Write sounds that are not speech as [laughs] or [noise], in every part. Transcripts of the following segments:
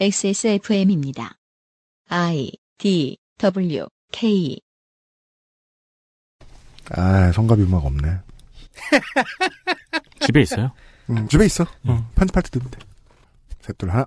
XSFM입니다. I D W K 아, 성갑이 음악 없네. [laughs] 집에 있어요? 음, 집에 있어. 음. 어, 편집할 때 듣는데. 셋둘 하나.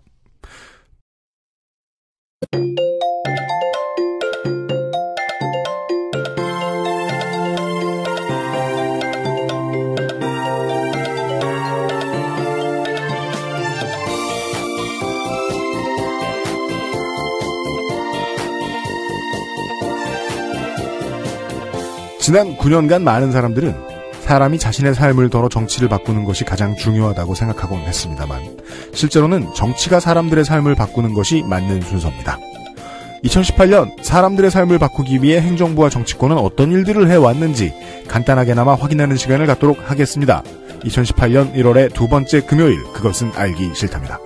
지난 9년간 많은 사람들은 사람이 자신의 삶을 덜어 정치를 바꾸는 것이 가장 중요하다고 생각하곤 했습니다만 실제로는 정치가 사람들의 삶을 바꾸는 것이 맞는 순서입니다. 2018년 사람들의 삶을 바꾸기 위해 행정부와 정치권은 어떤 일들을 해왔는지 간단하게나마 확인하는 시간을 갖도록 하겠습니다. 2018년 1월의 두 번째 금요일 그것은 알기 싫답니다.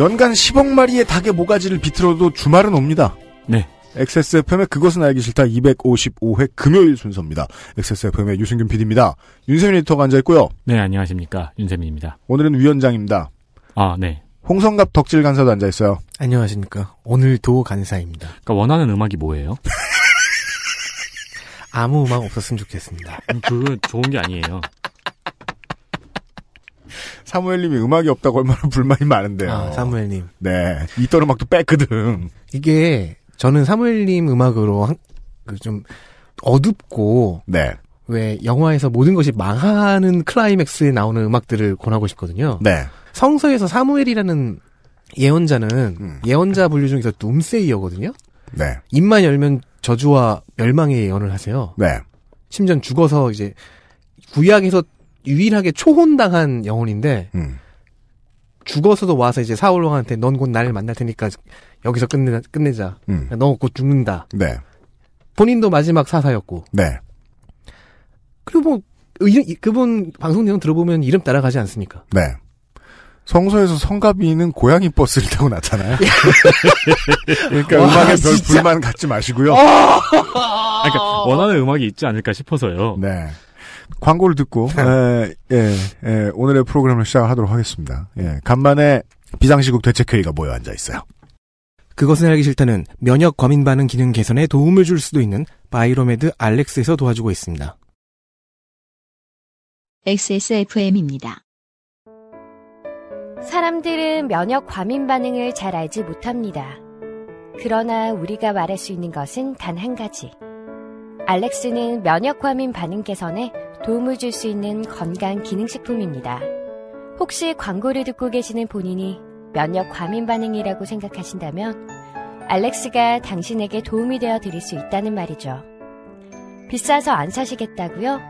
연간 10억 마리의 닭의 모가지를 비틀어도 주말은 옵니다. 네. XSFM의 그것은 알기 싫다 255회 금요일 순서입니다. XSFM의 유승균 PD입니다. 윤세민 리터가 앉아있고요. 네, 안녕하십니까. 윤세민입니다. 오늘은 위원장입니다. 아, 네. 홍성갑 덕질 간사도 앉아있어요. 안녕하십니까. 오늘도 간사입니다. 그러니까 원하는 음악이 뭐예요? [laughs] 아무 음악 없었으면 좋겠습니다. 음, 그건 좋은 게 아니에요. 사무엘님이 음악이 없다고 얼마나 [laughs] 불만이 많은데요. 아, 사무엘님. 네. 이떨 음악도 뺐거든. 이게 저는 사무엘님 음악으로 한, 그좀 어둡고 네. 왜 영화에서 모든 것이 망하는 클라이맥스에 나오는 음악들을 권하고 싶거든요. 네. 성서에서 사무엘이라는 예언자는 음. 예언자 분류 중에서 둠세이어거든요. 네. 입만 열면 저주와 멸망의 예언을 하세요. 네. 심지어 죽어서 이제 구약에서 유일하게 초혼당한 영혼인데 음. 죽어서도 와서 이제 사울왕한테 넌 곧 나를 만날 테니까 여기서 끝내, 끝내자. 음. 너곧 죽는다. 네. 본인도 마지막 사사였고. 네. 그리고 뭐 이름, 그분 방송 내용 들어보면 이름 따라가지 않습니까? 네. 성서에서 성가비는 고양이 버스를 타고 났잖아요. 그러니까 와, 음악에 진짜. 별 불만 갖지 마시고요. 아! 그러니까 원하는 음악이 있지 않을까 싶어서요. 네. 광고를 듣고 네. 예, 예, 예, 오늘의 프로그램을 시작하도록 하겠습니다. 예, 간만에 비상시국 대책회의가 모여 앉아 있어요. 그것은 알기 싫다는 면역 과민 반응 기능 개선에 도움을 줄 수도 있는 바이로메드 알렉스에서 도와주고 있습니다. XSFM입니다. 사람들은 면역 과민 반응을 잘 알지 못합니다. 그러나 우리가 말할 수 있는 것은 단 한 가지. 알렉스는 면역 과민 반응 개선에 도움을 줄 수 있는 건강 기능식품입니다. 혹시 광고를 듣고 계시는 본인이 면역 과민 반응이라고 생각하신다면 알렉스가 당신에게 도움이 되어 드릴 수 있다는 말이죠. 비싸서 안 사시겠다고요?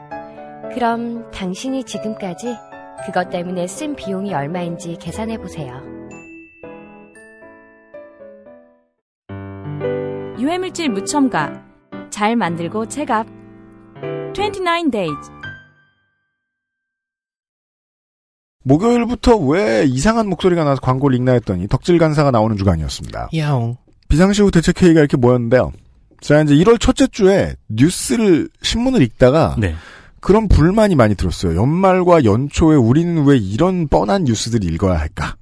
그럼 당신이 지금까지 그것 때문에 쓴 비용이 얼마인지 계산해 보세요. 유해물질 무첨가 잘 만들고 체갑 29 days 목요일부터 왜 이상한 목소리가 나서 광고를 읽나 했더니 덕질 간사가 나오는 주간이었습니다. 야옹. 비상시 후 대책회의가 이렇게 모였는데요. 제가 이제 1월 첫째 주에 뉴스를 신문을 읽다가 네. 그런 불만이 많이 들었어요. 연말과 연초에 우리는 왜 이런 뻔한 뉴스들 읽어야 할까?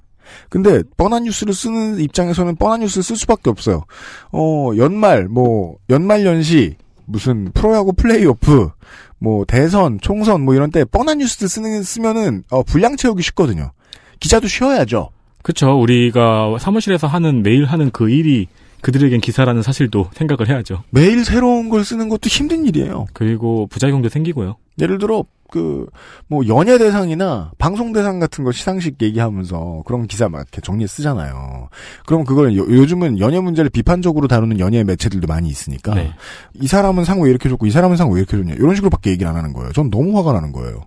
근데 뻔한 뉴스를 쓰는 입장에서는 뻔한 뉴스를 쓸 수밖에 없어요. 어, 연말 뭐 연말 연시 무슨 프로야구 플레이오프 뭐 대선, 총선 뭐 이런 때 뻔한 뉴스들 쓰는 쓰면은 어, 분량 채우기 쉽거든요. 기자도 쉬어야죠. 그렇죠. 우리가 사무실에서 하는 매일 하는 그 일이 그들에겐 기사라는 사실도 생각을 해야죠. 매일 새로운 걸 쓰는 것도 힘든 일이에요. 그리고 부작용도 생기고요. 예를 들어 그 뭐 연예 대상이나 방송 대상 같은 거 시상식 얘기하면서 그런 기사 막 이렇게 정리 쓰잖아요. 그럼 그걸 요, 즘은 연예 문제를 비판적으로 다루는 연예 매체들도 많이 있으니까 네. 이 사람은 상호 이렇게 줬고 이 사람은 상호 이렇게 줬냐 이런 식으로밖에 얘기를 안 하는 거예요. 전 너무 화가 나는 거예요.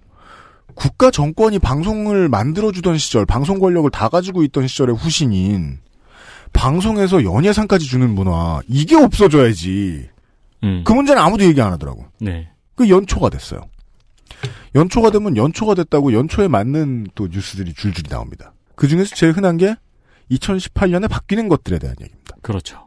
국가 정권이 방송을 만들어주던 시절, 방송 권력을 다 가지고 있던 시절의 후신인 방송에서 연예상까지 주는 문화 이게 없어져야지. 음. 그 문제는 아무도 얘기 안 하더라고. 네. 그 연초가 됐어요. 연초가 되면 연초가 됐다고 연초에 맞는 또 뉴스들이 줄줄이 나옵니다. 그 중에서 제일 흔한 게 2018년에 바뀌는 것들에 대한 얘기입니다. 그렇죠.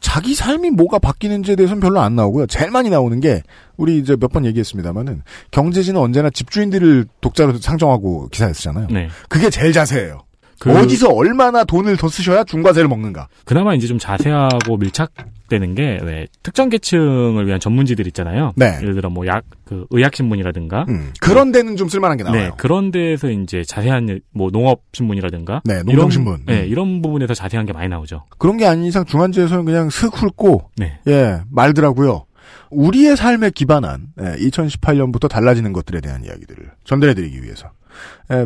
자기 삶이 뭐가 바뀌는지에 대해서는 별로 안 나오고요. 제일 많이 나오는 게 우리 이제 몇 번 얘기했습니다만은 경제지는 언제나 집주인들을 독자로 상정하고 기사했 쓰잖아요. 네. 그게 제일 자세해요. 그 어디서 얼마나 돈을 더 쓰셔야 중과세를 먹는가. 그나마 이제 좀 자세하고 밀착되는 게 왜, 네, 특정 계층을 위한 전문지들 있잖아요. 네. 예를 들어 뭐 약 그 의학 신문이라든가 음, 그런 데는 좀 쓸만한 게 나와요. 네, 그런 데에서 이제 자세한 뭐 농업 신문이라든가 네, 농업 신문. 네, 이런 네, 음. 부분에서 자세한 게 많이 나오죠. 그런 게 아닌 이상 중환지에서는 그냥 슥 훑고 네. 예, 말더라고요. 우리의 삶에 기반한 2018년부터 예, 달라지는 것들에 대한 이야기들을 전달해드리기 위해서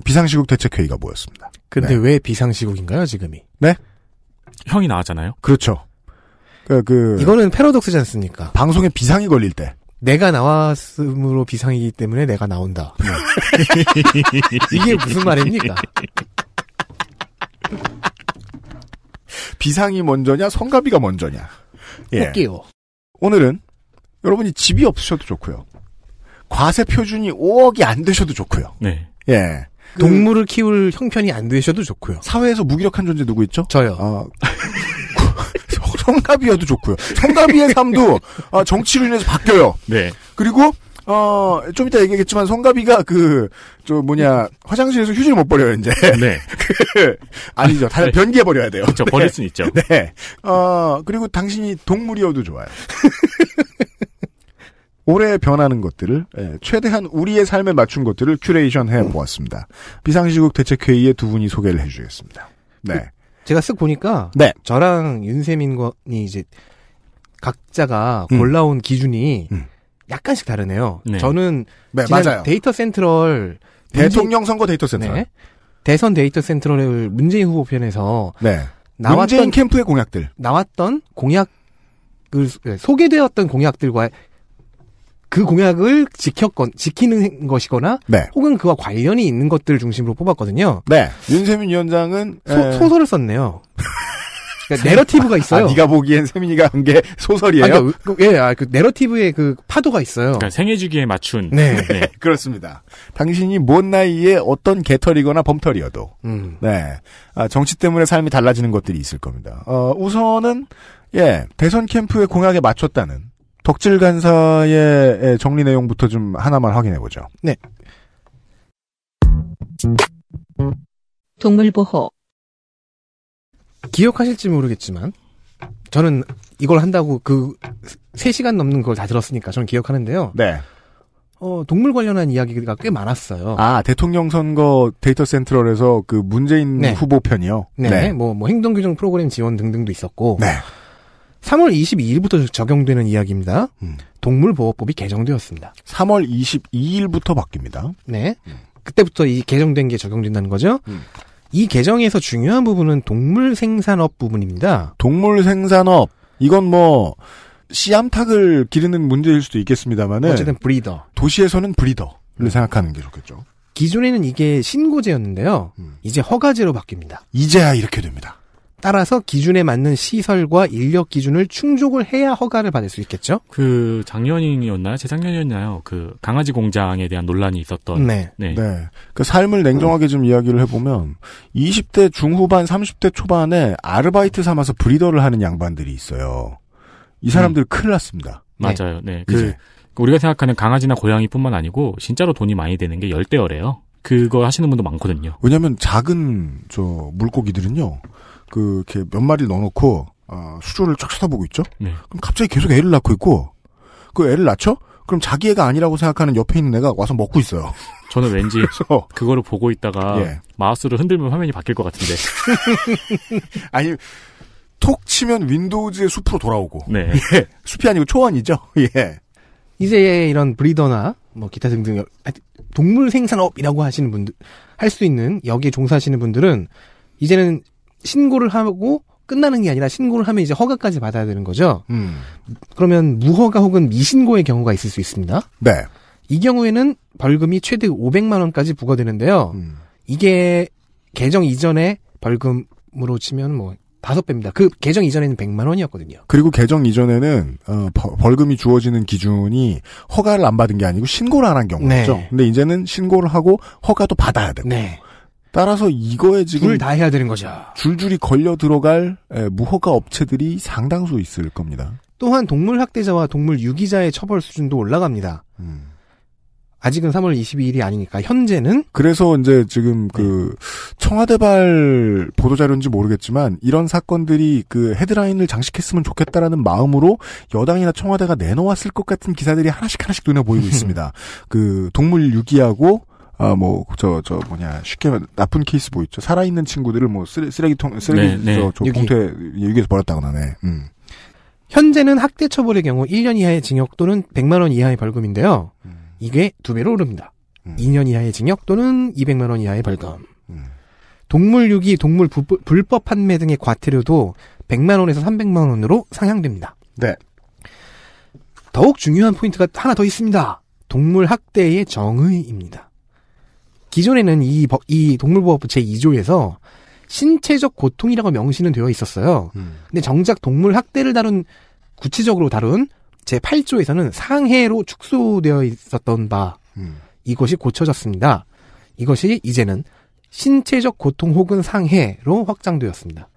비상시국 대책회의가 모였습니다. 근데 네. 왜 비상시국인가요, 지금이? 네? 형이 나왔잖아요. 그렇죠. 그, 그 이거는 패러독스지 않습니까? 방송에 비상이 걸릴 때. 내가 나왔으므로 비상이기 때문에 내가 나온다. 네. [laughs] 이게 무슨 말입니까? 비상이 먼저냐, 성가비가 먼저냐. 예. 볼게요. 오늘은 여러분이 집이 없으셔도 좋고요. 과세 표준이 5억이 안 되셔도 좋고요. 네. 예. 그 동물을 키울 형편이 안 되셔도 좋고요. 사회에서 무기력한 존재 누구 있죠? 저요. 아, [laughs] 성가비여도 좋고요. 성가비의 삶도 아, 정치로 인해서 바뀌어요. 네. 그리고 어, 좀 이따 얘기하겠지만, 성가비가 그, 저 뭐냐, 화장실에서 휴지를 못 버려요, 이제. 네. [laughs] 그, 아니죠. 다변기에버려야 네. 돼요. 그렇죠. 네. 버릴 순 있죠. 네. 어, 그리고 당신이 동물이어도 좋아요. [laughs] 올해 변하는 것들을 예, 최대한 우리의 삶에 맞춘 것들을 큐레이션 해 보았습니다. 비상시국 대책회의에 두 분이 소개를 해주겠습니다. 네. 그 제가 쓱 보니까 네. 저랑 윤세민이 이제 각자가 음. 골라온 기준이 음. 약간씩 다르네요. 네. 저는 네, 맞아요. 데이터 센트럴 대통령 선거 데이터 센트럴 네. 대선 데이터 센트럴 문재인 후보 편에서 네. 나왔던 캠프의 공약들 나왔던 공약 그 네, 소개되었던 공약들과 그 공약을 지켰건 지키는 것이거나 네. 혹은 그와 관련이 있는 것들을 중심으로 뽑았거든요. 네. 윤세민 위원장은 소, 예. 소설을 썼네요. 그러니까 [laughs] 내러티브가 있어요. 아, 네가 보기엔 세민이가 한 게 소설이에요? 아니, 그러 그러니까 그, 그, 예, 아, 그 내러티브의 그 파도가 있어요. 그러니까 생애 주기에 맞춘. 네. 네. 네. [laughs] 그렇습니다. 당신이 뭔 나이에 어떤 개털이거나 범털이어도, 음. 네, 아, 정치 때문에 삶이 달라지는 것들이 있을 겁니다. 어, 우선은 예 대선 캠프의 공약에 맞췄다는 덕질 간사의 정리 내용부터 좀 하나만 확인해 보죠. 네. 동물 보호. 기억하실지 모르겠지만 저는 이걸 한다고 그 3시간 넘는 걸 다 들었으니까 저는 기억하는데요. 네. 어, 동물 관련한 이야기가 꽤 많았어요. 아, 대통령 선거 데이터 센트럴에서 그 문재인 네. 후보 편이요? 네. 네. 뭐, 뭐행동 규정 프로그램 지원 등등도 있었고. 네. 3월 22일부터 적용되는 이야기입니다. 음. 동물보호법이 개정되었습니다. 3월 22일부터 바뀝니다. 네. 음. 그때부터 이 개정된 게 적용된다는 거죠. 음. 이 개정에서 중요한 부분은 동물 생산업 부분입니다. 동물 생산업. 이건 뭐, 씨암탉을 기르는 문제일 수도 있겠습니다만. 어쨌든 브리더. 도시에서는 브리더를 네. 생각하는 게 좋겠죠. 기존에는 이게 신고제였는데요. 음. 이제 허가제로 바뀝니다. 이제야 이렇게 됩니다. 따라서 기준에 맞는 시설과 인력 기준을 충족을 해야 허가를 받을 수 있겠죠. 그 작년이었나요? 재작년이었나요? 그 강아지 공장에 대한 논란이 있었던. 네. 네. 네. 그 삶을 냉정하게 좀 이야기를 해보면 20대 중후반, 30대 초반에 아르바이트 삼아서 브리더를 하는 양반들이 있어요. 이 사람들 음. 큰일 났습니다. 네. 맞아요. 네. 네. 그 이제. 우리가 생각하는 강아지나 고양이뿐만 아니고 진짜로 돈이 많이 되는 게 열대어래요. 그거 하시는 분도 많거든요. 왜냐면 작은 저 물고기들은요. 그 이렇게 몇 마리 넣어놓고 어, 수조를 쫙 쳐다보고 있죠. 네. 그럼 갑자기 계속 애를 낳고 있고 그 애를 낳죠. 그럼 자기 애가 아니라고 생각하는 옆에 있는 애가 와서 먹고 있어요. 저는 왠지 그거를 보고 있다가 예. 마우스를 흔들면 화면이 바뀔 것 같은데. [laughs] 아니 톡 치면 윈도우즈의 숲으로 돌아오고. 네. [laughs] 예. 숲이 아니고 초원이죠. [laughs] 예. 이제 이런 브리더나 뭐 기타 등등 동물 생산업이라고 하시는 분들 할 수 있는 여기에 종사하시는 분들은 이제는 신고를 하고 끝나는 게 아니라 신고를 하면 이제 허가까지 받아야 되는 거죠. 음. 그러면 무허가 혹은 미신고의 경우가 있을 수 있습니다. 네. 이 경우에는 벌금이 최대 500만 원까지 부과되는데요. 음. 이게 개정 이전에 벌금으로 치면 뭐 다섯 배입니다. 그 개정 이전에는 100만 원이었거든요. 그리고 개정 이전에는 어, 벌금이 주어지는 기준이 허가를 안 받은 게 아니고 신고를 안 한 경우였죠. 네. 근데 이제는 신고를 하고 허가도 받아야 되고. 네. 따라서 이거에 지금 둘다 해야 되는 거죠. 줄줄이 걸려 들어갈 무허가 업체들이 상당수 있을 겁니다. 또한 동물 학대자와 동물 유기자의 처벌 수준도 올라갑니다. 음. 아직은 3월 22일이 아니니까 현재는 그래서 이제 지금 네. 그 청와대발 보도자료인지 모르겠지만 이런 사건들이 그 헤드라인을 장식했으면 좋겠다라는 마음으로 여당이나 청와대가 내놓았을 것 같은 기사들이 하나씩 하나씩 눈에 보이고 [laughs] 있습니다. 그 동물 유기하고 아, 뭐, 저, 저, 뭐냐, 쉽게 말해, 나쁜 케이스 보이죠 뭐 살아있는 친구들을 뭐, 쓰레, 쓰레기통, 쓰레기, 네, 네, 저, 저 봉투에, 유기해서 버렸다거나, 네. 음. 현재는 학대 처벌의 경우 1년 이하의 징역 또는 100만원 이하의 벌금인데요. 음. 이게 두 배로 오릅니다. 음. 2년 이하의 징역 또는 200만원 이하의 벌금. 음. 동물 유기, 동물 부, 불법 판매 등의 과태료도 100만원에서 300만원으로 상향됩니다. 네. 더욱 중요한 포인트가 하나 더 있습니다. 동물 학대의 정의입니다. 기존에는 이, 이 동물보호법 제2조에서 신체적 고통이라고 명시는 되어 있었어요. 음. 근데 정작 동물 학대를 다룬 구체적으로 다룬 제 8조에서는 상해로 축소되어 있었던 바 음. 이것이 고쳐졌습니다. 이것이 이제는 신체적 고통 혹은 상해로 확장되었습니다.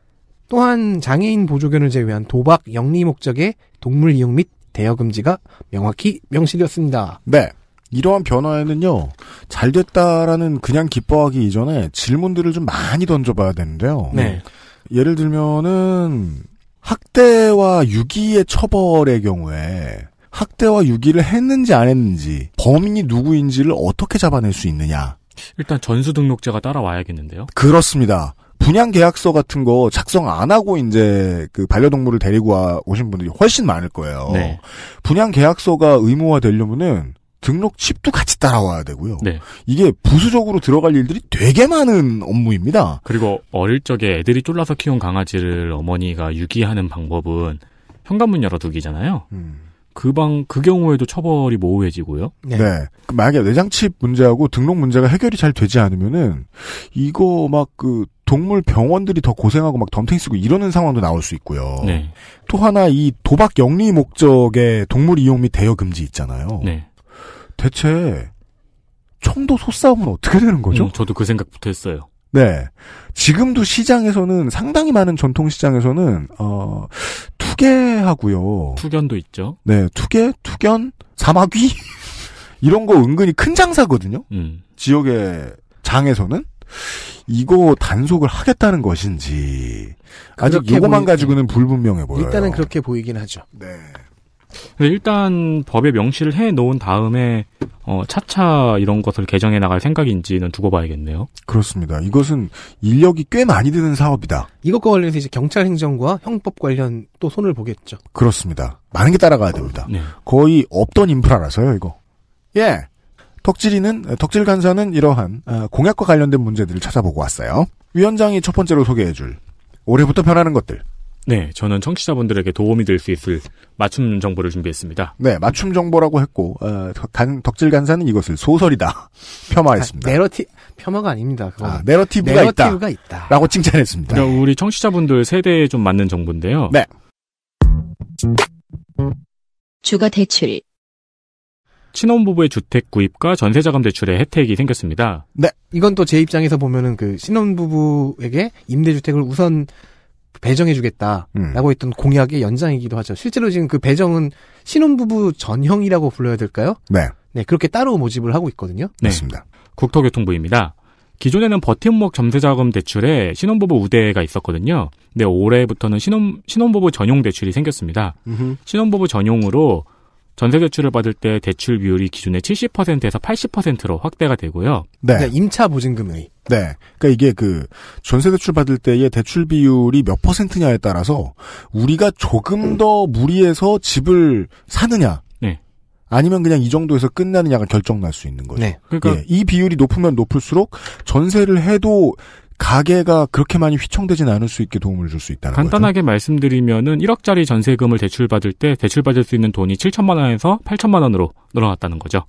또한 장애인 보조견을 제외한 도박, 영리 목적의 동물 이용 및 대여 금지가 명확히 명시되었습니다. 네. 이러한 변화에는요, 잘 됐다라는 그냥 기뻐하기 이전에 질문들을 좀 많이 던져봐야 되는데요. 네. 예를 들면은, 학대와 유기의 처벌의 경우에, 학대와 유기를 했는지 안 했는지, 범인이 누구인지를 어떻게 잡아낼 수 있느냐. 일단 전수 등록제가 따라와야겠는데요. 그렇습니다. 분양 계약서 같은 거 작성 안 하고 이제 그 반려동물을 데리고 와 오신 분들이 훨씬 많을 거예요. 네. 분양 계약서가 의무화 되려면은 등록칩도 같이 따라와야 되고요. 네. 이게 부수적으로 들어갈 일들이 되게 많은 업무입니다. 그리고 어릴 적에 애들이 쫄라서 키운 강아지를 어머니가 유기하는 방법은 현관문 열어두기잖아요. 음. 그 방 그 경우에도 처벌이 모호해지고요. 네. 네. 그 만약에 내장칩 문제하고 등록 문제가 해결이 잘 되지 않으면은 이거 막 그 동물 병원들이 더 고생하고 막 덤탱이 쓰고 이러는 상황도 나올 수 있고요. 네. 또 하나 이 도박 영리 목적의 동물 이용 및 대여 금지 있잖아요. 네. 대체 청도 소싸움은 어떻게 되는 거죠? 음, 저도 그 생각부터 했어요. 네. 지금도 시장에서는 상당히 많은 전통 시장에서는 어 투개하고요. 투견도 있죠. 네, 투개, 투견, 사마귀 [laughs] 이런 거 은근히 큰 장사거든요. 음. 지역의 장에서는 이거 단속을 하겠다는 것인지 아직 요거만 보이... 가지고는 불분명해 보여요. 일단은 그렇게 보이긴 하죠. 네. 일단 법에 명시를 해 놓은 다음에 어, 차차 이런 것을 개정해 나갈 생각인지는 두고 봐야겠네요. 그렇습니다. 이것은 인력이 꽤 많이 드는 사업이다. 이것과 관련해서 이제 경찰 행정과 형법 관련 또 손을 보겠죠. 그렇습니다. 많은 게 따라가야 됩니다. 네. 거의 없던 인프라라서요, 이거. 예. 덕질이는 덕질 간사는 이러한 어, 공약과 관련된 문제들을 찾아보고 왔어요. 위원장이 첫 번째로 소개해줄 올해부터 변하는 것들. 네, 저는 청취자분들에게 도움이 될 수 있을 맞춤 정보를 준비했습니다. 네, 맞춤 정보라고 했고 어, 간, 덕질 간사는 이것을 소설이다 폄하했습니다. 아, 내러티 폄하가 아닙니다. 그건. 아, 내러티브가, 내러티브가 있다. 있다. 라고 칭찬했습니다. 그러니까 우리 청취자분들 세대에 좀 맞는 정보인데요. 네. 주거 대출 신혼부부의 주택 구입과 전세자금 대출의 혜택이 생겼습니다. 네. 이건 또 제 입장에서 보면은 그 신혼부부에게 임대주택을 우선 배정해주겠다라고 음. 했던 공약의 연장이기도 하죠. 실제로 지금 그 배정은 신혼부부 전형이라고 불러야 될까요? 네. 네, 그렇게 따로 모집을 하고 있거든요. 네. 맞습니다. 국토교통부입니다. 기존에는 버팀목 점세자금 대출에 신혼부부 우대가 있었거든요. 근데 올해부터는 신혼 신혼부부 전용 대출이 생겼습니다. 으흠. 신혼부부 전용으로 전세 대출을 받을 때 대출 비율이 기존의 70%에서 80%로 확대가 되고요. 네. 그 임차 보증금의. 네. 그러니까 이게 그 전세 대출 받을 때의 대출 비율이 몇 퍼센트냐에 따라서 우리가 조금 더 무리해서 집을 사느냐. 네. 아니면 그냥 이 정도에서 끝나느냐가 결정 날 수 있는 거죠. 네. 그러니까 예, 이 비율이 높으면 높을수록 전세를 해도 가게가 그렇게 많이 휘청되진 않을 수 있게 도움을 줄 수 있다는 간단하게 거죠? 말씀드리면은 1억짜리 전세금을 대출받을 때 대출받을 수 있는 돈이 7천만 원에서 8천만 원으로 늘어났다는 거죠.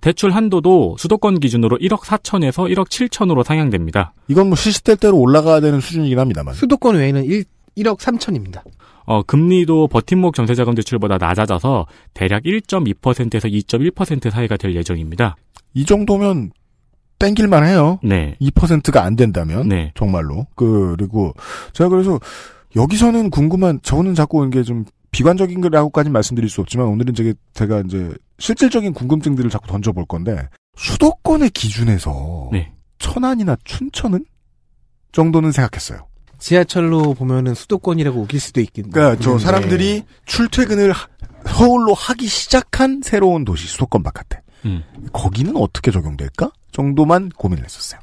대출 한도도 수도권 기준으로 1억 4천에서 1억 7천으로 상향됩니다. 이건 뭐 시시때때로 올라가야 되는 수준이긴 합니다만. 수도권 외에는 1, 1억 3천입니다. 어, 금리도 버팀목 전세자금 대출보다 낮아져서 대략 1.2%에서 2.1% 사이가 될 예정입니다. 이 정도면 땡길만 해요. 네. 2%가 안 된다면. 네. 정말로. 그리고 제가 그래서 여기서는 궁금한, 저는 자꾸 이게 좀 비관적인 거라고까지 말씀드릴 수 없지만 오늘은 제가, 제가 이제 실질적인 궁금증들을 자꾸 던져볼 건데 수도권의 기준에서. 네. 천안이나 춘천은? 정도는 생각했어요. 지하철로 보면은 수도권이라고 우길 수도 있겠네요. 그러니까 저 네. 사람들이 출퇴근을 하, 서울로 하기 시작한 새로운 도시 수도권 바깥에. 음. 거기는 어떻게 적용될까 정도만 고민을 했었어요.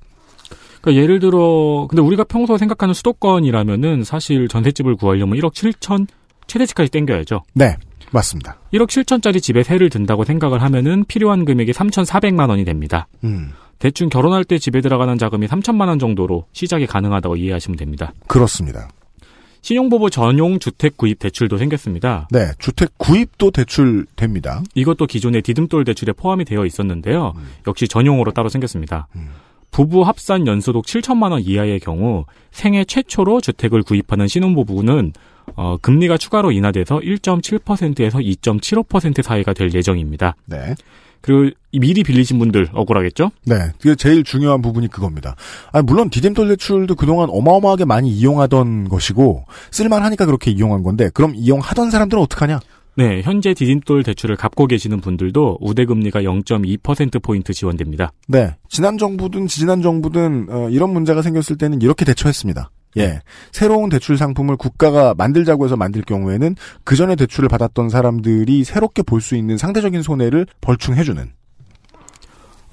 그러니까 예를 들어 근데 우리가 평소 생각하는 수도권이라면은 사실 전셋집을 구하려면 1억 7천 최대치까지 땡겨야죠. 네. 맞습니다. 1억 7천짜리 집에 세를 든다고 생각을 하면은 필요한 금액이 3,400만 원이 됩니다. 음. 대충 결혼할 때 집에 들어가는 자금이 3천만 원 정도로 시작이 가능하다고 이해하시면 됩니다. 그렇습니다. 신용보보 전용 주택 구입 대출도 생겼습니다. 네, 주택 구입도 대출됩니다. 이것도 기존의 디딤돌 대출에 포함이 되어 있었는데요. 음. 역시 전용으로 따로 생겼습니다. 음. 부부 합산 연소득 7천만 원 이하의 경우 생애 최초로 주택을 구입하는 신혼부부는 어, 금리가 추가로 인하돼서 1.7%에서 2.75% 사이가 될 예정입니다. 네. 그리고 미리 빌리신 분들 억울하겠죠? 네. 그게 제일 중요한 부분이 그겁니다. 아 물론 디딤돌 대출도 그동안 어마어마하게 많이 이용하던 것이고 쓸만하니까 그렇게 이용한 건데 그럼 이용하던 사람들은 어떡하냐? 네, 현재 디딤돌 대출을 갚고 계시는 분들도 우대금리가 0.2%포인트 지원됩니다. 네, 지난 정부든 지난 정부든 어, 이런 문제가 생겼을 때는 이렇게 대처했습니다. 예. 새로운 대출 상품을 국가가 만들자고 해서 만들 경우에는 그 전에 대출을 받았던 사람들이 새롭게 볼 수 있는 상대적인 손해를 벌충해주는.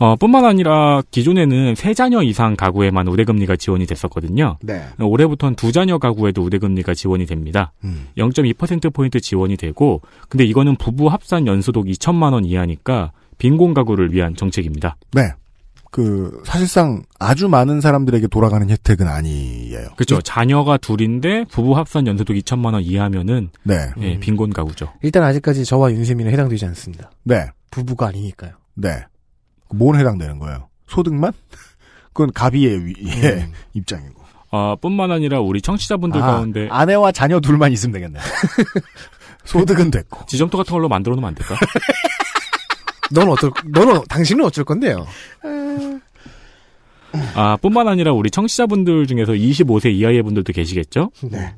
어, 뿐만 아니라 기존에는 세 자녀 이상 가구에만 우대금리가 지원이 됐었거든요. 네. 올해부터는 두 자녀 가구에도 우대금리가 지원이 됩니다. 음. 0.2%포인트 지원이 되고, 근데 이거는 부부 합산 연소득 2천만 원 이하니까 빈곤 가구를 위한 정책입니다. 네. 그 사실상 아주 많은 사람들에게 돌아가는 혜택은 아니에요. 그렇죠. 자녀가 둘인데 부부 합산 연소득 2천만 원 이하면은 네. 예, 음. 빈곤 가구죠. 일단 아직까지 저와 윤세민은 해당되지 않습니다. 네. 부부가 아니니까요. 네. 뭔 해당되는 거예요? 소득만? [laughs] 그건 가비의 위, 예, 음. 입장이고. 아, 뿐만 아니라 우리 청취자분들 아, 가운데 아내와 자녀 둘만 있으면 되겠네. 요 [laughs] 소득은 됐고. 지점토 같은 걸로 만들어 놓으면 안 될까? [laughs] 넌 어떨, 너는, 당신은 어쩔 건데요? 아, 뿐만 아니라 우리 청취자분들 중에서 25세 이하의 분들도 계시겠죠? 네.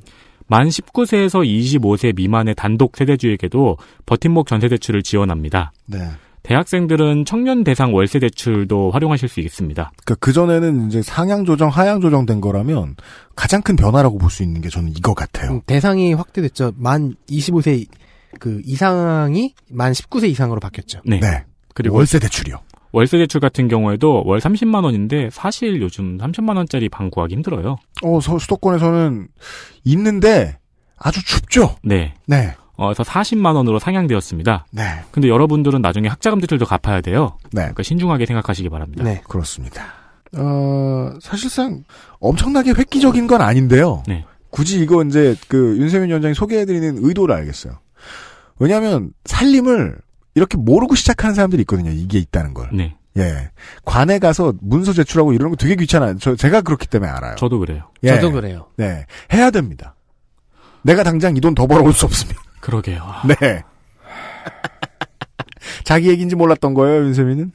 만 19세에서 25세 미만의 단독 세대주에게도 버팀목 전세대출을 지원합니다. 네. 대학생들은 청년 대상 월세 대출도 활용하실 수 있습니다. 그러니까 그 전에는 이제 상향 조정, 하향 조정된 거라면 가장 큰 변화라고 볼 수 있는 게 저는 이거 같아요. 음, 대상이 확대됐죠. 만 25세 그 이상이 만 19세 이상으로 바뀌었죠. 네. 네. 그리고 월세 대출이요. 월세 대출 같은 경우에도 월 30만 원인데 사실 요즘 30만 원짜리 방 구하기 힘들어요. 어, 서, 수도권에서는 있는데 아주 춥죠. 네. 네. 어, 그래서 40만 원으로 상향되었습니다. 네. 근데 여러분들은 나중에 학자금 대출도 갚아야 돼요. 네. 그러니까 신중하게 생각하시기 바랍니다. 네, 그렇습니다. 어, 사실상 엄청나게 획기적인 건 아닌데요. 네. 굳이 이거 이제 그 윤세민 위원장이 소개해드리는 의도를 알겠어요. 왜냐하면 살림을 이렇게 모르고 시작하는 사람들이 있거든요. 이게 있다는 걸. 네. 예. 관에 가서 문서 제출하고 이러는거 되게 귀찮아요. 저, 제가 그렇기 때문에 알아요. 저도 그래요. 예. 저도 그래요. 네. 해야 됩니다. 내가 당장 이 돈 더 벌어올 수 없습니다. 그러게요. 아. 네. [laughs] 자기 얘기인지 몰랐던 거예요, 윤세민은?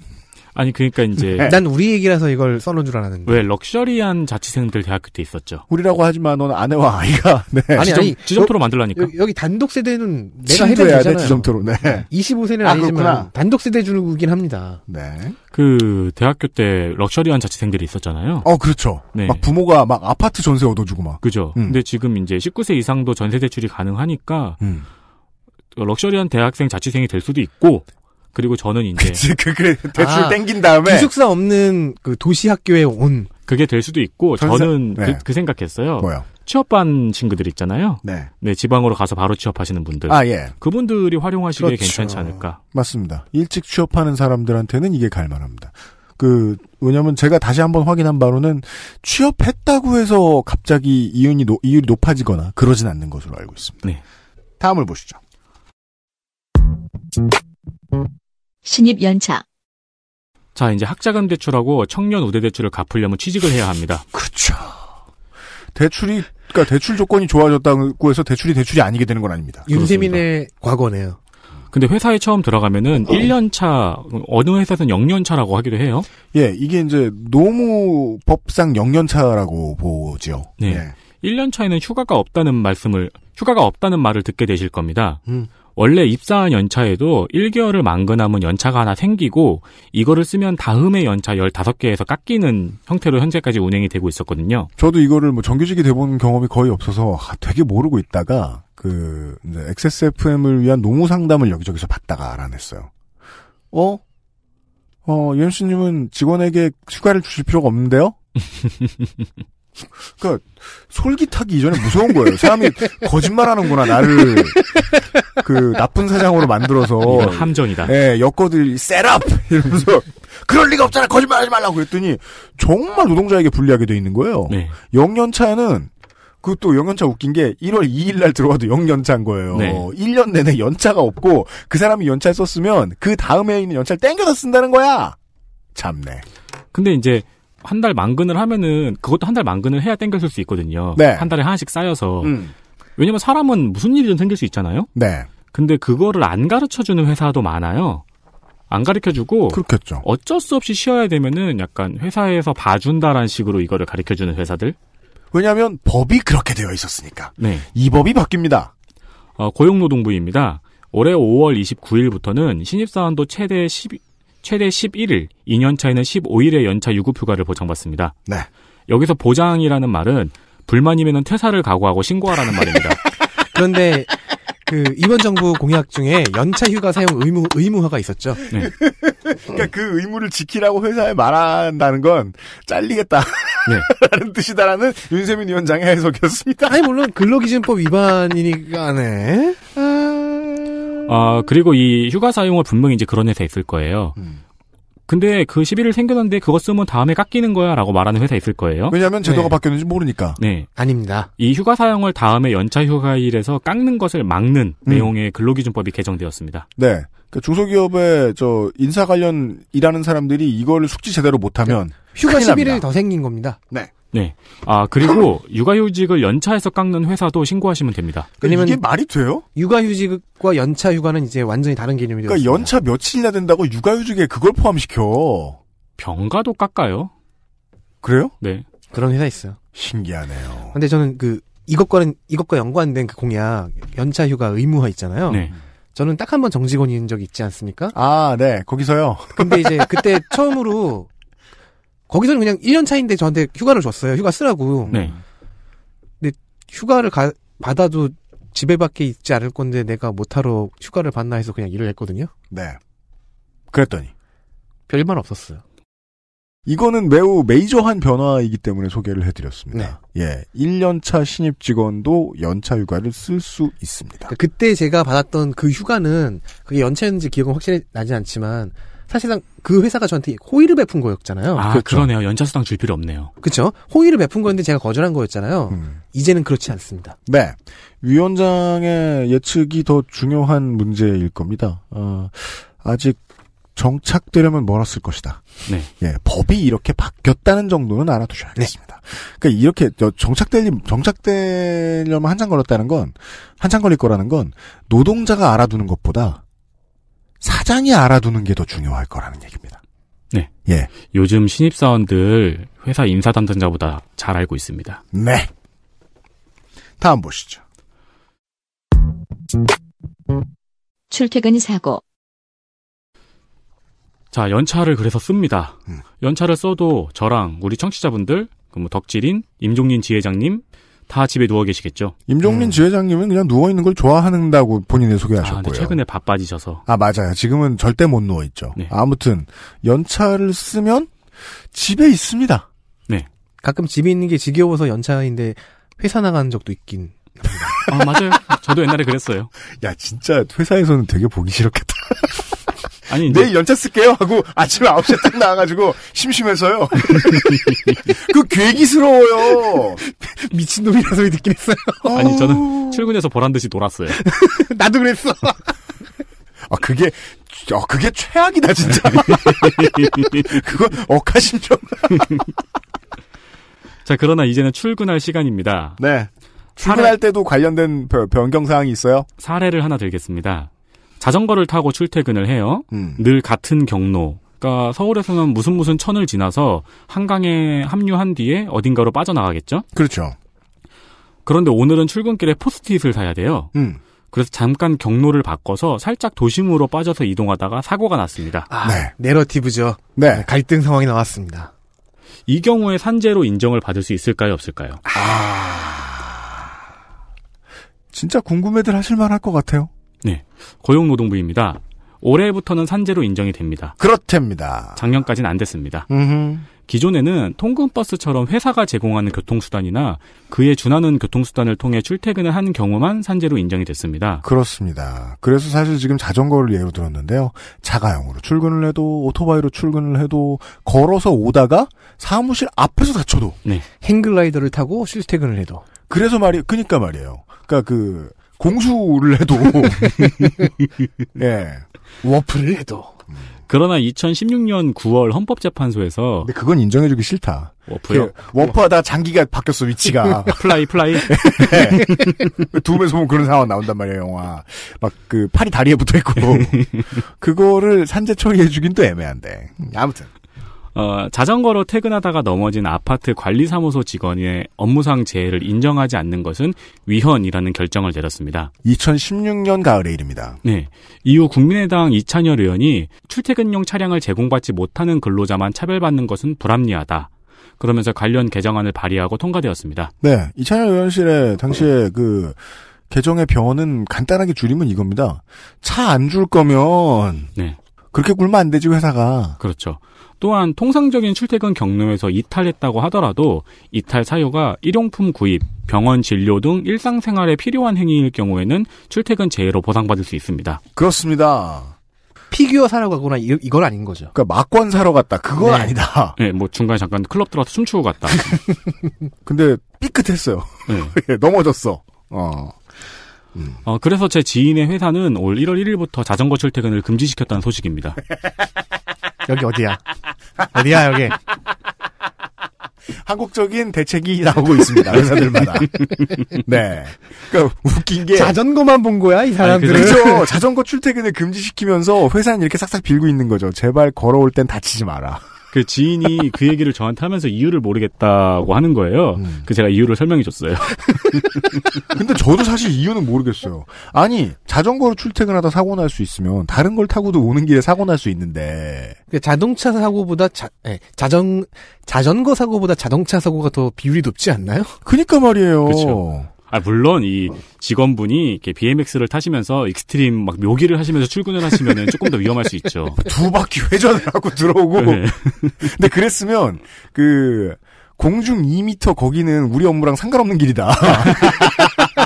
아니 그러니까 이제 네. 난 우리 얘기라서 이걸 써놓은 줄 알았는데 왜 럭셔리한 자취생들 대학교 때 있었죠. 우리라고 하지만 넌 아내와 아이가 네. 아니 지점, 아니 지점토로 만들라니까 여, 기 단독 세대는 내가 해야 되잖아요. 지점토로 네. 25세는 아, 니지만 그렇구나. 단독 세대 주긴 는이 합니다. 네. 그 대학교 때 럭셔리한 자취생들이 있었잖아요. 어 그렇죠. 네. 막 부모가 막 아파트 전세 얻어주고 막 그죠. 음. 근데 지금 이제 19세 이상도 전세 대출이 가능하니까. 음. 럭셔리한 대학생 자취생이 될 수도 있고 그리고 저는 이제 그치, 그, 그 대출 아, 땡긴 다음에 기숙사 없는 그 도시 학교에 온 그게 될 수도 있고 전세, 저는 네. 그, 그, 생각했어요. 뭐요? 취업한 친구들 있잖아요. 네. 네, 지방으로 가서 바로 취업하시는 분들. 아, 예. 그분들이 활용하시기에 그렇죠. 괜찮지 않을까? 맞습니다. 일찍 취업하는 사람들한테는 이게 갈 만합니다. 그 왜냐면 하 제가 다시 한번 확인한 바로는 취업했다고 해서 갑자기 이윤이 노, 이율이 높아지거나 그러진 않는 것으로 알고 있습니다. 네. 다음을 보시죠. 신입 연차. 자, 이제 학자금 대출하고 청년 우대 대출을 갚으려면 취직을 해야 합니다. 그렇죠. 대출이 그러니까 대출 조건이 좋아졌다고 해서 대출이 대출이 아니게 되는 건 아닙니다. 윤세민의 과거네요. 근데 회사에 처음 들어가면은 어. 1년 차 어느 회사는 0년 차라고 하기도 해요. 예, 이게 이제 노무법상 0년 차라고 보지 네. 예. 1년 차에는 휴가가 없다는 말씀을 휴가가 없다는 말을 듣게 되실 겁니다. 음. 원래 입사한 연차에도 1개월을 만근하면 연차가 하나 생기고 이거를 쓰면 다음에 연차 15개에서 깎이는 형태로 현재까지 운행이 되고 있었거든요. 저도 이거를 뭐 정규직이 돼본 경험이 거의 없어서 아, 되게 모르고 있다가 그 이제 XSFM을 위한 노무 상담을 여기저기서 받다가 알아냈어요. 어? 어, 유현 씨님은 직원에게 휴가를 주실 필요가 없는데요? [laughs] 그러니까 솔깃하기 이전에 무서운 거예요. 사람이 거짓말하는구나 나를 그 나쁜 사장으로 만들어서 [laughs] 함정이다. 예, 여거들 셋업 이러면서 [laughs] 그럴 리가 없잖아 거짓말하지 말라고 그랬더니 정말 노동자에게 불리하게 돼 있는 거예요. 네. 영연차는 그것도 연연차 웃긴 게 1월 2일 날 들어와도 영년차인 거예요. 네. 1년 내내 연차가 없고 그 사람이 연차를 썼으면 그 다음에 있는 연차를 땡겨서 쓴다는 거야. 참네. 근데 이제 한 달 만근을 하면은 그것도 한 달 만근을 해야 땡겨 쓸 수 있거든요. 네. 한 달에 하나씩 쌓여서. 음. 왜냐면 사람은 무슨 일이든 생길 수 있잖아요. 네. 근데 그거를 안 가르쳐 주는 회사도 많아요. 안 가르쳐 주고 그렇겠죠. 어쩔 수 없이 쉬어야 되면은 약간 회사에서 봐준다라는 식으로 이거를 가르쳐 주는 회사들. 왜냐하면 법이 그렇게 되어 있었으니까. 네. 이 법이 바뀝니다. 어, 고용노동부입니다. 올해 5월 29일부터는 신입사원도 최대 10 최대 11일, 2년 차에는 15일의 연차 유급휴가를 보장받습니다. 네. 여기서 보장이라는 말은 불만이면 퇴사를 각오하고 신고하라는 말입니다. [laughs] 그런데 그 이번 정부 공약 중에 연차 휴가 사용 의무 의무화가 있었죠. 네. 그러니까 그 의무를 지키라고 회사에 말한다는 건 잘리겠다. 네. 라는 네. 뜻이다라는 윤세민 위원장의 해석이었습니다. 아니 물론 근로기준법 위반이니까네. 아... 아 그리고 이 휴가 사용을 분명히 이제 그런 회사 있을 거예요. 음. 근데 그 시비를 생겨났는데 그거 쓰면 다음에 깎이는 거야라고 말하는 회사 있을 거예요. 왜냐하면 제도가 네. 바뀌었는지 모르니까. 네, 아닙니다. 이 휴가 사용을 다음에 연차 휴가일에서 깎는 것을 막는 음. 내용의 근로기준법이 개정되었습니다. 네, 그 중소기업의 저 인사 관련 일하는 사람들이 이걸 숙지 제대로 못하면 네. 휴가 시비를 더 생긴 겁니다. 네. 네. 아 그리고 [laughs] 육아휴직을 연차에서 깎는 회사도 신고하시면 됩니다. 그러니까 왜냐면 이게 말이 돼요? 육아휴직과 연차 휴가는 이제 완전히 다른 개념이 그니까되었습니까 연차 며칠이나 된다고 육아휴직에 그걸 포함시켜. 병가도 깎아요. 그래요? 네. 그런 회사 있어요. 신기하네요. 근데 저는 그 이것과는 이것과 연관된 그 공약 연차 휴가 의무화 있잖아요. 네. 저는 딱 한 번 정직원인 적이 있지 않습니까? 아, 네. 거기서요. 근데 이제 [laughs] 그때 처음으로 거기서는 그냥 1년 차인데 저한테 휴가를 줬어요. 휴가 쓰라고. 네. 근데 휴가를 가, 받아도 집에 밖에 있지 않을 건데 내가 못하러 휴가를 받나 해서 그냥 일을 했거든요. 네. 그랬더니 별말 없었어요. 이거는 매우 메이저한 변화이기 때문에 소개를 해드렸습니다. 네. 예, 1년차 신입 직원도 연차 휴가를 쓸 수 있습니다. 그때 제가 받았던 그 휴가는 그게 연차였는지 기억은 확실히 나진 않지만 사실상 그 회사가 저한테 호의를 베푼 거였잖아요. 아, 그렇죠. 그러네요 연차 수당 줄 필요 없네요. 그렇죠. 호의를 베푼 건데 제가 거절한 거였잖아요. 음. 이제는 그렇지 않습니다. 네. 위원장의 예측이 더 중요한 문제일 겁니다. 어, 아직 정착되려면 멀었을 것이다. 네. 예, 법이 이렇게 바뀌었다는 정도는 알아두셔야겠습니다. 네. 그러니까 이렇게 정착될 정착되려면 한참 걸렸다는 건 한참 걸릴 거라는 건 노동자가 알아두는 것보다 사장이 알아두는 게 더 중요할 거라는 얘기입니다. 네. 예. 요즘 신입사원들 회사 인사 담당자보다 잘 알고 있습니다. 네. 다음 보시죠. 출퇴근 사고. 자, 연차를 그래서 씁니다. 음. 연차를 써도 저랑 우리 청취자분들, 그 뭐 덕질인, 임종린 지회장님, 다 집에 누워 계시겠죠. 임종민 음. 지회장님은 그냥 누워 있는 걸 좋아하는다고 본인의 소개하셨고요. 아, 최근에 바빠지셔서. 아 맞아요. 지금은 절대 못 누워 있죠. 네. 아무튼 연차를 쓰면 집에 있습니다. 네. 가끔 집에 있는 게 지겨워서 연차인데 회사 나가는 적도 있긴. 아 맞아요. 저도 옛날에 그랬어요. [laughs] 야 진짜 회사에서는 되게 보기 싫었겠다. [laughs] 아니, 내일 연차 쓸게요 하고 아침 9시에 딱 나와가지고 심심해서요. [laughs] 그 괴기스러워요. [laughs] 미친놈이라 소리 듣긴 했어요. 아니, 저는 어. 출근해서 보란 듯이 놀았어요. [laughs] 나도 그랬어. 아, 그게, 아, 그게 최악이다, 진짜. 그거 억하심정. 자, 그러나 이제는 출근할 시간입니다. 네. 출근할 사례... 때도 관련된 변경 사항이 있어요? 사례를 하나 들겠습니다. 자전거를 타고 출퇴근을 해요. 음. 늘 같은 경로. 그러니까 서울에서는 무슨 무슨 천을 지나서 한강에 합류한 뒤에 어딘가로 빠져나가겠죠. 그렇죠. 그런데 오늘은 출근길에 포스트잇을 사야 돼요. 음. 그래서 잠깐 경로를 바꿔서 살짝 도심으로 빠져서 이동하다가 사고가 났습니다. 아, 네. 내러티브죠. 네. 네 갈등 상황이 나왔습니다. 이 경우에 산재로 인정을 받을 수 있을까요, 없을까요? 아. 진짜 궁금해들 하실 만할 것 같아요. 네. 고용노동부입니다. 올해부터는 산재로 인정이 됩니다. 그렇답니다. 작년까지는 안 됐습니다. 음흠. 기존에는 통근버스처럼 회사가 제공하는 교통수단이나 그에 준하는 교통수단을 통해 출퇴근을 한 경우만 산재로 인정이 됐습니다. 그렇습니다. 그래서 사실 지금 자전거를 예로 들었는데요. 자가용으로 출근을 해도 오토바이로 출근을 해도 걸어서 오다가 사무실 앞에서 다쳐도 네. 행글라이더를 타고 실퇴근을 해도 그래서 말이 그니까 러 말이에요. 그러니까 그 공수를 해도 [laughs] 네 워프를 해도 그러나 2016년 9월 헌법재판소에서 근데 그건 인정해주기 싫다. 워프요? 그 워프하다 장기가 바뀌었어 위치가 [laughs] 플라이 플라이 네. 그 두음에서 보 그런 상황 나온단 말이에요 영화 막 그 팔이 다리에 붙어있고 [laughs] 그거를 산재 처리해주긴 또 애매한데 아무튼 어, 자전거로 퇴근하다가 넘어진 아파트 관리사무소 직원의 업무상 재해를 인정하지 않는 것은 위헌이라는 결정을 내렸습니다. 2016년 가을의 일입니다. 네. 이후 국민의당 이찬열 의원이 출퇴근용 차량을 제공받지 못하는 근로자만 차별받는 것은 불합리하다. 그러면서 관련 개정안을 발의하고 통과되었습니다. 네. 이찬열 의원실에 당시에 그 개정의 병원은 간단하게 줄이면 이겁니다. 차 안 줄 거면 네. 그렇게 굴면 안 되지 회사가. 그렇죠. 또한 통상적인 출퇴근 경로에서 이탈했다고 하더라도 이탈 사유가 일용품 구입, 병원 진료 등 일상생활에 필요한 행위일 경우에는 출퇴근 제외로 보상받을 수 있습니다. 그렇습니다. 피규어 사러 가거나 이, 건 아닌 거죠. 그러니까 막권 사러 갔다. 그건 네. 아니다. [laughs] 네, 뭐 중간에 잠깐 클럽 들어서 춤추고 갔다. [laughs] 근데 삐끗했어요. 네. [laughs] 예, 넘어졌어. 어. 음. 어, 그래서 제 지인의 회사는 올 1월 1일부터 자전거 출퇴근을 금지시켰다는 소식입니다. [laughs] 여기 어디야? 어디야 여기? 한국적인 대책이 네. 나오고 있습니다. 네. 회사들마다. 네. 그니까 웃긴 게 자전거만 본 거야 이 사람들은. [laughs] 그렇죠. 자전거 출퇴근을 금지시키면서 회사는 이렇게 싹싹 빌고 있는 거죠. 제발 걸어올 땐 다치지 마라. 그 지인이 그 얘기를 저한테 하면서 이유를 모르겠다고 하는 거예요. 음. 그 제가 이유를 설명해 줬어요. [laughs] 근데 저도 사실 이유는 모르겠어요. 아니 자전거로 출퇴근하다 사고 날 수 있으면 다른 걸 타고도 오는 길에 사고 날 수 있는데 그 자동차 사고보다 자, 네, 자전 자전거 사고보다 자동차 사고가 더 비율이 높지 않나요? 그니까 말이에요. 그렇죠. 아, 물론 이 직원분이 이렇게 BMX를 타시면서 익스트림 막 묘기를 하시면서 출근을 하시면은 조금 더 위험할 수 있죠. [laughs] 두 바퀴 회전을 하고 들어오고. 네. 근데 그랬으면 그 공중 2미터 거기는 우리 업무랑 상관없는 길이다. [laughs]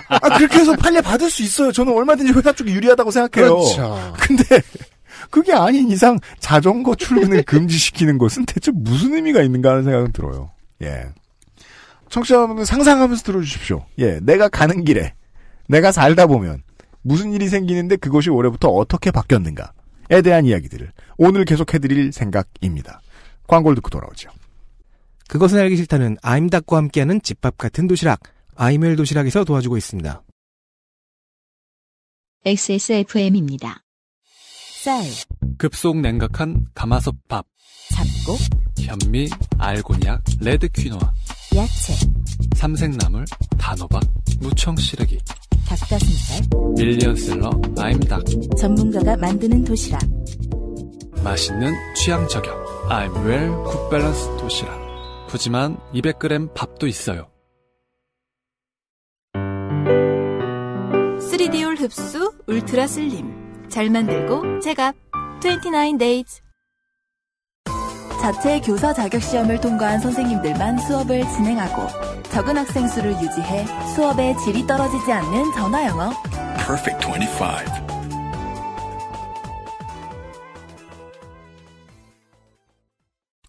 아, 그렇게 해서 판례 받을 수 있어요. 저는 얼마든지 회사 쪽이 유리하다고 생각해요. 그렇죠. 근데 그게 아닌 이상 자전거 출근을 금지시키는 것은 대체 무슨 의미가 있는가 하는 생각은 들어요. 예. 청취자 여러분은 상상하면서 들어주십시오. 예, 내가 가는 길에 내가 살다 보면 무슨 일이 생기는데 그것이 올해부터 어떻게 바뀌었는가에 대한 이야기들을 오늘 계속 해드릴 생각입니다. 광고를 듣고 돌아오죠. 그것은 알기 싫다는 아임닭과 함께하는 집밥 같은 도시락 아이멜 도시락에서 도와주고 있습니다. XSFM입니다. 쌀 급속 냉각한 가마솥밥 잡곡 현미 알곤약 레드 퀴노아 야채, 삼색나물, 단호박, 무청 시래기, 닭가슴살, 밀리언셀러, 아임닭. 전문가가 만드는 도시락. 맛있는 취향 저격. 아임웰 굿밸런스 도시락. 푸짐한 200g 밥도 있어요. 3디올 흡수 울트라 슬림. 잘 만들고 제값 29 days. 자체 교사 자격 시험을 통과한 선생님들만 수업을 진행하고 적은 학생 수를 유지해 수업의 질이 떨어지지 않는 전화 영어. Perfect 25.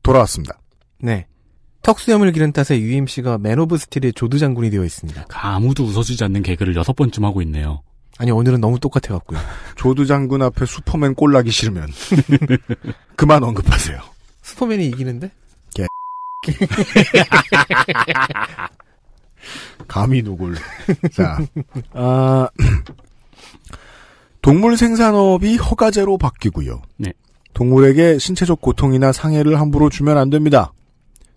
돌아왔습니다. 네. 턱수염을 기른 탓에 u m c 가맨 오브 스틸의 조두 장군이 되어 있습니다. 아무도 웃어주지 않는 개그를 여섯 번쯤 하고 있네요. 아니 오늘은 너무 똑같아갖고요. 조두 장군 앞에 슈퍼맨 꼴나기 싫으면 [laughs] 그만 언급하세요. 슈퍼맨이 이기는데? 개. [laughs] 감히 누굴. 자, [laughs] 아, 동물 생산업이 허가제로 바뀌고요. 네. 동물에게 신체적 고통이나 상해를 함부로 주면 안 됩니다.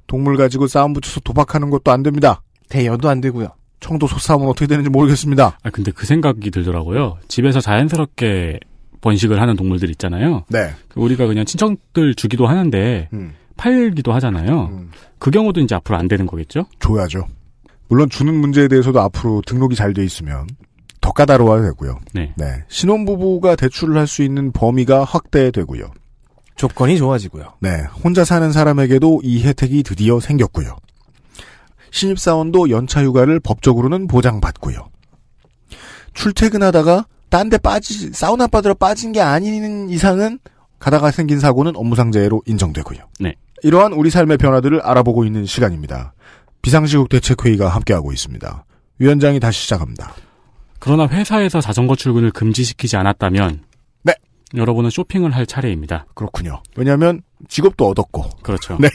동물 가지고 싸움 붙여서 도박하는 것도 안 됩니다. 대여도 안 되고요. 청도 소싸움은 어떻게 되는지 모르겠습니다. 아 근데 그 생각이 들더라고요. 집에서 자연스럽게 번식을 하는 동물들 있잖아요. 네. 그 우리가 그냥 친척들 주기도 하는데 음. 팔기도 하잖아요. 음. 그 경우도 이제 앞으로 안 되는 거겠죠? 줘야죠. 물론 주는 문제에 대해서도 앞으로 등록이 잘 돼 있으면 더 까다로워야 되고요. 네. 네. 신혼부부가 대출을 할 수 있는 범위가 확대되고요. 조건이 좋아지고요. 네. 혼자 사는 사람에게도 이 혜택이 드디어 생겼고요. 신입사원도 연차 휴가를 법적으로는 보장받고요. 출퇴근하다가 딴데 빠지 사우나 빠들어 빠진 게 아닌 이상은 가다가 생긴 사고는 업무상재해로 인정되고요. 네. 이러한 우리 삶의 변화들을 알아보고 있는 시간입니다. 비상시국 대책회의가 함께하고 있습니다. 위원장이 다시 시작합니다. 그러나 회사에서 자전거 출근을 금지시키지 않았다면 네. 여러분은 쇼핑을 할 차례입니다. 그렇군요. 왜냐하면 직업도 얻었고 그렇죠. 네.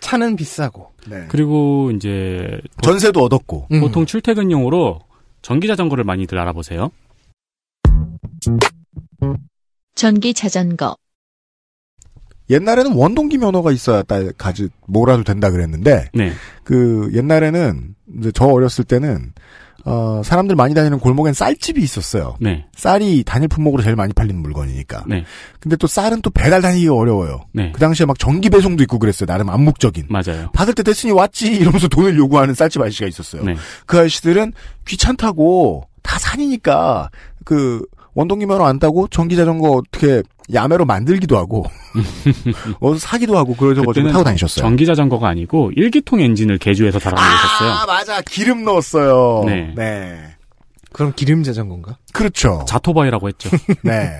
차는 비싸고 네. 그리고 이제 전세도 얻었고 보통 음. 출퇴근용으로 전기 자전거를 많이들 알아보세요. 전기 자전거 옛날에는 원동기 면허가 있어야 딸 가지 뭐라도 된다 그랬는데 네. 그 옛날에는 이제 저 어렸을 때는 어 사람들 많이 다니는 골목엔 쌀집이 있었어요. 네. 쌀이 단일 품목으로 제일 많이 팔리는 물건이니까. 네. 근데 또 쌀은 또 배달 다니기가 어려워요. 네. 그 당시에 막 전기 배송도 있고 그랬어요. 나름 암묵적인. 맞아요. 받을 때대으이 왔지 이러면서 돈을 요구하는 쌀집 아저씨가 있었어요. 네. 그 아저씨들은 귀찮다고 다 산이니까 그 원동기 면허 안다고 전기 자전거 어떻게 야매로 만들기도 하고 [laughs] 어서 사기도 하고 그러셔가지 타고 다니셨어요. 전기 자전거가 아니고 일기통 엔진을 개조해서 달아놓으셨어요. 아 맞아 기름 넣었어요. 네. 네. 그럼 기름 자전거인가? 그렇죠. 자토바이라고 했죠. [laughs] 네.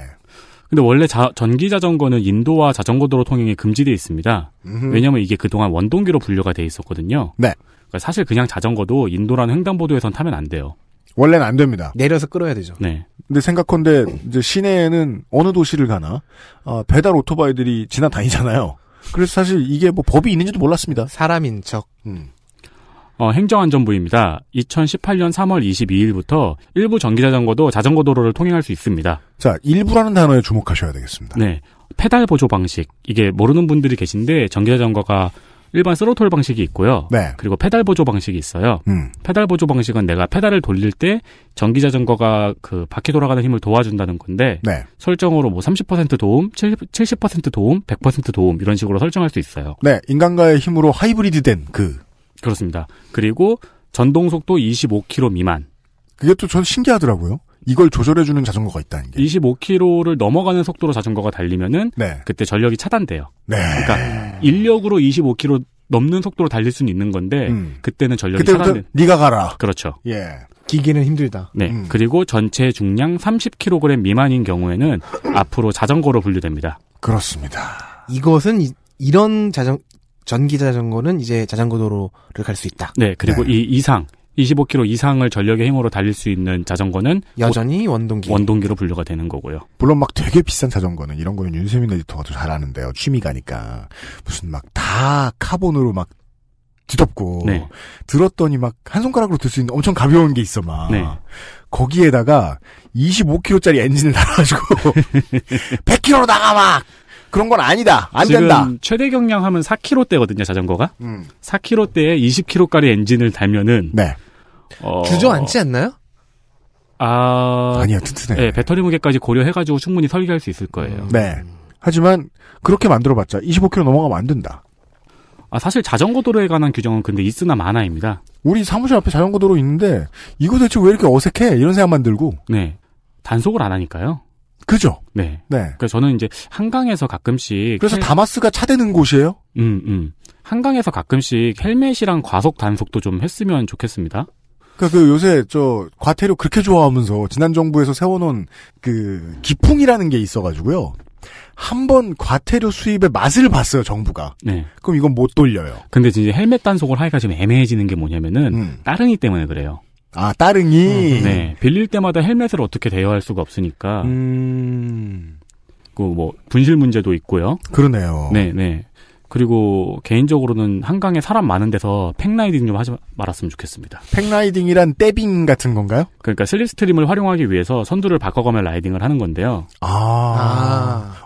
근데 원래 자, 전기 자전거는 인도와 자전거 도로 통행이 금지돼 있습니다. 왜냐면 이게 그동안 원동기로 분류가 돼 있었거든요. 네. 그러니까 사실 그냥 자전거도 인도라는 횡단보도에선 타면 안 돼요. 원래는 안 됩니다. 내려서 끌어야 되죠. 네. 근데 생각컨대 이제 시내에는 어느 도시를 가나 아, 배달 오토바이들이 지나다니잖아요. 그래서 사실 이게 뭐 법이 있는지도 몰랐습니다. 사람인 척. 음. 어, 행정안전부입니다. 2018년 3월 22일부터 일부 전기자전거도 자전거 도로를 통행할 수 있습니다. 자, 일부라는 단어에 주목하셔야 되겠습니다. 네. 페달 보조 방식. 이게 모르는 분들이 계신데 전기자전거가 일반 스로틀 방식이 있고요. 네. 그리고 페달 보조 방식이 있어요. 음. 페달 보조 방식은 내가 페달을 돌릴 때 전기 자전거가 그 바퀴 돌아가는 힘을 도와준다는 건데 네. 설정으로 뭐 30% 도움, 70, 70% 도움, 100% 도움 이런 식으로 설정할 수 있어요. 네, 인간과의 힘으로 하이브리드된 그 그렇습니다. 그리고 전동 속도 25km 미만. 그게 또 전 신기하더라고요. 이걸 조절해주는 자전거가 있다는 게. 25km를 넘어가는 속도로 자전거가 달리면은 네. 그때 전력이 차단돼요. 네. 그러니까 인력으로 25km 넘는 속도로 달릴 수는 있는 건데 음. 그때는 전력이 차단돼. 네가 가라. 그렇죠. 예. 기계는 힘들다. 네. 음. 그리고 전체 중량 30kg 미만인 경우에는 [laughs] 앞으로 자전거로 분류됩니다. 그렇습니다. 이것은 이, 런 자전 전기 자전거는 이제 자전거 도로를 갈 수 있다. 네. 그리고 네. 이 이상 25km 이상을 전력의 힘으로 달릴 수 있는 자전거는 여전히 원동기 원동기로 분류가 되는 거고요. 물론 막 되게 비싼 자전거는 이런 거는 윤세민 에디터가 더잘 아는데요. 취미가니까 무슨 막 다 카본으로 막 뒤덮고 네. 들었더니 막 한 손가락으로 들 수 있는 엄청 가벼운 게 있어 막 네. 거기에다가 25kg짜리 엔진을 달아가지고 100km로 [laughs] 나가 막 그런 건 아니다. 안 지금 된다. 최대 경량하면 4kg대거든요, 자전거가. 음. 4kg대에 2 0 k g 까리 엔진을 달면은 네. 어... 주저앉지 않나요? 아아니요 튼튼해. 네, 배터리 무게까지 고려해가지고 충분히 설계할 수 있을 거예요. 음. 네. 하지만 그렇게 만들어봤자 2 5 k g 넘어가면 안 된다. 아 사실 자전거 도로에 관한 규정은 근데 있으나 마나입니다. 우리 사무실 앞에 자전거 도로 있는데 이거 대체 왜 이렇게 어색해? 이런 생각만 들고. 네. 단속을 안 하니까요. 그죠? 네. 네. 그래서 그러니까 저는 이제 한강에서 가끔씩 그래서 헬... 다마스가 차대는 곳이에요? 음, 음. 한강에서 가끔씩 헬멧이랑 과속 단속도 좀 했으면 좋겠습니다. 그그 그러니까 요새 저 과태료 그렇게 좋아하면서 지난 정부에서 세워놓은 그 기풍이라는 게 있어가지고요. 한번 과태료 수입의 맛을 봤어요 정부가. 네. 그럼 이건 못 돌려요. 근데 이제 헬멧 단속을 하기가 좀 애매해지는 게 뭐냐면은 음. 따릉이 때문에 그래요. 아, 따릉이? 음, 네. 빌릴 때마다 헬멧을 어떻게 대여할 수가 없으니까. 음. 그, 뭐, 분실 문제도 있고요. 그러네요. 네, 네. 그리고 개인적으로는 한강에 사람 많은 데서 팽라이딩 좀 하지 말았으면 좋겠습니다. 팽라이딩이란 떼빙 같은 건가요? 그러니까 슬립스트림을 활용하기 위해서 선두를 바꿔가며 라이딩을 하는 건데요. 아. 아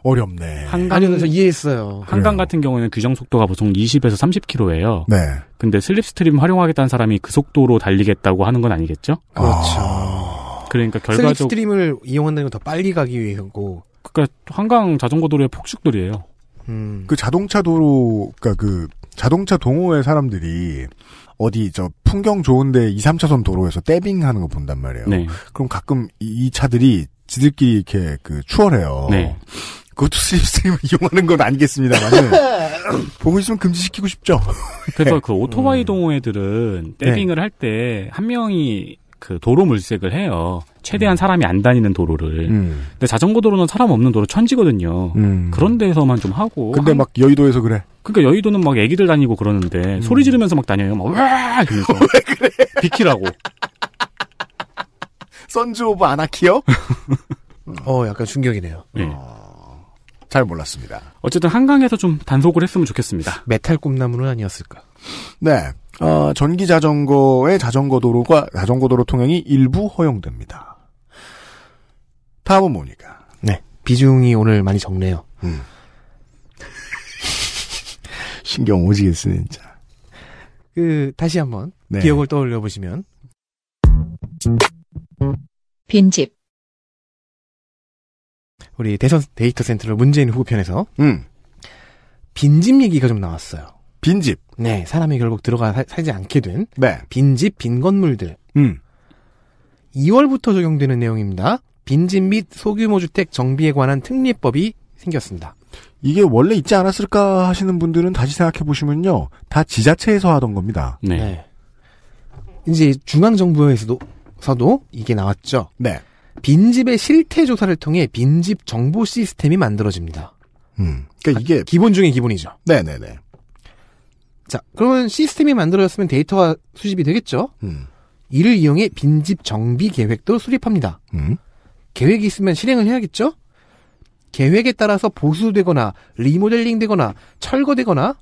어렵네. 한강, 아니요, 저 이해했어요. 한강 그래요. 같은 경우에는 규정 속도가 보통 20에서 30km예요. 네. 근데 슬립스트림 활용하겠다는 사람이 그 속도로 달리겠다고 하는 건 아니겠죠? 그렇죠. 아... 그러니까 결과적으로 슬립스트림을 이용한다는 건 더 빨리 가기 위해서고. 그러니까 한강 자전거 도로의 폭죽돌이에요. 음. 그 자동차 도로, 그러니까 그 자동차 동호회 사람들이 어디 저 풍경 좋은데 2, 3차선 도로에서 떼빙 하는 거 본단 말이에요. 네. 그럼 가끔 이, 이 차들이 지들끼리 이렇게 그 추월해요. 네. 그것도 슬립스트림을 이용하는 건 아니겠습니다만은 [laughs] 보고 있으면 금지시키고 싶죠. 그래서 네. 그 오토바이 음. 동호회들은 떼빙을 네. 할때 한 명이 그 도로 물색을 해요. 최대한 음. 사람이 안 다니는 도로를. 음. 근데 자전거 도로는 사람 없는 도로 천지거든요. 음. 그런 데서만 좀 하고. 근데 한... 막 여의도에서 그래. 그러니까 여의도는 막 애기들 다니고 그러는데 음. 소리 지르면서 막 다녀요. 막와 이러면서 [laughs] 그래? 비키라고. [laughs] 선즈 오브 아나키요? 어, 약간 충격이네요. 네. 어... 잘 몰랐습니다. 어쨌든 한강에서 좀 단속을 했으면 좋겠습니다. 메탈 꿈나무는 아니었을까? 네. 어, 전기 자전거의 자전거 도로가 자전거 도로 통행이 일부 허용됩니다. 다음은 뭡니까? 네. 비중이 오늘 많이 적네요. 음. [laughs] 신경 오지게 쓰는 자. 그 다시 한번 네. 기억을 떠올려 보시면 빈집 우리 대선 데이터 센터를 문재인 후보 편에서 음. 빈집 얘기가 좀 나왔어요. 빈집. 네, 사람이 결국 들어가 사, 살지 않게 된 네. 빈집, 빈 건물들. 음. 2월부터 적용되는 내용입니다. 빈집 및 소규모 주택 정비에 관한 특례법이 생겼습니다. 이게 원래 있지 않았을까 하시는 분들은 다시 생각해 보시면요. 다 지자체에서 하던 겁니다. 네. 네. 이제 중앙정부에서도 서도 이게 나왔죠. 네. 빈집의 실태 조사를 통해 빈집 정보 시스템이 만들어집니다. 음. 그러니까 이게 아, 기본 중의 기본이죠. 네, 네, 네. 자, 그러면 시스템이 만들어졌으면 데이터가 수집이 되겠죠. 음. 이를 이용해 빈집 정비 계획도 수립합니다. 음. 계획이 있으면 실행을 해야겠죠. 계획에 따라서 보수되거나 리모델링되거나 철거되거나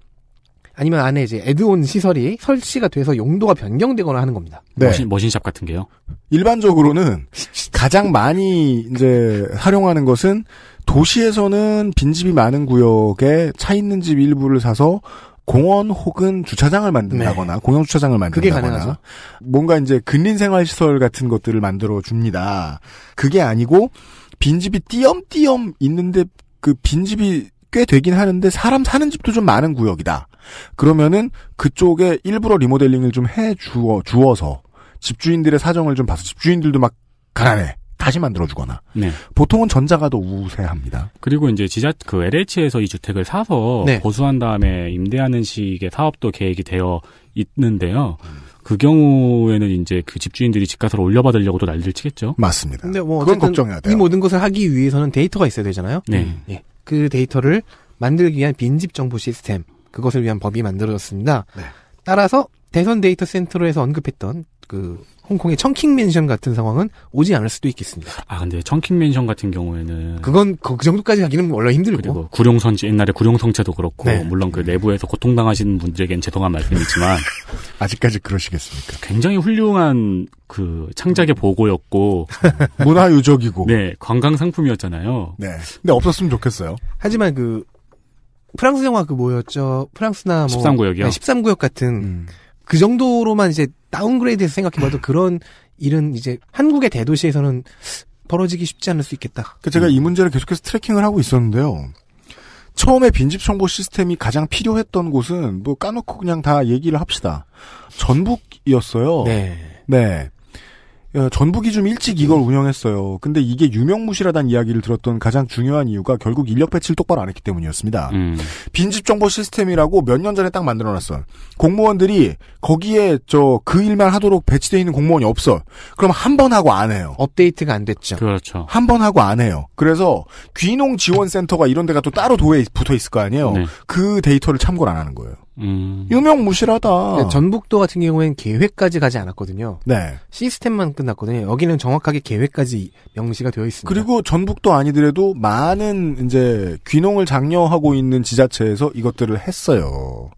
아니면 안에 이제 에드온 시설이 설치가 돼서 용도가 변경되거나 하는 겁니다. 네. 머신, 머신샵 같은 게요? 일반적으로는 [laughs] 가장 많이 이제 활용하는 것은 도시에서는 빈집이 많은 구역에 차 있는 집 일부를 사서 공원 혹은 주차장을 만든다거나 네. 공영 주차장을 만든다거나 뭔가 이제 근린 생활 시설 같은 것들을 만들어 줍니다. 그게 아니고 빈집이 띄엄띄엄 있는데 그 빈집이 꽤 되긴 하는데 사람 사는 집도 좀 많은 구역이다. 그러면은 그쪽에 일부러 리모델링을 좀 해 주어 주어서 집주인들의 사정을 좀 봐서 집주인들도 막 가난해. 다시 만들어주거나 네. 보통은 전자가 더 우세합니다. 그리고 이제 지자 그 LH에서 이 주택을 사서 네. 거수한 다음에 임대하는 식의 사업도 계획이 되어 있는데요. 그 경우에는 이제 그 집주인들이 집값을 올려받으려고 또 난리를 치겠죠. 맞습니다. 근데 뭐 그건 걱정해야 돼요. 이 모든 것을 하기 위해서는 데이터가 있어야 되잖아요. 네. 네. 그 데이터를 만들기 위한 빈집 정보 시스템. 그것을 위한 법이 만들어졌습니다. 네. 따라서 대선 데이터 센터로에서 언급했던 그 홍콩의 청킹 맨션 같은 상황은 오지 않을 수도 있겠습니다. 아 근데 청킹 맨션 같은 경우에는 그건 그, 그 정도까지 가기는 원래 힘들고 그리고 구룡선지 옛날에 구룡성체도 그렇고 네. 물론 그 내부에서 고통당하시는 분들에겐 죄송한 말씀이지만 [laughs] 아직까지 그러시겠습니까? 굉장히 훌륭한 그 창작의 보고였고 [laughs] 문화 유적이고 네 관광 상품이었잖아요. 네 근데 없었으면 좋겠어요. 하지만 그 프랑스 영화 그 뭐였죠? 프랑스나 뭐 13구역이요. 네, 13구역 같은 음. 그 정도로만 이제 다운그레이드해서 생각해봐도 그런 일은 이제 한국의 대도시에서는 벌어지기 쉽지 않을 수 있겠다. 그 제가 음. 이 문제를 계속해서 트래킹을 하고 있었는데요. 처음에 빈집 청보 시스템이 가장 필요했던 곳은 뭐 까놓고 그냥 다 얘기를 합시다. 전북이었어요. 네. 네. 예, 전북이 좀 일찍 이걸 운영했어요. 근데 이게 유명무실하다는 이야기를 들었던 가장 중요한 이유가 결국 인력 배치를 똑바로 안 했기 때문이었습니다. 음. 빈집 정보 시스템이라고 몇 년 전에 딱 만들어놨어. 공무원들이 거기에 저 그 일만 하도록 배치되어 있는 공무원이 없어. 그럼 한 번 하고 안 해요. 업데이트가 안 됐죠. 그렇죠. 한 번 하고 안 해요. 그래서 귀농 지원센터가 이런 데가 또 따로 도에 붙어 있을 거 아니에요. 네. 그 데이터를 참고를 안 하는 거예요. 음. 유명무실하다. 네, 전북도 같은 경우엔 계획까지 가지 않았거든요. 네. 시스템만 끝났거든요. 여기는 정확하게 계획까지 명시가 되어 있습니다. 그리고 전북도 아니더라도 많은 이제 귀농을 장려하고 있는 지자체에서 이것들을 했어요.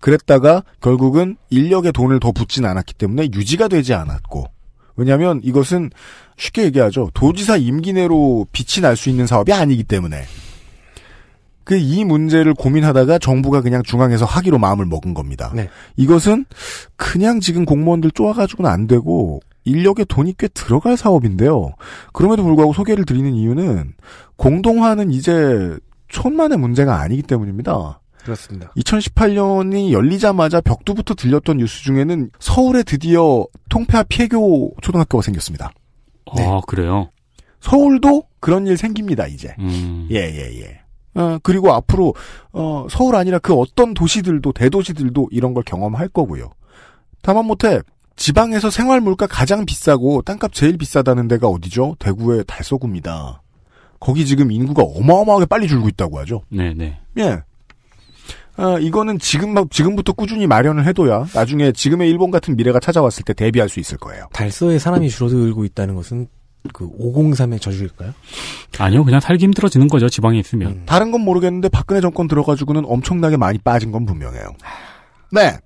그랬다가 결국은 인력에 돈을 더붙진 않았기 때문에 유지가 되지 않았고. 왜냐하면 이것은 쉽게 얘기하죠. 도지사 임기 내로 빛이 날 수 있는 사업이 아니기 때문에. 그이 문제를 고민하다가 정부가 그냥 중앙에서 하기로 마음을 먹은 겁니다. 네. 이것은 그냥 지금 공무원들 쪼아가지고는 안 되고 인력에 돈이 꽤 들어갈 사업인데요. 그럼에도 불구하고 소개를 드리는 이유는 공동화는 이제 천만의 문제가 아니기 때문입니다. 그렇습니다. 2018년이 열리자마자 벽두부터 들렸던 뉴스 중에는 서울에 드디어 통폐합 폐교 초등학교가 생겼습니다. 아, 네. 그래요? 서울도 그런 일 생깁니다, 이제. 음. 예, 예, 예. 어, 그리고 앞으로 어, 서울 아니라 그 어떤 도시들도 대도시들도 이런 걸 경험할 거고요. 다만 못해 지방에서 생활 물가 가장 비싸고 땅값 제일 비싸다는 데가 어디죠? 대구의 달서구입니다. 거기 지금 인구가 어마어마하게 빨리 줄고 있다고 하죠. 네, 네. 예. 아, 이거는 지금 막 지금부터 꾸준히 마련을 해둬야 나중에 지금의 일본 같은 미래가 찾아왔을 때 대비할 수 있을 거예요. 달서에 사람이 줄어들고 있다는 것은 그 503의 저주일까요? 아니요, 그냥 살기 힘들어지는 거죠 지방에 있으면. 음, 다른 건 모르겠는데 박근혜 정권 들어가지고는 엄청나게 많이 빠진 건 분명해요. 네,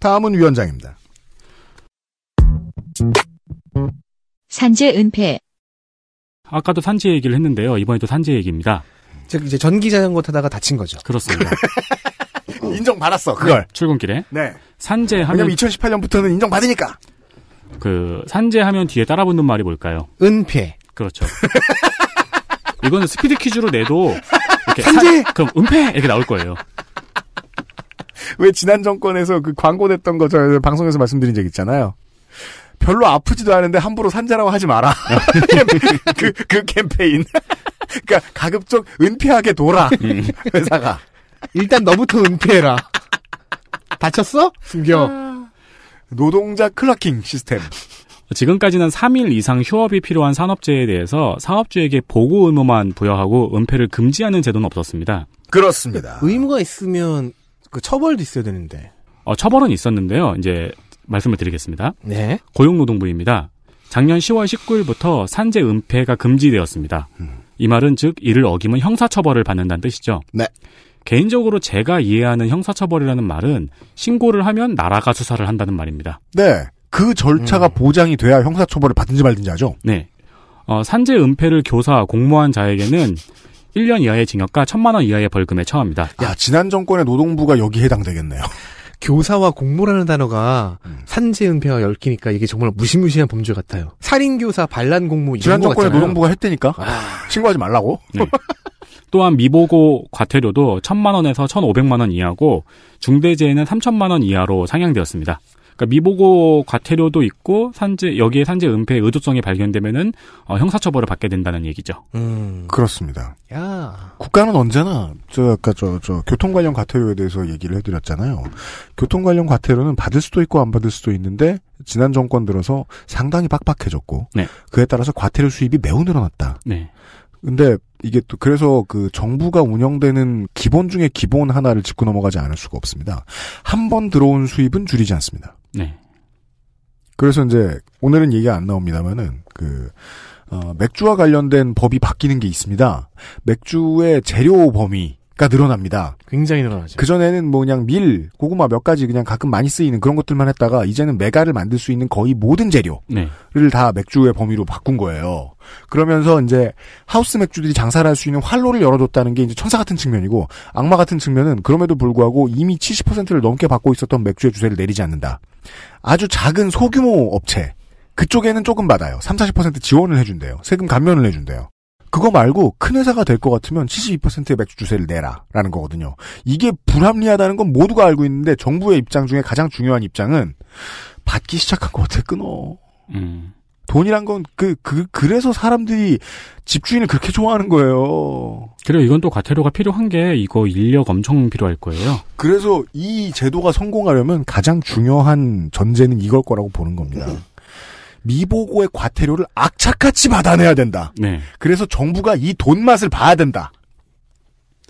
다음은 위원장입니다. 산재 은폐. 아까도 산재 얘기를 했는데요. 이번에도 산재 얘기입니다. 즉 이제 전기 자전거 타다가 다친 거죠. 그렇습니다. [laughs] 인정 받았어 그걸 네, 출근길에. 네. 산재하면. 왜냐면 2018년부터는 인정 받으니까. 그 산재하면 뒤에 따라붙는 말이 뭘까요? 은폐. 그렇죠. [laughs] 이거는 스피드 퀴즈로 내도 이렇게 산재 사, 그럼 은폐 이렇게 나올 거예요. 왜 지난 정권에서 그 광고됐던 거저 방송에서 말씀드린 적 있잖아요. 별로 아프지도 않은데 함부로 산재라고 하지 마라. [laughs] 그, 그 캠페인. [laughs] 그러니까 가급적 은폐하게 돌아. 음. 회사가. 일단 너부터 은폐해라. 다쳤어? 숨겨. 노동자 클락킹 시스템. [laughs] 지금까지는 3일 이상 휴업이 필요한 산업재해에 대해서 사업주에게 보고 의무만 부여하고 은폐를 금지하는 제도는 없었습니다. 그렇습니다. 그 의무가 있으면 그 처벌도 있어야 되는데. 어, 처벌은 있었는데요. 이제 말씀을 드리겠습니다. 네. 고용노동부입니다. 작년 10월 19일부터 산재 은폐가 금지되었습니다. 음. 이 말은 즉 이를 어기면 형사처벌을 받는다는 뜻이죠. 네. 개인적으로 제가 이해하는 형사처벌이라는 말은 신고를 하면 나라가 수사를 한다는 말입니다. 네. 그 절차가 음. 보장이 돼야 형사처벌을 받든지 말든지 하죠. 네. 어, 산재 은폐를 교사, 공모한 자에게는 1년 이하의 징역과 1천만 원 이하의 벌금에 처합니다. 야, 아, 지난 정권의 노동부가 여기 해당되겠네요. [laughs] 교사와 공모라는 단어가 음. 산재 은폐와 엮이니까 이게 정말 무시무시한 범죄 같아요. 살인 교사, 반란 공모 이런 지난 거 지난 정권의 노동부가 했대니까 아... 신고하지 말라고. 네. [laughs] 또한 미보고 과태료도 천만 원에서 천오백만 원 이하고 중대재해는 삼천만원 이하로 상향되었습니다. 그러니까 미보고 과태료도 있고 산재 여기에 산재 은폐 의도성이 발견되면은 어, 형사처벌을 받게 된다는 얘기죠. 음 그렇습니다. 야 국가는 언제나 저 아까 저저 교통 관련 과태료에 대해서 얘기를 해드렸잖아요. 교통 관련 과태료는 받을 수도 있고 안 받을 수도 있는데 지난 정권 들어서 상당히 빡빡해졌고 네. 그에 따라서 과태료 수입이 매우 늘어났다. 네. 근데 이게 또 그래서 그 정부가 운영되는 기본 중에 기본 하나를 짚고 넘어가지 않을 수가 없습니다. 한 번 들어온 수입은 줄이지 않습니다. 네. 그래서 이제 오늘은 얘기 안 나옵니다만은 그 어, 맥주와 관련된 법이 바뀌는 게 있습니다. 맥주의 재료 범위 가 늘어납니다. 굉장히 늘어나죠. 그전에는 뭐 그냥 밀, 고구마 몇 가지 그냥 가끔 많이 쓰이는 그런 것들만 했다가 이제는 메가를 만들 수 있는 거의 모든 재료를 네. 다 맥주의 범위로 바꾼 거예요. 그러면서 이제 하우스 맥주들이 장사를 할 수 있는 활로를 열어줬다는 게 이제 천사 같은 측면이고 악마 같은 측면은 그럼에도 불구하고 이미 70%를 넘게 받고 있었던 맥주의 주세를 내리지 않는다. 아주 작은 소규모 업체 그쪽에는 조금 받아요. 3, 0 40% 지원을 해준대요. 세금 감면을 해준대요. 그거 말고 큰 회사가 될 것 같으면 72%의 맥주 주세를 내라라는 거거든요. 이게 불합리하다는 건 모두가 알고 있는데 정부의 입장 중에 가장 중요한 입장은 받기 시작한 거 어떻게 끊어? 음. 돈이란 건그 그, 그래서 사람들이 집주인을 그렇게 좋아하는 거예요. 그리고 이건 또 과태료가 필요한 게 이거 인력 엄청 필요할 거예요. 그래서 이 제도가 성공하려면 가장 중요한 전제는 이걸 거라고 보는 겁니다. 음. 미보고의 과태료를 악착같이 받아내야 된다. 네. 그래서 정부가 이 돈 맛을 봐야 된다.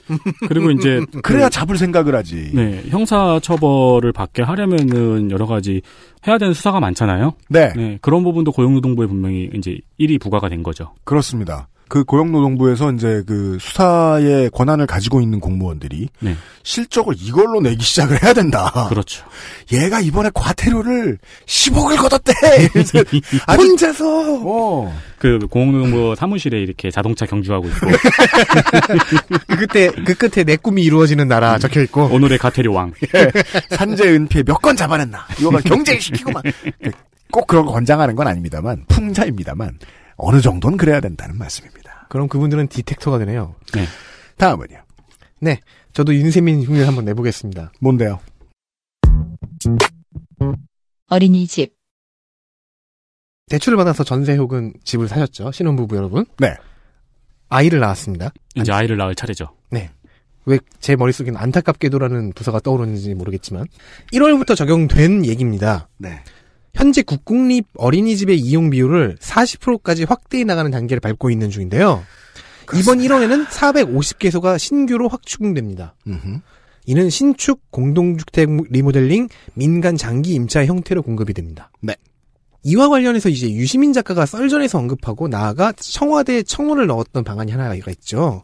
[laughs] 그리고 이제 그래야 그 잡을 생각을 하지. 네, 형사 처벌을 받게 하려면은 여러 가지 해야 되는 수사가 많잖아요. 네. 네 그런 부분도 고용노동부에 분명히 이제 1위 부과가 된 거죠. 그렇습니다. 그 고용노동부에서 이제 그 수사의 권한을 가지고 있는 공무원들이 네. 실적을 이걸로 내기 시작을 해야 된다. 그렇죠. 얘가 이번에 과태료를 10억을 걷었대. [laughs] 혼자서. 어. 그 공공노동부 사무실에 이렇게 자동차 경주하고 있고. [laughs] 그때그 끝에 내 꿈이 이루어지는 나라 적혀 있고. 오늘의 과태료 왕. [laughs] 예. 산재 은폐 몇 건 잡아냈나. 이거막경쟁시키고 막. 꼭 그런 거 권장하는 건 아닙니다만 풍자입니다만 어느 정도는 그래야 된다는 말씀입니다. 그럼 그분들은 디텍터가 되네요. 네. 다음은요. 네. 저도 윤세민 흉내 한번 내보겠습니다. 뭔데요? 어린이집. 대출을 받아서 전세 혹은 집을 사셨죠? 신혼부부 여러분? 네. 아이를 낳았습니다. 이제 아이를 낳을 차례죠. 네. 왜 제 머릿속엔 안타깝게도라는 부서가 떠오르는지 모르겠지만 1월부터 적용된 얘기입니다. 네. 현재 국공립 어린이집의 이용 비율을 40%까지 확대해 나가는 단계를 밟고 있는 중인데요. 그렇습니다. 이번 1원에는 450개소가 신규로 확충됩니다. 음흠. 이는 신축 공동주택 리모델링 민간 장기 임차 형태로 공급이 됩니다. 네. 이와 관련해서 이제 유시민 작가가 썰전에서 언급하고 나아가 청와대에 청원을 넣었던 방안이 하나가 있죠.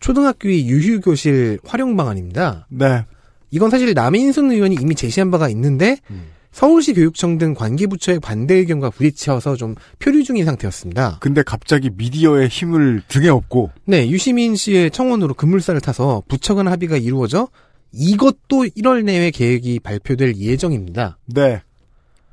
초등학교의 유휴교실 활용 방안입니다. 네. 이건 사실 남인순 의원이 이미 제시한 바가 있는데 음. 서울시 교육청 등 관계부처의 반대 의견과 부딪혀서 좀 표류 중인 상태였습니다. 근데 갑자기 미디어의 힘을 등에 업고 네, 유시민 씨의 청원으로 급물살을 타서 부처 간 합의가 이루어져 이것도 1월 내외 계획이 발표될 예정입니다. 네.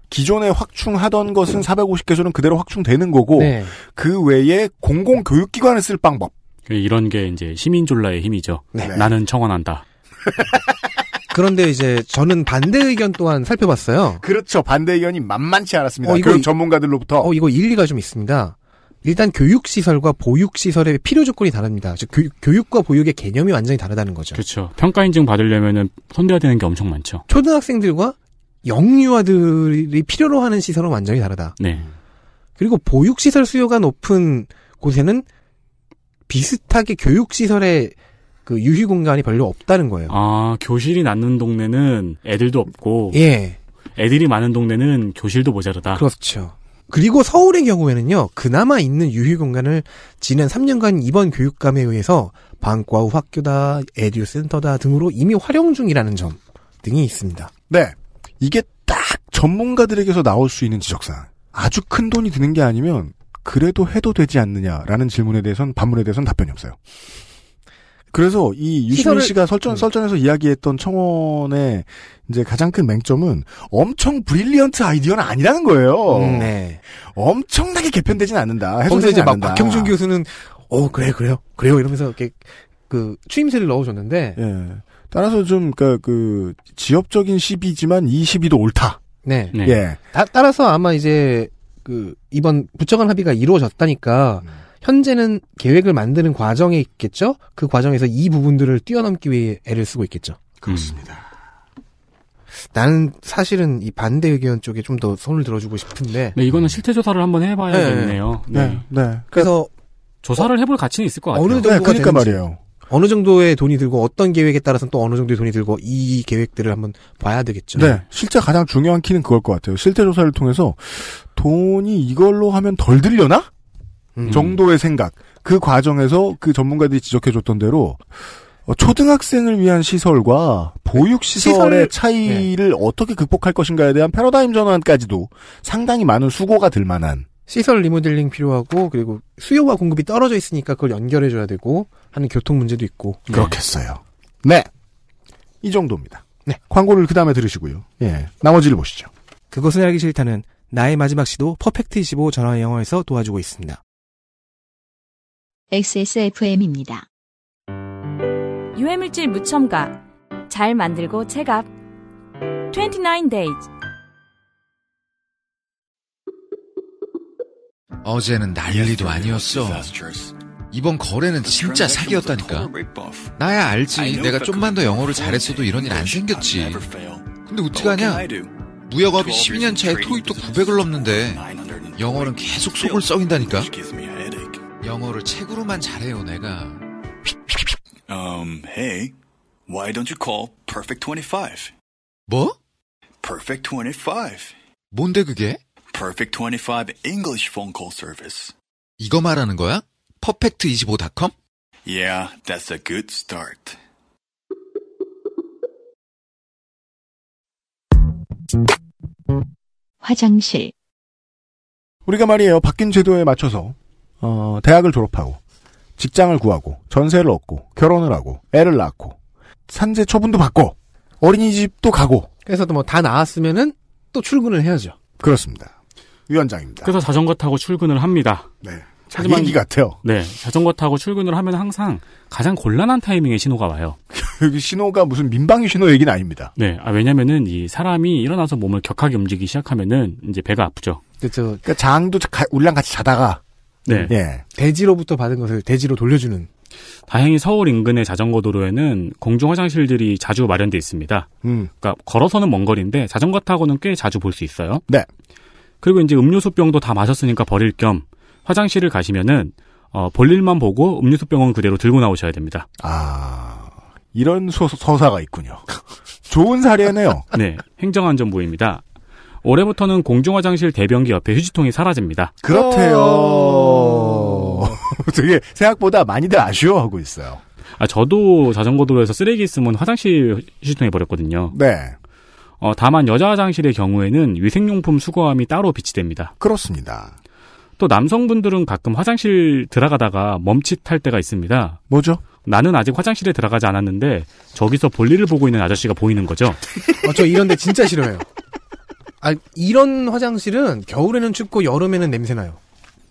기존에 확충하던 것은 450개소는 그대로 확충되는 거고 네. 그 외에 공공 교육기관을 쓸 방법. 이런 게 이제 시민졸라의 힘이죠. 네. 나는 청원한다. [laughs] 그런데 이제 저는 반대 의견 또한 살펴봤어요. 그렇죠. 반대 의견이 만만치 않았습니다. 어, 이거, 교육 전문가들로부터. 어, 이거 일리가 좀 있습니다. 일단 교육시설과 보육시설의 필요 조건이 다릅니다. 즉 교, 육과 보육의 개념이 완전히 다르다는 거죠. 그렇죠. 평가 인증 받으려면 선대야 되는 게 엄청 많죠. 초등학생들과 영유아들이 필요로 하는 시설은 완전히 다르다. 네. 그리고 보육시설 수요가 높은 곳에는 비슷하게 교육시설의 그 유휴 공간이 별로 없다는 거예요. 아, 교실이 낮는 동네는 애들도 없고. 예. 애들이 많은 동네는 교실도 모자르다. 그렇죠. 그리고 서울의 경우에는요, 그나마 있는 유휴 공간을 지난 3년간 이번 교육감에 의해서 방과 후 학교다, 에듀 센터다 등으로 이미 활용 중이라는 점 등이 있습니다. 네. 이게 딱 전문가들에게서 나올 수 있는 지적사항. 아주 큰 돈이 드는 게 아니면 그래도 해도 되지 않느냐라는 질문에 대해서는 반문에 대해서는 답변이 없어요. 그래서 이 유시민 씨가 설전, 네. 설전에서 이야기했던 청원의 이제 가장 큰 맹점은 엄청 브릴리언트 아이디어는 아니라는 거예요. 음, 네. 엄청나게 개편되진 않는다. 해소되지 이제 않는다. 박형준 교수는 어 그래 그래요 그래요 이러면서 이렇게 그 추임새를 넣어줬는데. 예. 따라서 좀그니까그 지역적인 시비지만 이 시비도 옳다. 네. 네. 예. 따, 따라서 아마 이제 그 이번 부처간 합의가 이루어졌다니까 음. 현재는 계획을 만드는 과정에 있겠죠. 그 과정에서 이 부분들을 뛰어넘기 위해 애를 쓰고 있겠죠. 그렇습니다. 음. 나는 사실은 이 반대 의견 쪽에 좀 더 손을 들어주고 싶은데. 네, 이거는 실태 조사를 한번 해봐야겠네요. 네 네. 네, 네. 네. 네. 그래서 조사를 어, 해볼 가치는 있을 것 같아요. 어느 정도 네, 그러니까 말이에요. 어느 정도의 돈이 들고 어떤 계획에 따라서는 또 어느 정도의 돈이 들고 이 계획들을 한번 봐야 되겠죠. 네, 실제 가장 중요한 키는 그걸 것 같아요. 실태 조사를 통해서 돈이 이걸로 하면 덜 들려나? 음. 정도의 생각. 그 과정에서 그 전문가들이 지적해줬던 대로 어, 초등학생을 위한 시설과 보육시설의 차이를 네. 어떻게 극복할 것인가에 대한 패러다임 전환까지도 상당히 많은 수고가 들 만한 시설 리모델링 필요하고 그리고 수요와 공급이 떨어져 있으니까 그걸 연결해 줘야 되고 하는 교통 문제도 있고 네. 그렇겠어요. 네. 이 정도입니다. 네. 광고를 그다음에 들으시고요. 예. 나머지를 보시죠. 그것은 알기 싫다는 나의 마지막 시도 퍼펙트 25 전화 영어에서 도와주고 있습니다. XSFM입니다. 유해물질 무첨가 잘 만들고 체갑 29 days 어제는 난리도 아니었어. 이번 거래는 진짜 사기였다니까. 나야 알지. 내가 좀만 더 영어를 잘했어도 이런 일 안 생겼지. 근데 어떡하냐? 무역업이 12년 차에 토익도 900을 넘는데 영어는 계속 속을 썩인다니까. 영어를 책으로만 잘해요, 내가. Um, hey, why don't you call Perfect 25? 뭐? Perfect 25. 뭔데 그게? Perfect 25 English phone call service. 이거 말하는 거야? perfect25.com? Yeah, that's a good start. 화장실 우리가 말이에요. 바뀐 제도에 맞춰서 어, 대학을 졸업하고 직장을 구하고 전세를 얻고 결혼을 하고 애를 낳고 산재 처분도 받고 어린이집도 가고 그래서 또뭐다 나왔으면은 또 출근을 해야죠. 그렇습니다. 위원장입니다. 그래서 자전거 타고 출근을 합니다. 네. 하지만 아, 기 같아요. 네, 자전거 타고 출근을 하면 항상 가장 곤란한 타이밍에 신호가 와요. [laughs] 여기 신호가 무슨 민방위 신호 얘기는 아닙니다. 네, 아, 왜냐면은 이 사람이 일어나서 몸을 격하게 움직이기 시작하면은 이제 배가 아프죠. 그렇죠. 그러니까 장도 가, 우리랑 같이 자다가 네. 예. 대지로부터 받은 것을 대지로 돌려주는. 다행히 서울 인근의 자전거 도로에는 공중 화장실들이 자주 마련돼 있습니다. 음. 그러니까 걸어서는 먼 거리인데 자전거 타고는 꽤 자주 볼 수 있어요. 네. 그리고 이제 음료수 병도 다 마셨으니까 버릴 겸 화장실을 가시면은 어, 볼일만 보고 음료수 병은 그대로 들고 나오셔야 됩니다. 아 이런 소, 서사가 있군요. 좋은 사례네요. [laughs] 네, 행정안전부입니다. 올해부터는 공중화장실 대변기 옆에 휴지통이 사라집니다. 그렇대요. [laughs] 되게 생각보다 많이들 아쉬워하고 있어요. 아, 저도 자전거 도로에서 쓰레기 있으면 화장실 휴지통에 버렸거든요. 네. 어, 다만 여자 화장실의 경우에는 위생용품 수거함이 따로 비치됩니다. 그렇습니다. 또 남성분들은 가끔 화장실 들어가다가 멈칫할 때가 있습니다. 뭐죠? 나는 아직 화장실에 들어가지 않았는데 저기서 볼일을 보고 있는 아저씨가 보이는 거죠. 어, 저 이런데 진짜 싫어요. 해 아, 이런 화장실은 겨울에는 춥고 여름에는 냄새나요.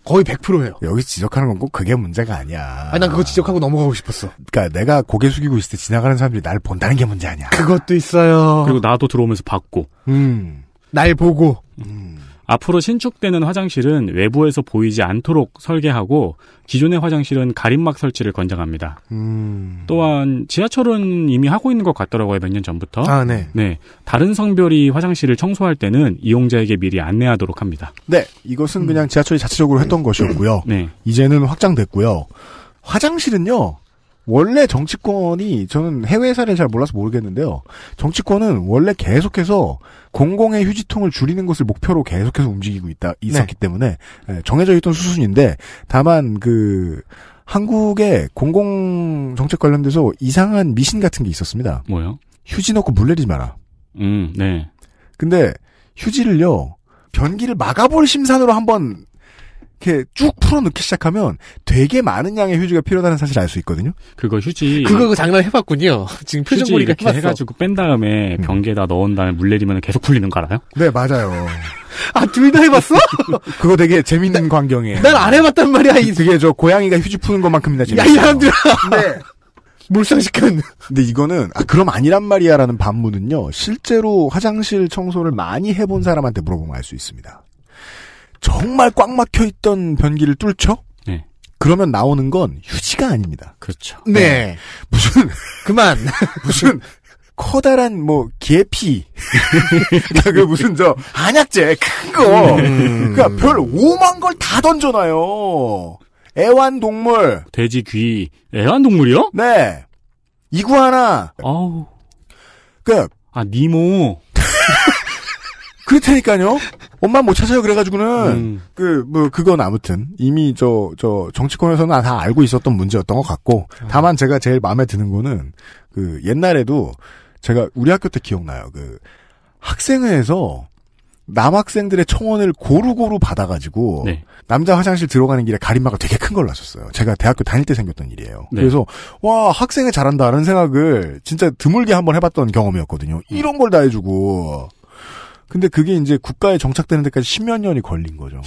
거의 100%예요. 여기 지적하는 건 꼭 그게 문제가 아니야. 아니, 난 그거 지적하고 넘어가고 싶었어. 그러니까 내가 고개 숙이고 있을 때 지나가는 사람들이 날 본다는 게 문제 아니야. 그것도 있어요. 그리고 나도 들어오면서 봤고. 음. 날 보고. 음. 앞으로 신축되는 화장실은 외부에서 보이지 않도록 설계하고 기존의 화장실은 가림막 설치를 권장합니다. 음... 또한 지하철은 이미 하고 있는 것 같더라고요 몇 년 전부터. 아 네. 네 다른 성별이 화장실을 청소할 때는 이용자에게 미리 안내하도록 합니다. 네 이것은 그냥 음. 지하철이 자체적으로 했던 것이었고요. 네 이제는 확장됐고요. 화장실은요 원래 정치권이 저는 해외 사례를 잘 몰라서 모르겠는데요. 정치권은 원래 계속해서 공공의 휴지통을 줄이는 것을 목표로 계속해서 움직이고 있다 있었기 네. 때문에 예, 정해져 있던 수순인데 다만 그 한국의 공공 정책 관련돼서 이상한 미신 같은 게 있었습니다. 뭐요? 휴지 넣고 물 내리지 마라. 음, 네. 근데 휴지를요 변기를 막아볼 심산으로 한번 이렇게 쭉 풀어놓기 시작하면 되게 많은 양의 휴지가 필요하다는 사실 을알 수 있거든요. 그거 휴지 그거 장난 해봤군요. [laughs] 지금 표정 휴 보니까 이렇게 해봤어. 해가지고 뺀 다음에 음. 변기에다 넣은 다음에 물 내리면 계속 풀리는 거 알아요? 네 맞아요. [laughs] 아둘 다 해봤어? [laughs] 그거 되게 재밌는 네. 광경이에요. 난 안 해봤단 말이야. 그 이 그게 저 고양이가 휴지 푸는 것만큼이나 재밌어. 야이 사람들아. 네. 물상식한. 근데 이거는 아 그럼 아니란 말이야라는 반문은요. 실제로 화장실 청소를 많이 해본 사람한테 물어보면 알 수 있습니다. 정말 꽉 막혀 있던 변기를 뚫죠? 네. 그러면 나오는 건 휴지가 아닙니다. 그렇죠. 네. 네. 무슨 그만 [laughs] 무슨 커다란 뭐 계피 [laughs] 그 무슨 저 한약재 큰 거. 음. 그러니까 별 오만 걸 다 던져놔요. 애완동물. 돼지 귀. 애완동물이요? 네. 이구아나. 아우. 그. 아 니모. [laughs] 그렇다니까요. 엄마 못 찾아요. 그래가지고는 음. 그뭐 그건 아무튼 이미 저 저 정치권에서는 다 알고 있었던 문제였던 것 같고 아. 다만 제가 제일 마음에 드는 거는 그 옛날에도 제가 우리 학교 때 기억나요. 그 학생회에서 남학생들의 청원을 고루고루 받아가지고 네. 남자 화장실 들어가는 길에 가림막을 되게 큰 걸 놨었어요. 제가 대학교 다닐 때 생겼던 일이에요. 네. 그래서 와 학생회 잘한다라는 생각을 진짜 드물게 한번 해봤던 경험이었거든요. 음. 이런 걸 다 해주고 근데 그게 이제 국가에 정착되는 데까지 십몇 년이 걸린 거죠.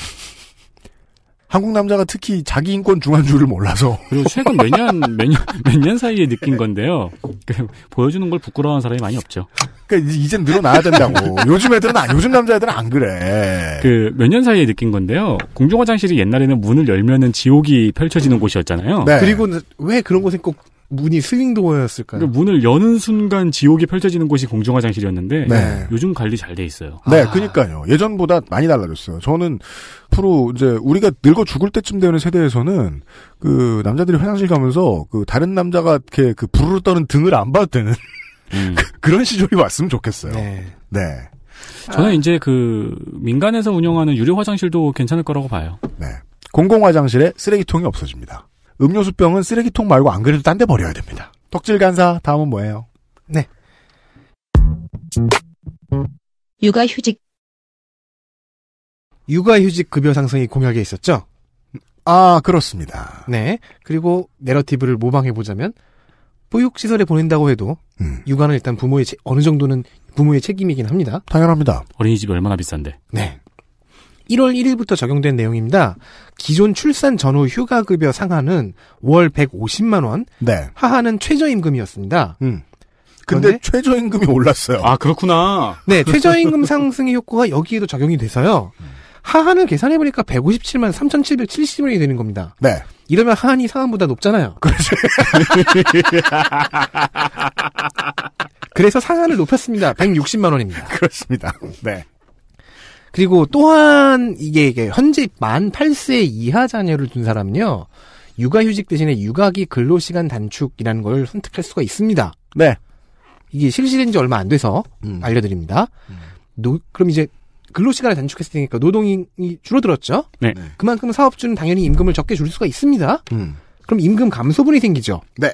한국 남자가 특히 자기 인권 중한줄을 몰라서. 그리고 최근 몇 년, 몇 년, 몇 년 사이에 느낀 건데요. 그 보여주는 걸부끄러워하는 사람이 많이 없죠. 그니까이제 늘어나야 된다고. 요즘 애들은, 안, 요즘 남자애들은 안 그래. 그 몇 년 사이에 느낀 건데요. 공중 화장실이 옛날에는 문을 열면은 지옥이 펼쳐지는 음. 곳이었잖아요. 네. 그리고 왜 그런 곳에 꼭 문이 스윙도어였을까요? 그러니까 문을 여는 순간 지옥이 펼쳐지는 곳이 공중화장실이었는데 네. 요즘 관리 잘 돼 있어요. 네, 아. 그니까요. 예전보다 많이 달라졌어요. 저는 앞으로 이제 우리가 늙어 죽을 때쯤 되는 세대에서는 그 남자들이 화장실 가면서 그 다른 남자가 이렇게 그 부르르 떠는 등을 안 봐도 되는 음. [laughs] 그, 그런 시절이 왔으면 좋겠어요. 네. 네. 저는 아. 이제 그 민간에서 운영하는 유료 화장실도 괜찮을 거라고 봐요. 네. 공공 화장실에 쓰레기통이 없어집니다. 음료수 병은 쓰레기통 말고 안 그래도 딴 데 버려야 됩니다. 덕질 간사 다음은 뭐예요? 네. 육아휴직 육아휴직 급여 상승이 공약에 있었죠? 아 그렇습니다. 네. 그리고 내러티브를 모방해 보자면 보육시설에 보낸다고 해도 음. 육아는 일단 부모의 어느 정도는 부모의 책임이긴 합니다. 당연합니다. 어린이집이 얼마나 비싼데? 네. 1월 1일부터 적용된 내용입니다. 기존 출산 전후 휴가급여 상한은 월 150만원, 네. 하한은 최저임금이었습니다. 음. 근데 최저임금이 올랐어요. 아, 그렇구나. 네, 최저임금 상승의 효과가 여기에도 적용이 돼서요. 하한을 계산해보니까 157만 3,770원이 되는 겁니다. 네. 이러면 하한이 상한보다 높잖아요. 그렇죠. [laughs] 그래서 상한을 높였습니다. 160만 원입니다. 그렇습니다. 네. 그리고 또한 이게, 이게 현재 만 8세 이하 자녀를 둔 사람은요. 육아휴직 대신에 육아기 근로시간 단축이라는 걸 선택할 수가 있습니다. 네. 이게 실시된 지 얼마 안 돼서 음. 알려드립니다. 음. 노, 그럼 이제 근로시간을 단축했으니까 노동이 줄어들었죠. 네. 네. 그만큼 사업주는 당연히 임금을 적게 줄 수가 있습니다. 음. 그럼 임금 감소분이 생기죠. 네.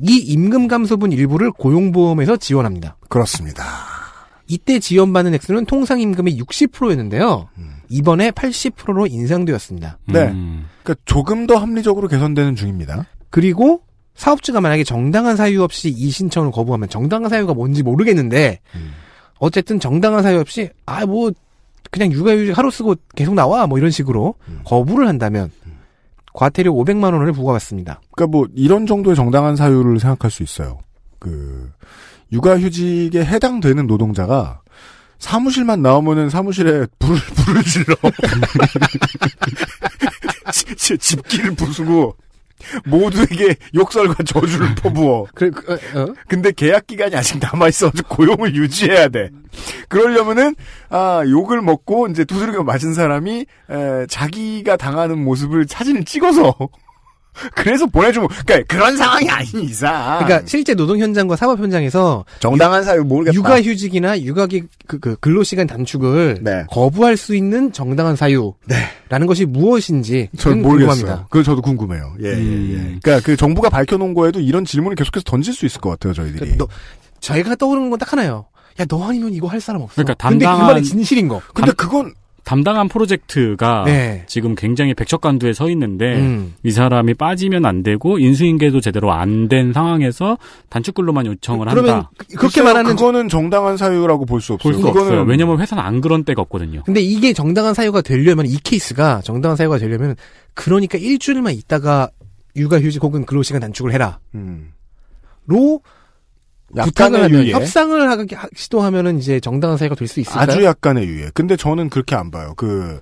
이 임금 감소분 일부를 고용보험에서 지원합니다. 그렇습니다. 이때 지원받는 액수는 통상 임금의 60%였는데요. 이번에 80%로 인상되었습니다. 네. 음. 그러니까 조금 더 합리적으로 개선되는 중입니다. 그리고 사업주가 만약에 정당한 사유 없이 이 신청을 거부하면 정당한 사유가 뭔지 모르겠는데 음. 어쨌든 정당한 사유 없이 아 뭐 그냥 육아휴직 하루 쓰고 계속 나와 뭐 이런 식으로 음. 거부를 한다면 과태료 500만 원을 부과받습니다. 그러니까 뭐 이런 정도의 정당한 사유를 생각할 수 있어요. 그 육아휴직에 해당되는 노동자가 사무실만 나오면은 사무실에 불을 [laughs] 불을 질러 [laughs] 집기를 부수고 모두에게 욕설과 저주를 퍼부어. 그래, 그, 어? 근데 계약 기간이 아직 남아 있어 가지고 고용을 유지해야 돼. 그러려면은 아 욕을 먹고 이제 두드려 맞은 사람이 에, 자기가 당하는 모습을 사진을 찍어서 그래서 보내주면 그러니까 그런 상황이 아닌 이상. 그러니까 실제 노동 현장과 사법 현장에서 정당한 사유 모르겠다. 육아휴직이나 육아기 그, 그 근로시간 단축을 네. 거부할 수 있는 정당한 사유라는 네. 것이 무엇인지 저는 모르겠습니다. 그 저도 궁금해요. 예, 음. 예, 예. 음. 그러니까 그 정부가 밝혀놓은 거에도 이런 질문을 계속해서 던질 수 있을 것 같아요 저희들이. 그러니까 너, 저희가 떠오르는 건 딱 하나요. 야 너 아니면 이거 할 사람 없어. 그러니까 담당한... 근데 그 말이 진실인 거. 근데 담... 그건 담당한 프로젝트가 네. 지금 굉장히 백척간두에 서 있는데 음. 이 사람이 빠지면 안 되고 인수인계도 제대로 안 된 상황에서 단축글로만 요청을 그러면 한다. 그, 그렇게 말하는 거는 정당한 사유라고 볼 수 없어요. 볼 수 없어요. 왜냐하면 회사는 안 그런 때가 없거든요. 근데 이게 정당한 사유가 되려면 이 케이스가 정당한 사유가 되려면 그러니까 일주일만 있다가 육아휴직 혹은 근로시간 단축을 해라. 음. 로 부탁을 하면 협상을 하기 시도하면은 이제 정당한 사이가 될 수 있을까요? 아주 약간의 유예. 근데 저는 그렇게 안 봐요. 그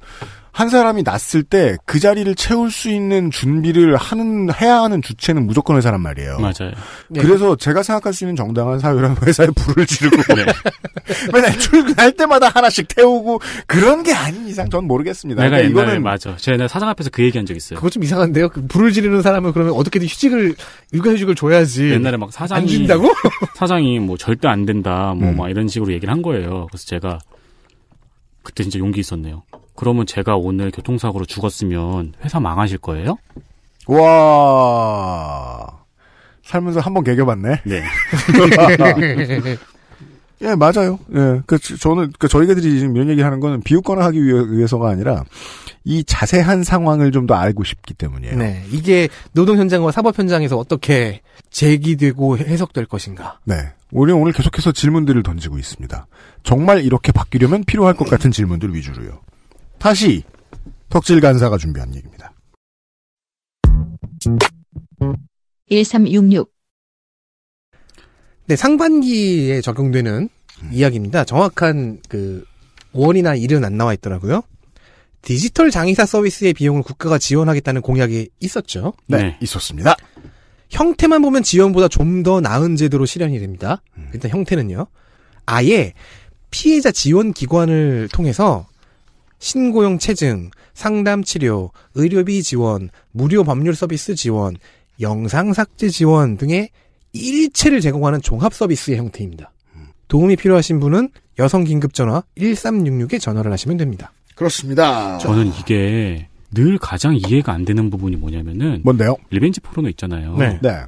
한 사람이 났을 때 그 자리를 채울 수 있는 준비를 하는 해야 하는 주체는 무조건 회사란 말이에요. 맞아요. 네. 그래서 제가 생각할 수 있는 정당한 사유라는 회사에 불을 지르고 [laughs] 네. 맨날 출근할 때마다 하나씩 태우고 그런 게 아닌 이상 전 모르겠습니다. 내가 그러니까 이거는 맞아. 제가 사장 앞에서 그 얘기한 적 있어요. 그거 좀 이상한데요. 그 불을 지르는 사람은 그러면 어떻게든 휴직을 육아휴직을 줘야지. 옛날에 막 사장이 안 준다고? 사장이 뭐 절대 안 된다. 뭐막 음. 이런 식으로 얘기를 한 거예요. 그래서 제가 그때 진짜 용기 있었네요. 그러면 제가 오늘 교통사고로 죽었으면 회사 망하실 거예요? 와 살면서 한번 개겨봤네. 네. [laughs] 예, 맞아요. 예. 그, 저는, 그, 저희가들이 지금 이런 얘기 하는 거는 비웃거나 하기 위해, 서가 아니라, 이 자세한 상황을 좀 더 알고 싶기 때문이에요. 네. 이게 노동 현장과 사법 현장에서 어떻게 제기되고 해석될 것인가. 네. 우리는 오늘 계속해서 질문들을 던지고 있습니다. 정말 이렇게 바뀌려면 필요할 것 같은 질문들 위주로요. 다시 덕질 간사가 준비한 얘기입니다. 1366 네, 상반기에 적용되는 음. 이야기입니다. 정확한 그 원이나 일은 안 나와 있더라고요. 디지털 장의사 서비스의 비용을 국가가 지원하겠다는 공약이 있었죠. 네, 네. 있었습니다. 형태만 보면 지원보다좀 더 나은 제도로 실현이 됩니다. 음. 일단 형태는요. 아예 피해자 지원 기관을 통해서 신고용 체증, 상담 치료, 의료비 지원, 무료 법률 서비스 지원, 영상 삭제 지원 등의 일체를 제공하는 종합 서비스의 형태입니다. 음. 도움이 필요하신 분은 여성 긴급 전화 1366에 전화를 하시면 됩니다. 그렇습니다. 저는 이게 늘 가장 이해가 안 되는 부분이 뭐냐면은 뭔데요? 리벤지 포르노 있잖아요. 네. 네.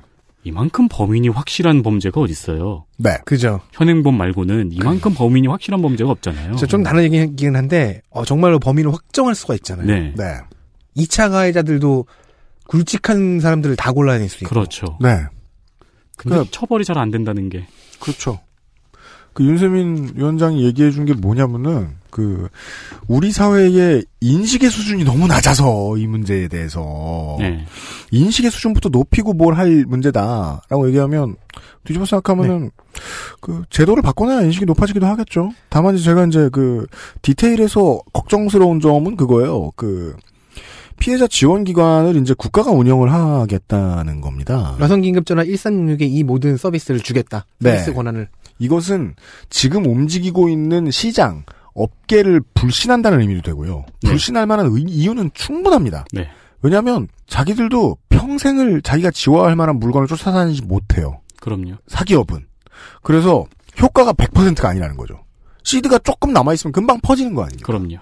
이만큼 범인이 확실한 범죄가 어디 있어요? 네, 그죠. 현행범 말고는 이만큼 그... 범인이 확실한 범죄가 없잖아요. 좀 다른 얘기긴 한데 어, 정말로 범인을 확정할 수가 있잖아요. 네. 네. 2차 가해자들도 굵직한 사람들을 다 골라낼 수 있고. 그렇죠. 네. 근데 그 처벌이 잘 안 된다는 게. 그렇죠. 그 윤세민 위원장이 얘기해 준 게 뭐냐면은 그 우리 사회의 인식의 수준이 너무 낮아서 이 문제에 대해서 네. 인식의 수준부터 높이고 뭘 할 문제다라고 얘기하면 뒤집어 생각하면은 네. 그 제도를 바꿔놔야 인식이 높아지기도 하겠죠. 다만 이제 제가 이제 그 디테일에서 걱정스러운 점은 그거예요. 그 피해자 지원 기관을 이제 국가가 운영을 하겠다는 겁니다. 여성긴급전화 1366에 이 모든 서비스를 주겠다. 네. 서비스 권한을. 이것은 지금 움직이고 있는 시장, 업계를 불신한다는 의미도 되고요. 네. 불신할 만한 의, 이유는 충분합니다. 네. 왜냐하면 자기들도 평생을 자기가 지워할 만한 물건을 쫓아다니지 못해요. 그럼요. 사기업은. 그래서 효과가 100%가 아니라는 거죠. 시드가 조금 남아있으면 금방 퍼지는 거 아니에요? 그럼요.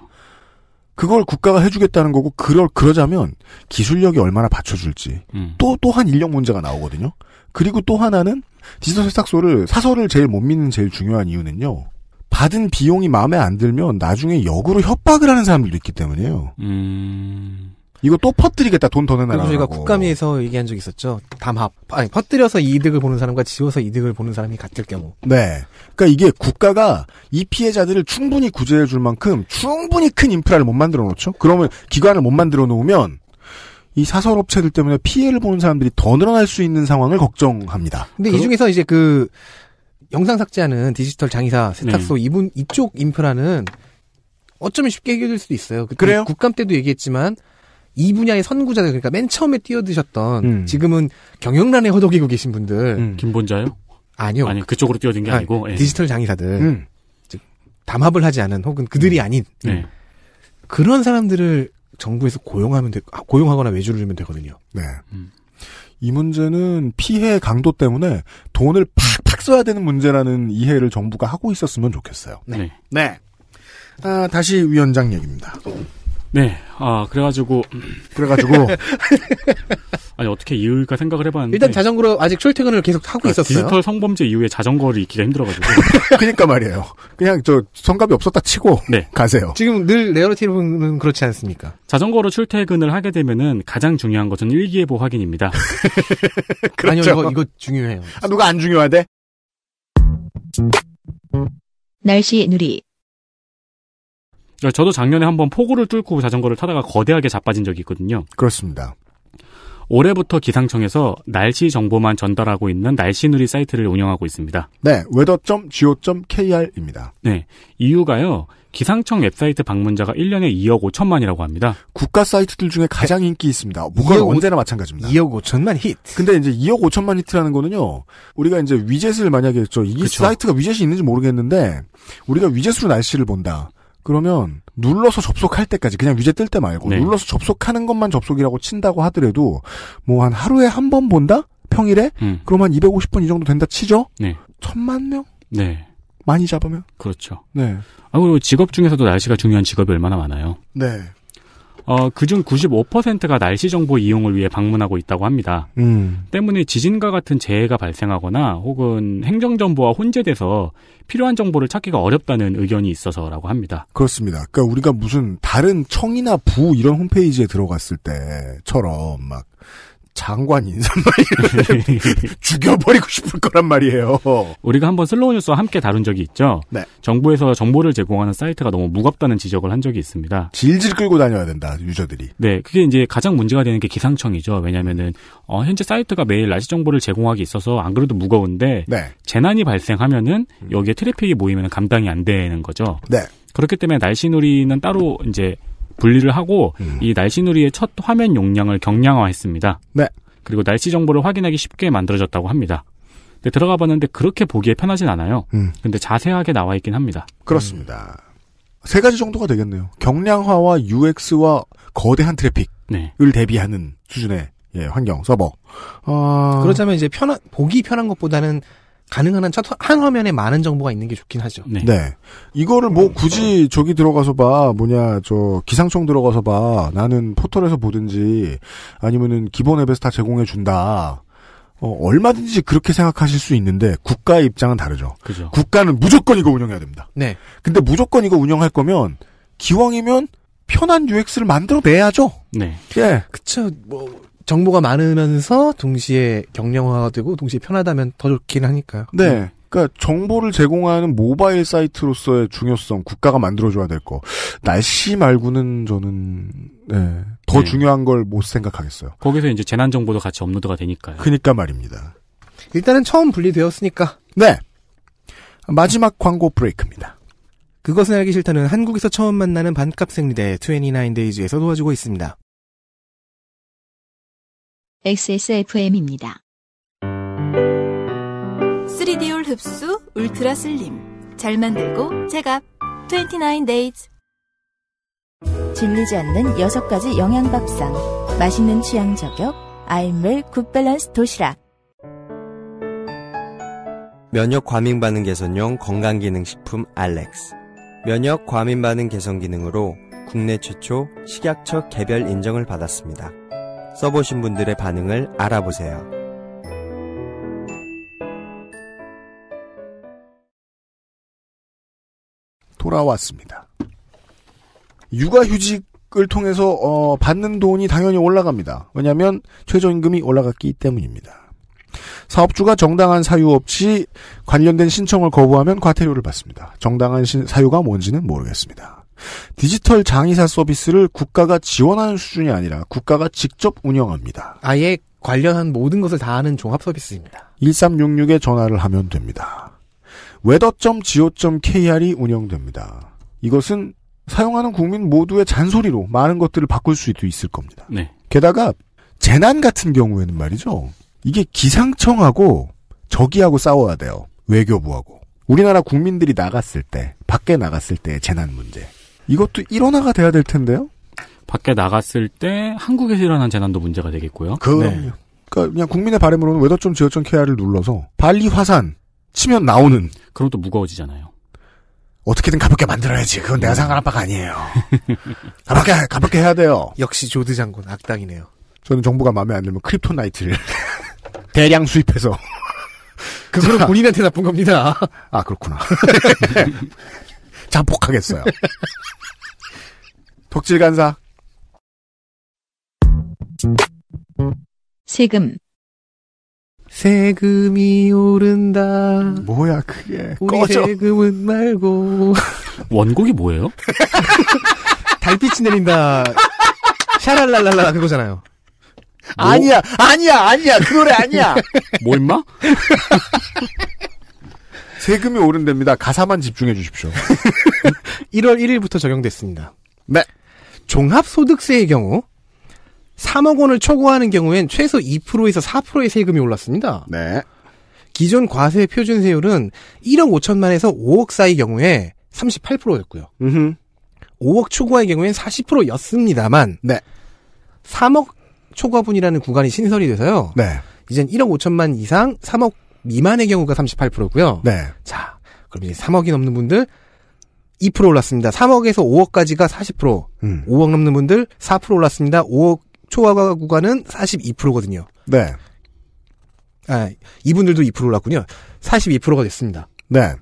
그걸 국가가 해주겠다는 거고, 그럴, 그러자면 기술력이 얼마나 받쳐줄지, 음. 또, 또한 인력 문제가 나오거든요? 그리고 또 하나는 디지털 세탁소를, 사설을 제일 못 믿는 제일 중요한 이유는요, 받은 비용이 마음에 안 들면 나중에 역으로 협박을 하는 사람들도 있기 때문이에요. 음... 이거 또 퍼뜨리겠다 돈 더 내놔라. 저희가 국감에서 얘기한 적 있었죠. 담합. 아니, 퍼뜨려서 이득을 보는 사람과 지워서 이득을 보는 사람이 같을 경우. 네. 그러니까 이게 국가가 이 피해자들을 충분히 구제해 줄 만큼 충분히 큰 인프라를 못 만들어 놓죠. 그러면 기관을 못 만들어 놓으면 이 사설 업체들 때문에 피해를 보는 사람들이 더 늘어날 수 있는 상황을 걱정합니다. 근데 그... 이 중에서 이제 그 영상 삭제하는 디지털 장의사 세탁소 네. 이분 이쪽 인프라는 어쩌면 쉽게 해결될 수도 있어요. 그 그래요? 국감 때도 얘기했지만 이 분야의 선구자들 그러니까 맨 처음에 뛰어드셨던 음. 지금은 경영란에 허덕이고 계신 분들 음. 김본자요? 아니요. 아니 그쪽으로 뛰어든 게 아니, 고 예. 디지털 장의사들 음. 즉 담합을 하지 않은 혹은 그들이 음. 아닌 네. 음. 그런 사람들을 정부에서 고용하면 되, 아, 고용하거나 외주를 주면 되거든요. 네. 음. 이 문제는 피해 강도 때문에 돈을 팍팍 써야 되는 문제라는 이해를 정부가 하고 있었으면 좋겠어요. 네. 네. 아, 다시 위원장 얘기입니다. 네, 아 그래가지고 음. 그래가지고 [laughs] 아니 어떻게 이유일까 생각을 해봤는데 일단 자전거로 아직 출퇴근을 계속 하고 그러니까 있었어요. 디지털 성범죄 이후에 자전거를 익기가 힘들어가지고 [laughs] 그니까 말이에요. 그냥 저 성갑이 없었다 치고 네. 가세요. 지금 늘 레어티브는 그렇지 않습니까? 자전거로 출퇴근을 하게 되면은 가장 중요한 것은 일기예보 확인입니다. [laughs] 그렇죠. 아니요, 이거 이거 중요해요. 아, 누가 안 중요하대? 날씨 누리 저도 작년에 한번 폭우를 뚫고 자전거를 타다가 거대하게 자빠진 적이 있거든요. 그렇습니다. 올해부터 기상청에서 날씨 정보만 전달하고 있는 날씨누리 사이트를 운영하고 있습니다. 네, weather.go.kr입니다. 네, 이유가요. 기상청 웹사이트 방문자가 1년에 2억 5천만이라고 합니다. 국가 사이트들 중에 가장 네. 인기 있습니다. 뭐가 언제나 마찬가지입니다. 2억 5천만 히트. 근데 이제 2억 5천만 히트라는 거는요. 우리가 이제 위젯을 만약에 저이 사이트가 위젯이 있는지 모르겠는데 우리가 위젯으로 날씨를 본다. 그러면 눌러서 접속할 때까지 그냥 위젯 뜰 때 말고 네. 눌러서 접속하는 것만 접속이라고 친다고 하더라도 뭐 한 하루에 한 번 본다? 평일에? 음. 그럼 한 250분 이 정도 된다 치죠? 네. 천만 명? 네. 많이 잡으면? 그렇죠. 네. 아, 그리고 직업 중에서도 날씨가 중요한 직업이 얼마나 많아요. 네. 어, 그중 95%가 날씨 정보 이용을 위해 방문하고 있다고 합니다. 음. 때문에 지진과 같은 재해가 발생하거나 혹은 행정 정보와 혼재돼서 필요한 정보를 찾기가 어렵다는 의견이 있어서라고 합니다. 그렇습니다. 그러니까 우리가 무슨 다른 청이나 부 이런 홈페이지에 들어갔을 때처럼 막 장관 인사만 [laughs] 죽여버리고 싶을 거란 말이에요. 우리가 한번 슬로우 뉴스와 함께 다룬 적이 있죠. 네. 정부에서 정보를 제공하는 사이트가 너무 무겁다는 지적을 한 적이 있습니다. 질질 끌고 다녀야 된다 유저들이. 네, 그게 이제 가장 문제가 되는 게 기상청이죠. 왜냐하면은 어, 현재 사이트가 매일 날씨 정보를 제공하기 있어서 안 그래도 무거운데 네. 재난이 발생하면은 여기에 트래픽이 모이면 감당이 안 되는 거죠. 네. 그렇기 때문에 날씨놀리는 따로 이제 분리를 하고 음. 이 날씨누리의 첫 화면 용량을 경량화했습니다. 네. 그리고 날씨 정보를 확인하기 쉽게 만들어졌다고 합니다. 근데 들어가 봤는데 그렇게 보기에 편하진 않아요. 음. 근데 자세하게 나와 있긴 합니다. 그렇습니다. 음. 세 가지 정도가 되겠네요. 경량화와 UX와 거대한 트래픽을 네. 대비하는 수준의 예, 환경 서버. 어... 그렇다면 이제 편한 보기 편한 것보다는 가능한 한 화면에 많은 정보가 있는 게 좋긴 하죠. 네. 네. 이거를 뭐 굳이 저기 들어가서 봐, 뭐냐, 저 기상청 들어가서 봐, 나는 포털에서 보든지 아니면은 기본 앱에서 다 제공해 준다. 어, 얼마든지 그렇게 생각하실 수 있는데 국가의 입장은 다르죠. 그죠. 국가는 무조건 이거 운영해야 됩니다. 네. 근데 무조건 이거 운영할 거면 기왕이면 편한 UX를 만들어내야죠. 네. 예. 그쵸. 뭐 정보가 많으면서 동시에 경량화가 되고 동시에 편하다면 더 좋긴 하니까요. 네. 음. 그러니까 정보를 제공하는 모바일 사이트로서의 중요성 국가가 만들어줘야 될 거. 날씨 말고는 저는 네, 더 네. 중요한 걸 못 생각하겠어요. 거기서 이제 재난 정보도 같이 업로드가 되니까요. 그니까 러 말입니다. 일단은 처음 분리되었으니까. 네. 마지막 광고 브레이크입니다. 그것은 알기 싫다는 한국에서 처음 만나는 반값 생리대 29데이즈에서 도와주고 있습니다. XSFM입니다. 3D올 흡수 울트라 슬림 잘 만들고 제값 29 days 질리지 않는 6가지 영양밥상 맛있는 취향 저격 아임웰 굿밸런스 도시락 면역 과민 반응 개선용 건강기능식품 알렉스 면역 과민 반응 개선 기능으로 국내 최초 식약처 개별 인정을 받았습니다. 써보신 분들의 반응을 알아보세요. 돌아왔습니다. 육아휴직을 통해서 어, 받는 돈이 당연히 올라갑니다. 왜냐하면 최저임금이 올라갔기 때문입니다. 사업주가 정당한 사유 없이 관련된 신청을 거부하면 과태료를 받습니다. 정당한 사유가 뭔지는 모르겠습니다. 디지털 장의사 서비스를 국가가 지원하는 수준이 아니라 국가가 직접 운영합니다. 아예 관련한 모든 것을 다 하는 종합 서비스입니다. 1366에 전화를 하면 됩니다. 웨더 a t h e r g o k r 이 운영됩니다. 이것은 사용하는 국민 모두의 잔소리로 많은 것들을 바꿀 수도 있을 겁니다. 네. 게다가 재난 같은 경우에는 말이죠. 이게 기상청하고 저기하고 싸워야 돼요. 외교부하고. 우리나라 국민들이 나갔을 때, 밖에 나갔을 때의 재난 문제. 이것도 일원화가 돼야 될 텐데요. 밖에 나갔을 때 한국에서 일어난 재난도 문제가 되겠고요. 그럼요. 네. 그러니까 그냥 국민의 바람으로는 외도점지역점 케어를 눌러서 발리 화산 치면 나오는. 그럼 또 무거워지잖아요. 어떻게든 가볍게 만들어야지. 그건 내가 음. 상관할 바가 아니에요. [laughs] 가볍게 가볍게 해야 돼요. 역시 조드 장군 악당이네요. 저는 정부가 마음에 안 들면 크립토나이트를 [laughs] 대량 수입해서 그거는 본인한테 나쁜 겁니다. 아 그렇구나. [laughs] 자폭하겠어요. [laughs] 독질 간사. 세금. 세금이 오른다. 뭐야 그게? 우리 세금은 말고. [laughs] 원곡이 뭐예요? [laughs] 달빛이 내린다. 샤랄랄랄라 그거잖아요. 뭐? 아니야, 아니야, 아니야. 그 노래 아니야. 뭐 임마? 세금이 오른답니다. 가사만 집중해 주십시오. 1월 [laughs] 1일부터 적용됐습니다. 네. 종합소득세의 경우 3억 원을 초과하는 경우엔 최소 2%에서 4%의 세금이 올랐습니다. 네. 기존 과세 표준 세율은 1억 5천만에서 5억 사이 경우에 38%였고요. 음 5억 초과의 경우엔 40%였습니다만 네. 3억 초과분이라는 구간이 신설이 돼서요. 네. 이젠 1억 5천만 이상 3억 미만의 경우가 38%고요. 네. 자, 그럼 이제 3억이 넘는 분들 2% 올랐습니다. 3억에서 5억까지가 40%. 음. 5억 넘는 분들 4% 올랐습니다. 5억 초과 구간은 42%거든요. 네. 아, 이분들도 2% 올랐군요. 42%가 됐습니다. 네.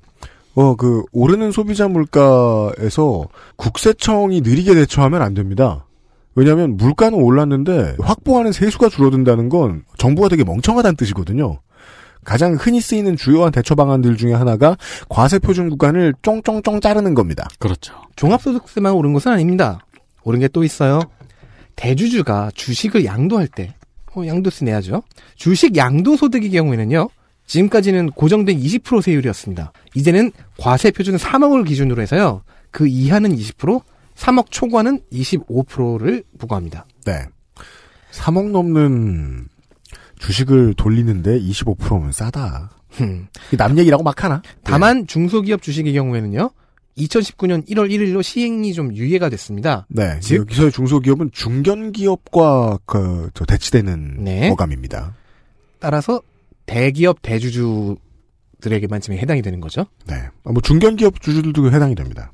어, 그, 오르는 소비자 물가에서 국세청이 느리게 대처하면 안 됩니다. 왜냐하면 물가는 올랐는데 확보하는 세수가 줄어든다는 건 정부가 되게 멍청하다는 뜻이거든요. 가장 흔히 쓰이는 주요한 대처 방안들 중에 하나가 과세 표준 구간을 쫑쫑쫑 자르는 겁니다. 그렇죠. 종합소득세만 오른 것은 아닙니다. 오른 게 또 있어요. 대주주가 주식을 양도할 때, 어, 양도세 내야죠. 주식 양도소득의 경우에는요, 지금까지는 고정된 20% 세율이었습니다. 이제는 과세 표준 3억을 기준으로 해서요, 그 이하는 20%, 3억 초과는 25%를 부과합니다. 네. 3억 넘는 주식을 돌리는데 25%면 싸다. 남 얘기라고 막 하나? 다만 네. 중소기업 주식의 경우에는요. 2019년 1월 1일로 시행이 좀 유예가 됐습니다. 네. 즉 여기서 의 중소기업은 중견기업과 그 대치되는 네. 어감입니다. 따라서 대기업 대주주들에게만 지금 해당이 되는 거죠. 네. 아, 뭐 중견기업 주주들도 그 해당이 됩니다.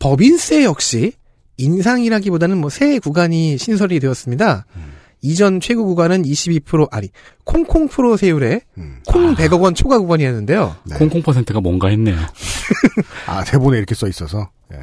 법인세 역시 인상이라기보다는 뭐세 구간이 신설이 되었습니다. 음. 이전 최고 구간은 22% 아니 콩콩 프로 세율에 음. 콩 아. 100억 원 초과 구간이었는데요. 네. 콩콩 퍼센트가 뭔가 했네요. [laughs] 아 대본에 이렇게 써 있어서 예.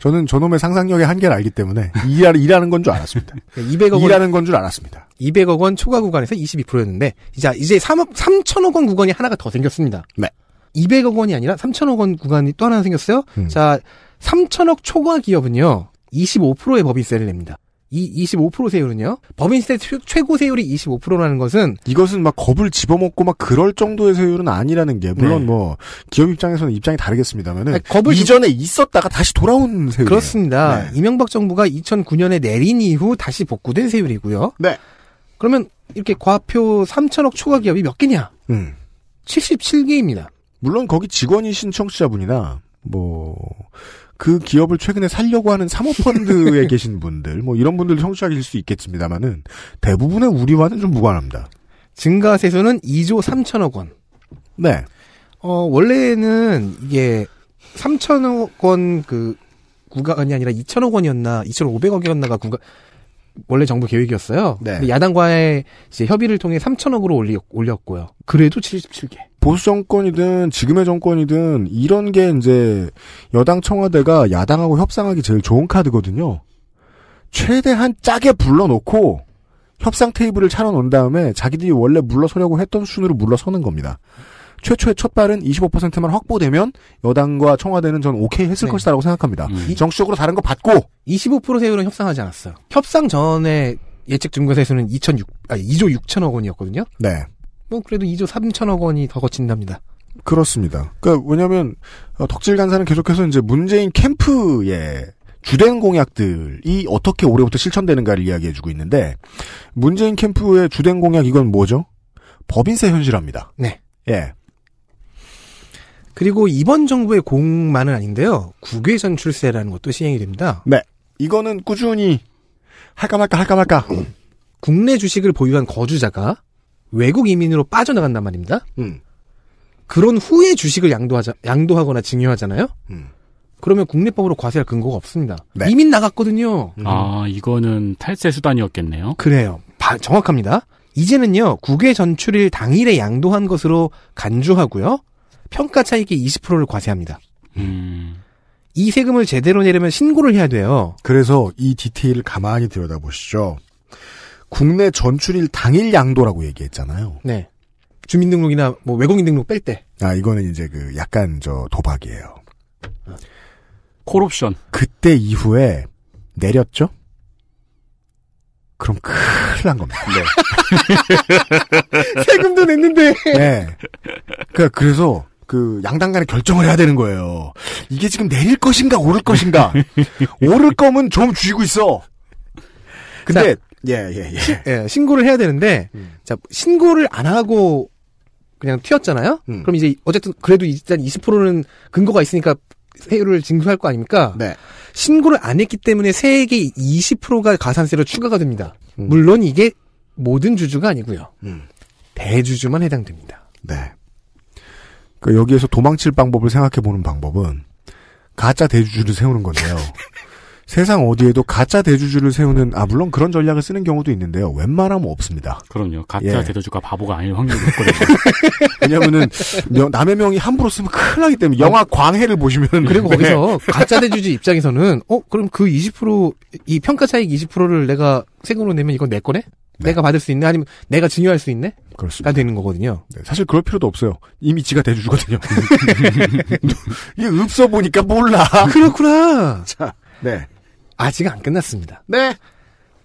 저는 저놈의 상상력의 한계를 알기 때문에 일하, 일하는 건 줄 알았습니다. 200억 [laughs] 그러니까 원, 일하는 건 줄 알았습니다. 200억 원 초과 구간에서 22%였는데 이제 이제 3억 3천억 원 구간이 하나가 더 생겼습니다. 네. 200억 원이 아니라 3천억 원 구간이 또 하나 생겼어요. 음. 자 3천억 초과 기업은요 25%의 법인세를 냅니다. 이25% 세율은요. 법인세 최고 세율이 25%라는 것은 이것은 막 겁을 집어먹고 막 그럴 정도의 세율은 아니라는 게 물론 네. 뭐 기업 입장에서는 입장이 다르겠습니다만은 겁을 이전에 집... 있었다가 다시 돌아온 세율 그렇습니다. 네. 이명박 정부가 2009년에 내린 이후 다시 복구된 세율이고요. 네. 그러면 이렇게 과표 3천억 초과 기업이 몇 개냐? 음. 77개입니다. 물론 거기 직원이신 청자분이나뭐 그 기업을 최근에 살려고 하는 사모펀드에 [laughs] 계신 분들, 뭐 이런 분들 청취하실 수 있겠습니다만은 대부분의 우리와는 좀 무관합니다. 증가세수는 2조 3천억 원. 네. 어, 원래는 이게 3천억 원그 구간이 아니라 2천억 원이었나, 2,500억이었나가 구간, 원래 정부 계획이었어요. 네. 야당과의 이제 협의를 통해 3천억으로 올 올렸고요. 그래도 77개. 보수 정권이든 지금의 정권이든 이런 게 이제 여당 청와대가 야당하고 협상하기 제일 좋은 카드거든요. 최대한 짜게 불러놓고 협상 테이블을 차려놓은 다음에 자기들이 원래 물러서려고 했던 순으로 물러서는 겁니다. 최초의 첫 발은 25%만 확보되면 여당과 청와대는 전 오케이 했을 네. 것이다라고 생각합니다. 음. 정치적으로 다른 거 받고 25% 세율은 협상하지 않았어요. 협상 전에 예측 증거 세수는 2,006아 2조 6천억 원이었거든요. 네. 뭐 그래도 2조 3천억 원이 더 거친답니다. 그렇습니다. 그러니까 왜냐하면 어, 덕질 간사는 계속해서 이제 문재인 캠프의 주된 공약들이 어떻게 올해부터 실천되는가를 이야기해주고 있는데 문재인 캠프의 주된 공약 이건 뭐죠? 법인세 현실화입니다. 네. 예. 그리고 이번 정부의 공만은 아닌데요. 국외 전출세라는 것도 시행이 됩니다. 네. 이거는 꾸준히 할까 말까 할까 말까. 국내 주식을 보유한 거주자가 외국 이민으로 빠져나간단 말입니다. 음. 그런 후에 주식을 양도하자, 양도하거나 증여하잖아요. 음. 그러면 국내법으로 과세할 근거가 없습니다. 네. 이민 나갔거든요. 음. 아, 이거는 탈세 수단이었겠네요. 그래요. 바, 정확합니다. 이제는요, 국외 전출일 당일에 양도한 것으로 간주하고요, 평가 차익의 20%를 과세합니다. 음. 이 세금을 제대로 내려면 신고를 해야 돼요. 그래서 이 디테일을 가만히 들여다보시죠. 국내 전출일 당일 양도라고 얘기했잖아요. 네. 주민등록이나 뭐 외국인 등록 뺄 때. 아 이거는 이제 그 약간 저 도박이에요. 콜옵션. 그때 이후에 내렸죠? 그럼 큰일 난 겁니다. 네. [laughs] 세금도 냈는데. 네. 그 그래서 그 양당 간에 결정을 해야 되는 거예요. 이게 지금 내릴 것인가 오를 것인가. [laughs] 오를 거면 좀주시고 있어. 근데 자, 예, 예, 예. 시, 예 신고를 해야 되는데, 음. 자, 신고를 안 하고 그냥 튀었잖아요? 음. 그럼 이제 어쨌든 그래도 일단 20%는 근거가 있으니까 세율을 징수할 거 아닙니까? 네. 신고를 안 했기 때문에 세액의 20%가 가산세로 추가가 됩니다. 음. 물론 이게 모든 주주가 아니고요. 음. 대주주만 해당됩니다. 네. 그 여기에서 도망칠 방법을 생각해 보는 방법은 가짜 대주주를 세우는 건데요. [laughs] 세상 어디에도 가짜 대주주를 세우는 아 물론 그런 전략을 쓰는 경우도 있는데요. 웬만하면 없습니다. 그럼요. 가짜 예. 대주주가 바보가 아닐 확률이 높거든요. [laughs] 왜냐면은 명, 남의 명이 함부로 쓰면 큰일 나기 때문에 영화 아 광해를 보시면 [laughs] 그리고 거기서 네. 가짜 대주주 입장에서는 어 그럼 그 20%이 평가 차익 20%를 내가 세금으로 내면 이건 내 거네? 네. 내가 받을 수 있네? 아니면 내가 증여할 수 있네? 그렇습니다. 가 되는 거거든요. 네, 사실 그럴 필요도 없어요. 이미 지가 대주주거든요. [laughs] 이게 없어 보니까 몰라. 그렇구나. 자, 네. 아직 안 끝났습니다. 네.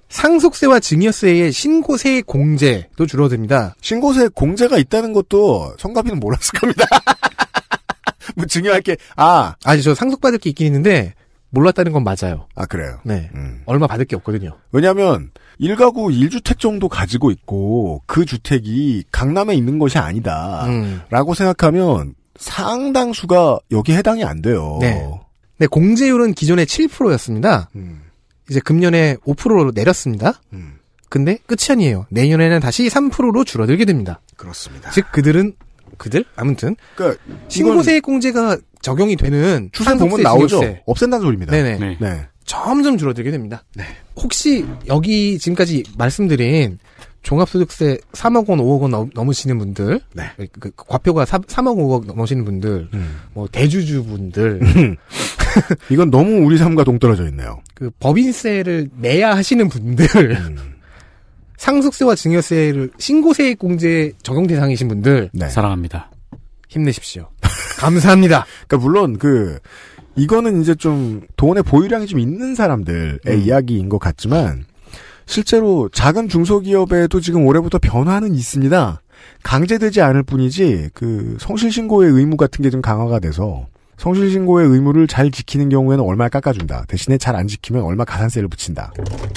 상속세와 증여세의 신고세 공제도 줄어듭니다. 신고세 공제가 있다는 것도 성가비는 몰랐을 겁니다. [laughs] 뭐 증여할 게, 아. 아니, 저 상속받을 게 있긴 있는데, 몰랐다는 건 맞아요. 아, 그래요? 네. 음. 얼마 받을 게 없거든요. 왜냐면, 1가구 1주택 정도 가지고 있고, 그 주택이 강남에 있는 것이 아니다. 음. 라고 생각하면, 상당수가 여기 해당이 안 돼요. 네. 네, 공제율은 기존에 7%였습니다. 음. 이제 금년에 5%로 내렸습니다. 음. 근데 끝이 아니에요. 내년에는 다시 3%로 줄어들게 됩니다. 그렇습니다. 즉 그들은 그들 아무튼 그 신고세액 공제가 적용이 되는 추산 보면 나오죠. 없앤다는 소리입니다. 네네. 네. 네. 점점 줄어들게 됩니다. 네. 혹시 여기 지금까지 말씀드린 종합소득세 3억 원, 5억 원 넘으시는 분들, 네. 그, 그, 과표가 3, 억 5억 넘으시는 분들, 음. 뭐 대주주분들, [laughs] [laughs] 이건 너무 우리 삶과 동떨어져 있네요. 그 법인세를 내야 하시는 분들, 음. [laughs] 상속세와 증여세를 신고세액 공제 적용 대상이신 분들, 네. 사랑합니다. 힘내십시오. 감사합니다. [laughs] 그러니까 물론 그 이거는 이제 좀 돈의 보유량이 좀 있는 사람들의 음. 이야기인 것 같지만 실제로 작은 중소기업에도 지금 올해부터 변화는 있습니다. 강제되지 않을 뿐이지 그 성실신고의 의무 같은 게 좀 강화가 돼서 성실신고의 의무를 잘 지키는 경우에는 얼마 깎아준다. 대신에 잘 안 지키면 얼마 가산세를 붙인다.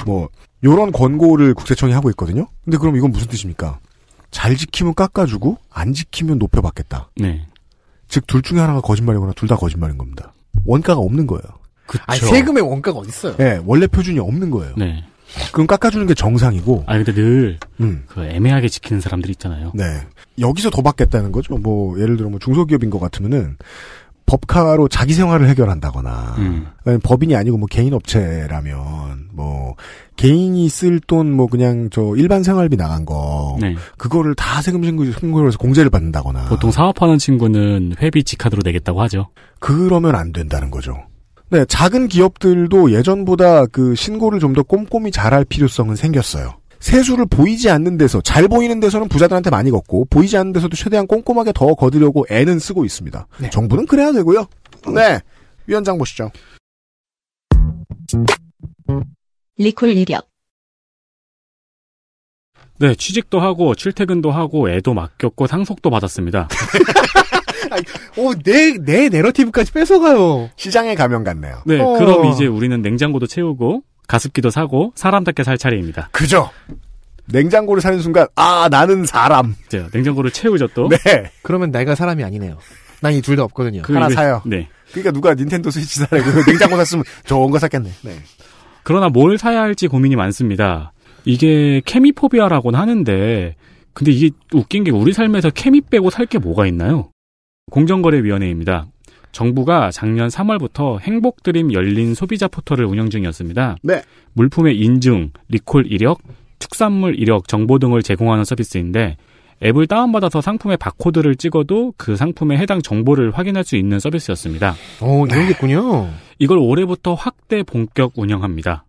뭐 요런 권고를 국세청이 하고 있거든요. 근데 그럼 이건 무슨 뜻입니까? 잘 지키면 깎아주고 안 지키면 높여받겠다. 네. 즉 둘 중에 하나가 거짓말이거나 둘 다 거짓말인 겁니다. 원가가 없는 거예요. 그쵸. 아 세금의 원가가 어딨어요 네, 원래 표준이 없는 거예요. 네. 그럼 깎아주는 게 정상이고. 아 근데 늘그 음. 그 애매하게 지키는 사람들이 있잖아요. 네. 여기서 더 받겠다는 거죠. 뭐 예를 들어 뭐 중소기업인 것 같으면은 법카로 자기 생활을 해결한다거나 음. 법인이 아니고 뭐 개인 업체라면 뭐 개인이 쓸 돈 뭐 그냥 저 일반 생활비 나간 거 네. 그거를 다 세금 신고 를 해서 공제를 받는다거나 보통 사업하는 친구는 회비 직카드로 내겠다고 하죠. 그러면 안 된다는 거죠. 네, 작은 기업들도 예전보다 그 신고를 좀 더 꼼꼼히 잘할 필요성은 생겼어요. 세수를 보이지 않는 데서 잘 보이는 데서는 부자들한테 많이 걷고 보이지 않는 데서도 최대한 꼼꼼하게 더 거두려고 애는 쓰고 있습니다. 네. 정부는 그래야 되고요. 음. 네. 위원장 보시죠. 리콜 이력. 네, 취직도 하고 출퇴근도 하고 애도 맡겼고 상속도 받았습니다. [laughs] 오, 내, 내 내러티브까지 뺏어가요. 시장에 가면 같네요. 네, 어. 그럼 이제 우리는 냉장고도 채우고 가습기도 사고 사람답게 살 차례입니다. 그죠. 냉장고를 사는 순간 아 나는 사람. 그 냉장고를 채우죠 또. 네. 그러면 내가 사람이 아니네요. 난 이 둘 다 없거든요. 그 하나 이거, 사요. 네. 그러니까 누가 닌텐도 스위치 사려고 냉장고 샀으면 좋은 거 샀겠네. 네. 그러나 뭘 사야 할지 고민이 많습니다. 이게 케미포비아라고는 하는데 근데 이게 웃긴 게 우리 삶에서 케미 빼고 살 게 뭐가 있나요? 공정거래위원회입니다. 정부가 작년 3월부터 행복드림 열린 소비자 포털을 운영 중이었습니다. 네. 물품의 인증, 리콜 이력, 축산물 이력 정보 등을 제공하는 서비스인데 앱을 다운받아서 상품의 바코드를 찍어도 그 상품에 해당 정보를 확인할 수 있는 서비스였습니다. 어, 이런 게 있군요. 이걸 올해부터 확대 본격 운영합니다.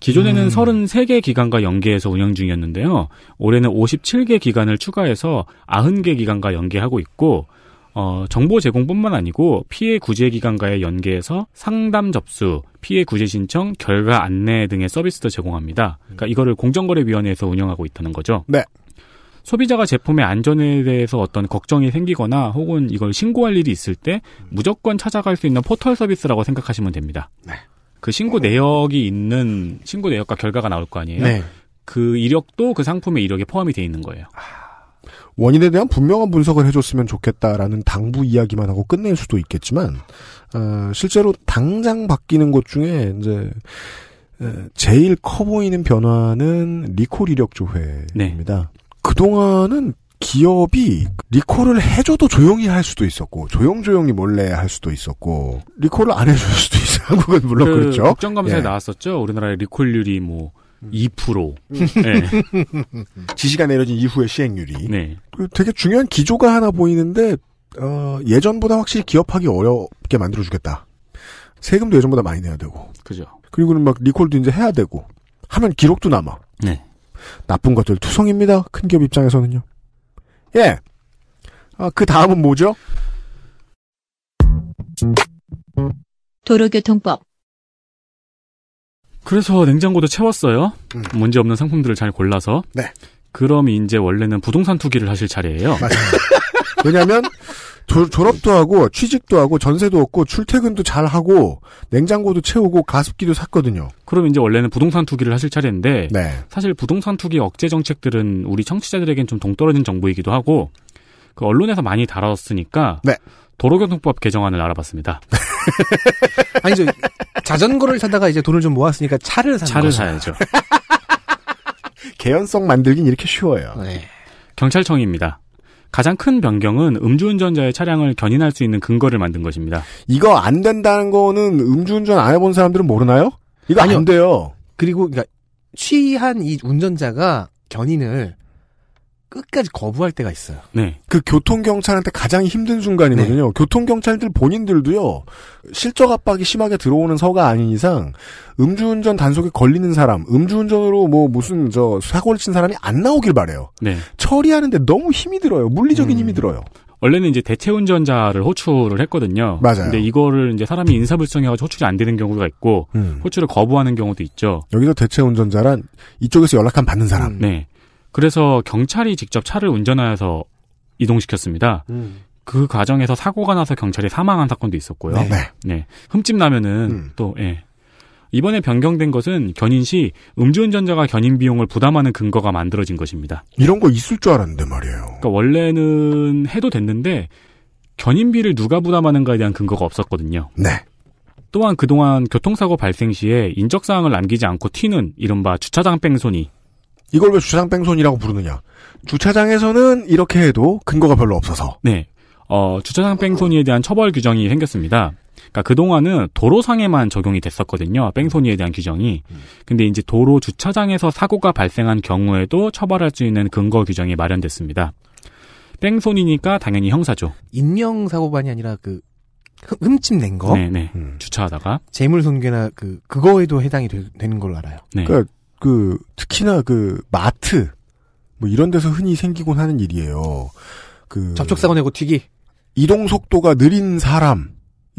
기존에는 음. 33개 기관과 연계해서 운영 중이었는데요. 올해는 57개 기관을 추가해서 90개 기관과 연계하고 있고 어, 정보 제공뿐만 아니고 피해 구제 기관과의 연계에서 상담 접수, 피해 구제 신청, 결과 안내 등의 서비스도 제공합니다. 그러니까 음. 이거를 공정거래위원회에서 운영하고 있다는 거죠. 네. 소비자가 제품의 안전에 대해서 어떤 걱정이 생기거나 혹은 이걸 신고할 일이 있을 때 음. 무조건 찾아갈 수 있는 포털 서비스라고 생각하시면 됩니다. 네. 그 신고 내역이 있는 신고 내역과 결과가 나올 거 아니에요. 네. 그 이력도 그 상품의 이력에 포함이 돼 있는 거예요. 아. 원인에 대한 분명한 분석을 해줬으면 좋겠다라는 당부 이야기만 하고 끝낼 수도 있겠지만 어, 실제로 당장 바뀌는 것 중에 이제 제일 커 보이는 변화는 리콜 이력 조회입니다. 네. 그 동안은 기업이 리콜을 해줘도 조용히 할 수도 있었고 조용조용히 몰래 할 수도 있었고 리콜을 안 해줄 수도 있었고 [laughs] 물론 그 그렇죠. 국정감사에 예. 나왔었죠. 우리나라의 리콜률이 뭐 2%. 음. 네. [laughs] 지시가 내려진 이후의 시행률이. 네. 되게 중요한 기조가 하나 보이는데, 어, 예전보다 확실히 기업하기 어렵게 만들어주겠다. 세금도 예전보다 많이 내야 되고. 그죠. 그리고는 막 리콜도 이제 해야 되고. 하면 기록도 남아. 네. 나쁜 것들 투성입니다. 큰 기업 입장에서는요. 예. 아, 그 다음은 뭐죠? 도로교통법. 그래서 냉장고도 채웠어요. 음. 문제 없는 상품들을 잘 골라서. 네. 그럼 이제 원래는 부동산 투기를 하실 차례예요. 맞아요. 왜냐하면 졸업도 하고 취직도 하고 전세도 얻고 출퇴근도 잘 하고 냉장고도 채우고 가습기도 샀거든요. 그럼 이제 원래는 부동산 투기를 하실 차례인데 네. 사실 부동산 투기 억제 정책들은 우리 청취자들에겐 좀 동떨어진 정보이기도 하고 그 언론에서 많이 다뤘으니까 네. 도로교통법 개정안을 알아봤습니다. [laughs] 아니죠. 자전거를 타다가 이제 돈을 좀 모았으니까 차를 사는 차를 거죠. 사야죠. [laughs] 개연성 만들긴 이렇게 쉬워요. 네. 경찰청입니다. 가장 큰 변경은 음주운전자의 차량을 견인할 수 있는 근거를 만든 것입니다. 이거 안 된다는 거는 음주운전 안 해본 사람들은 모르나요? 이거 아니요. 안 돼요. 그리고 그러니까 취한 이 운전자가 견인을 끝까지 거부할 때가 있어요. 네. 그 교통경찰한테 가장 힘든 순간이거든요. 네. 교통경찰들 본인들도요, 실적 압박이 심하게 들어오는 서가 아닌 이상, 음주운전 단속에 걸리는 사람, 음주운전으로 뭐 무슨 저 사고를 친 사람이 안 나오길 바래요. 네. 처리하는데 너무 힘이 들어요. 물리적인 음. 힘이 들어요. 원래는 이제 대체 운전자를 호출을 했거든요. 맞아요. 근데 이거를 이제 사람이 인사불성해가지고 호출이 안 되는 경우가 있고 음. 호출을 거부하는 경우도 있죠. 여기서 대체 운전자란 이쪽에서 연락한 받는 사람. 음. 네. 그래서 경찰이 직접 차를 운전하여서 이동시켰습니다. 음. 그 과정에서 사고가 나서 경찰이 사망한 사건도 있었고요. 네. 네. 네. 흠집 나면은 음. 또 예. 이번에 변경된 것은 견인 시 음주운전자가 견인 비용을 부담하는 근거가 만들어진 것입니다. 이런 거 있을 줄 알았는데 말이에요. 그러니까 원래는 해도 됐는데 견인비를 누가 부담하는가에 대한 근거가 없었거든요. 네. 또한 그동안 교통사고 발생 시에 인적사항을 남기지 않고 튀는 이른바 주차장 뺑소니 이걸 왜 주차장 뺑소니라고 부르느냐? 주차장에서는 이렇게 해도 근거가 별로 없어서. 네. 어, 주차장 뺑소니에 대한 처벌 규정이 생겼습니다. 그러니까 그동안은 도로상에만 적용이 됐었거든요. 뺑소니에 대한 규정이. 근데 이제 도로 주차장에서 사고가 발생한 경우에도 처벌할 수 있는 근거 규정이 마련됐습니다. 뺑소니니까 당연히 형사죠. 인명사고반이 아니라 그 흠집 낸 거. 네네. 네. 음. 주차하다가. 재물손괴나 그, 그거에도 해당이 되, 는 걸로 알아요. 네. 그러니까 그 특히나 그 마트 뭐 이런 데서 흔히 생기곤 하는 일이에요. 그 접촉사고 내고 튀기. 이동 속도가 느린 사람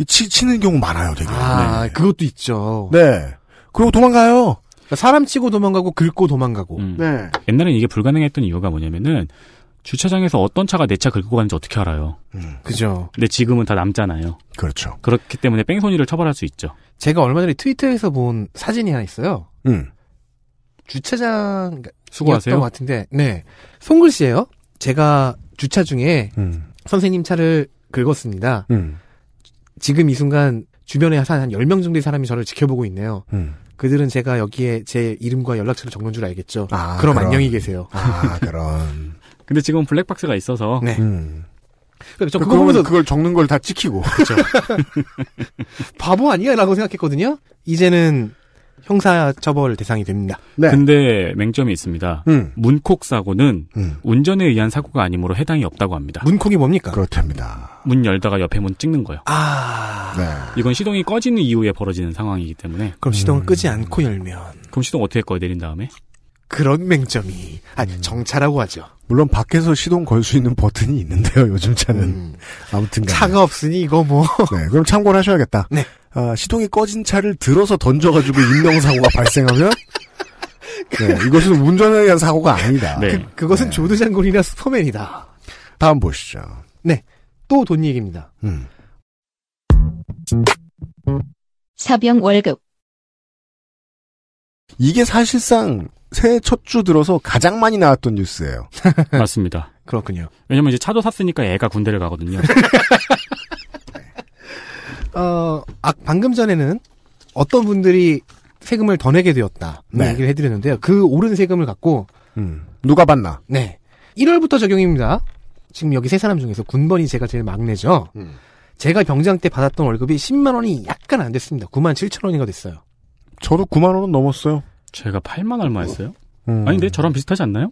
치, 치는 경우 많아요, 되게. 아, 네. 그것도 있죠. 네. 그리고 도망가요. 그러니까 사람 치고 도망가고 긁고 도망가고. 음. 네. 옛날엔 이게 불가능했던 이유가 뭐냐면은 주차장에서 어떤 차가 내 차 긁고 가는지 어떻게 알아요? 음. 그죠. 근데 지금은 다 남잖아요. 그렇죠. 그렇기 때문에 뺑소니를 처벌할 수 있죠. 제가 얼마 전에 트위터에서 본 사진이 하나 있어요. 음. 주차장 그러니까 수고하세요. 것 같은데 네 손글씨예요. 제가 주차 중에 음. 선생님 차를 긁었습니다. 음. 지금 이 순간 주변에 한 10명 정도의 사람이 저를 지켜보고 있네요. 음. 그들은 제가 여기에 제 이름과 연락처를 적는 줄 알겠죠. 아, 그럼, 그럼, 안녕히 계세요. 아, 그럼. [laughs] 근데 지금 블랙박스가 있어서. 네. 음. 그러니까 보면서 그, 그걸 적는 걸 다 찍히고. 그렇죠. [laughs] 바보 아니야? 라고 생각했거든요. 이제는 형사 처벌 대상이 됩니다. 네. 근데 맹점이 있습니다. 음. 문콕 사고는 음. 운전에 의한 사고가 아니므로 해당이 없다고 합니다. 문콕이 뭡니까? 그렇답니다. 문 열다가 옆에 문 찍는 거예요. 아. 네. 이건 시동이 꺼지는 이후에 벌어지는 상황이기 때문에. 그럼 시동을 음. 끄지 않고 열면. 그럼 시동 어떻게 꺼 내린 다음에? 그런 맹점이 아니 음. 정차라고 하죠. 물론 밖에서 시동 걸 수 있는 버튼이 있는데요. 요즘 차는 음. 아무튼 차가 없으니 이거 뭐. 네, 그럼 참고를 하셔야겠다. 네. 아, 시동이 꺼진 차를 들어서 던져가지고 인명사고가 [laughs] 발생하면 네, 이것은 운전에 의한 사고가 아니다. 그, 네. 그, 것은 네. 조드 장군이나 슈퍼맨이다. 다음 보시죠. 네, 또 돈 얘기입니다. 음. 사병 월급. 이게 사실상 새해 첫 주 들어서 가장 많이 나왔던 뉴스예요. [laughs] 맞습니다. 그렇군요. 왜냐면 이제 차도 샀으니까 애가 군대를 가거든요. [laughs] 어, 아, 방금 전에는 어떤 분들이 세금을 더 내게 되었다. 뭐 네. 얘기를 해드렸는데요. 그 오른 세금을 갖고. 음, 누가 받나? 네. 1월부터 적용입니다. 지금 여기 세 사람 중에서 군번이 제가 제일 막내죠. 음. 제가 병장 때 받았던 월급이 10만 원이 약간 안 됐습니다. 9만 7천 원인가 됐어요. 저도 9만 원은 넘었어요. 제가 8만 얼마했어요 음. 아닌데 저랑 비슷하지 않나요?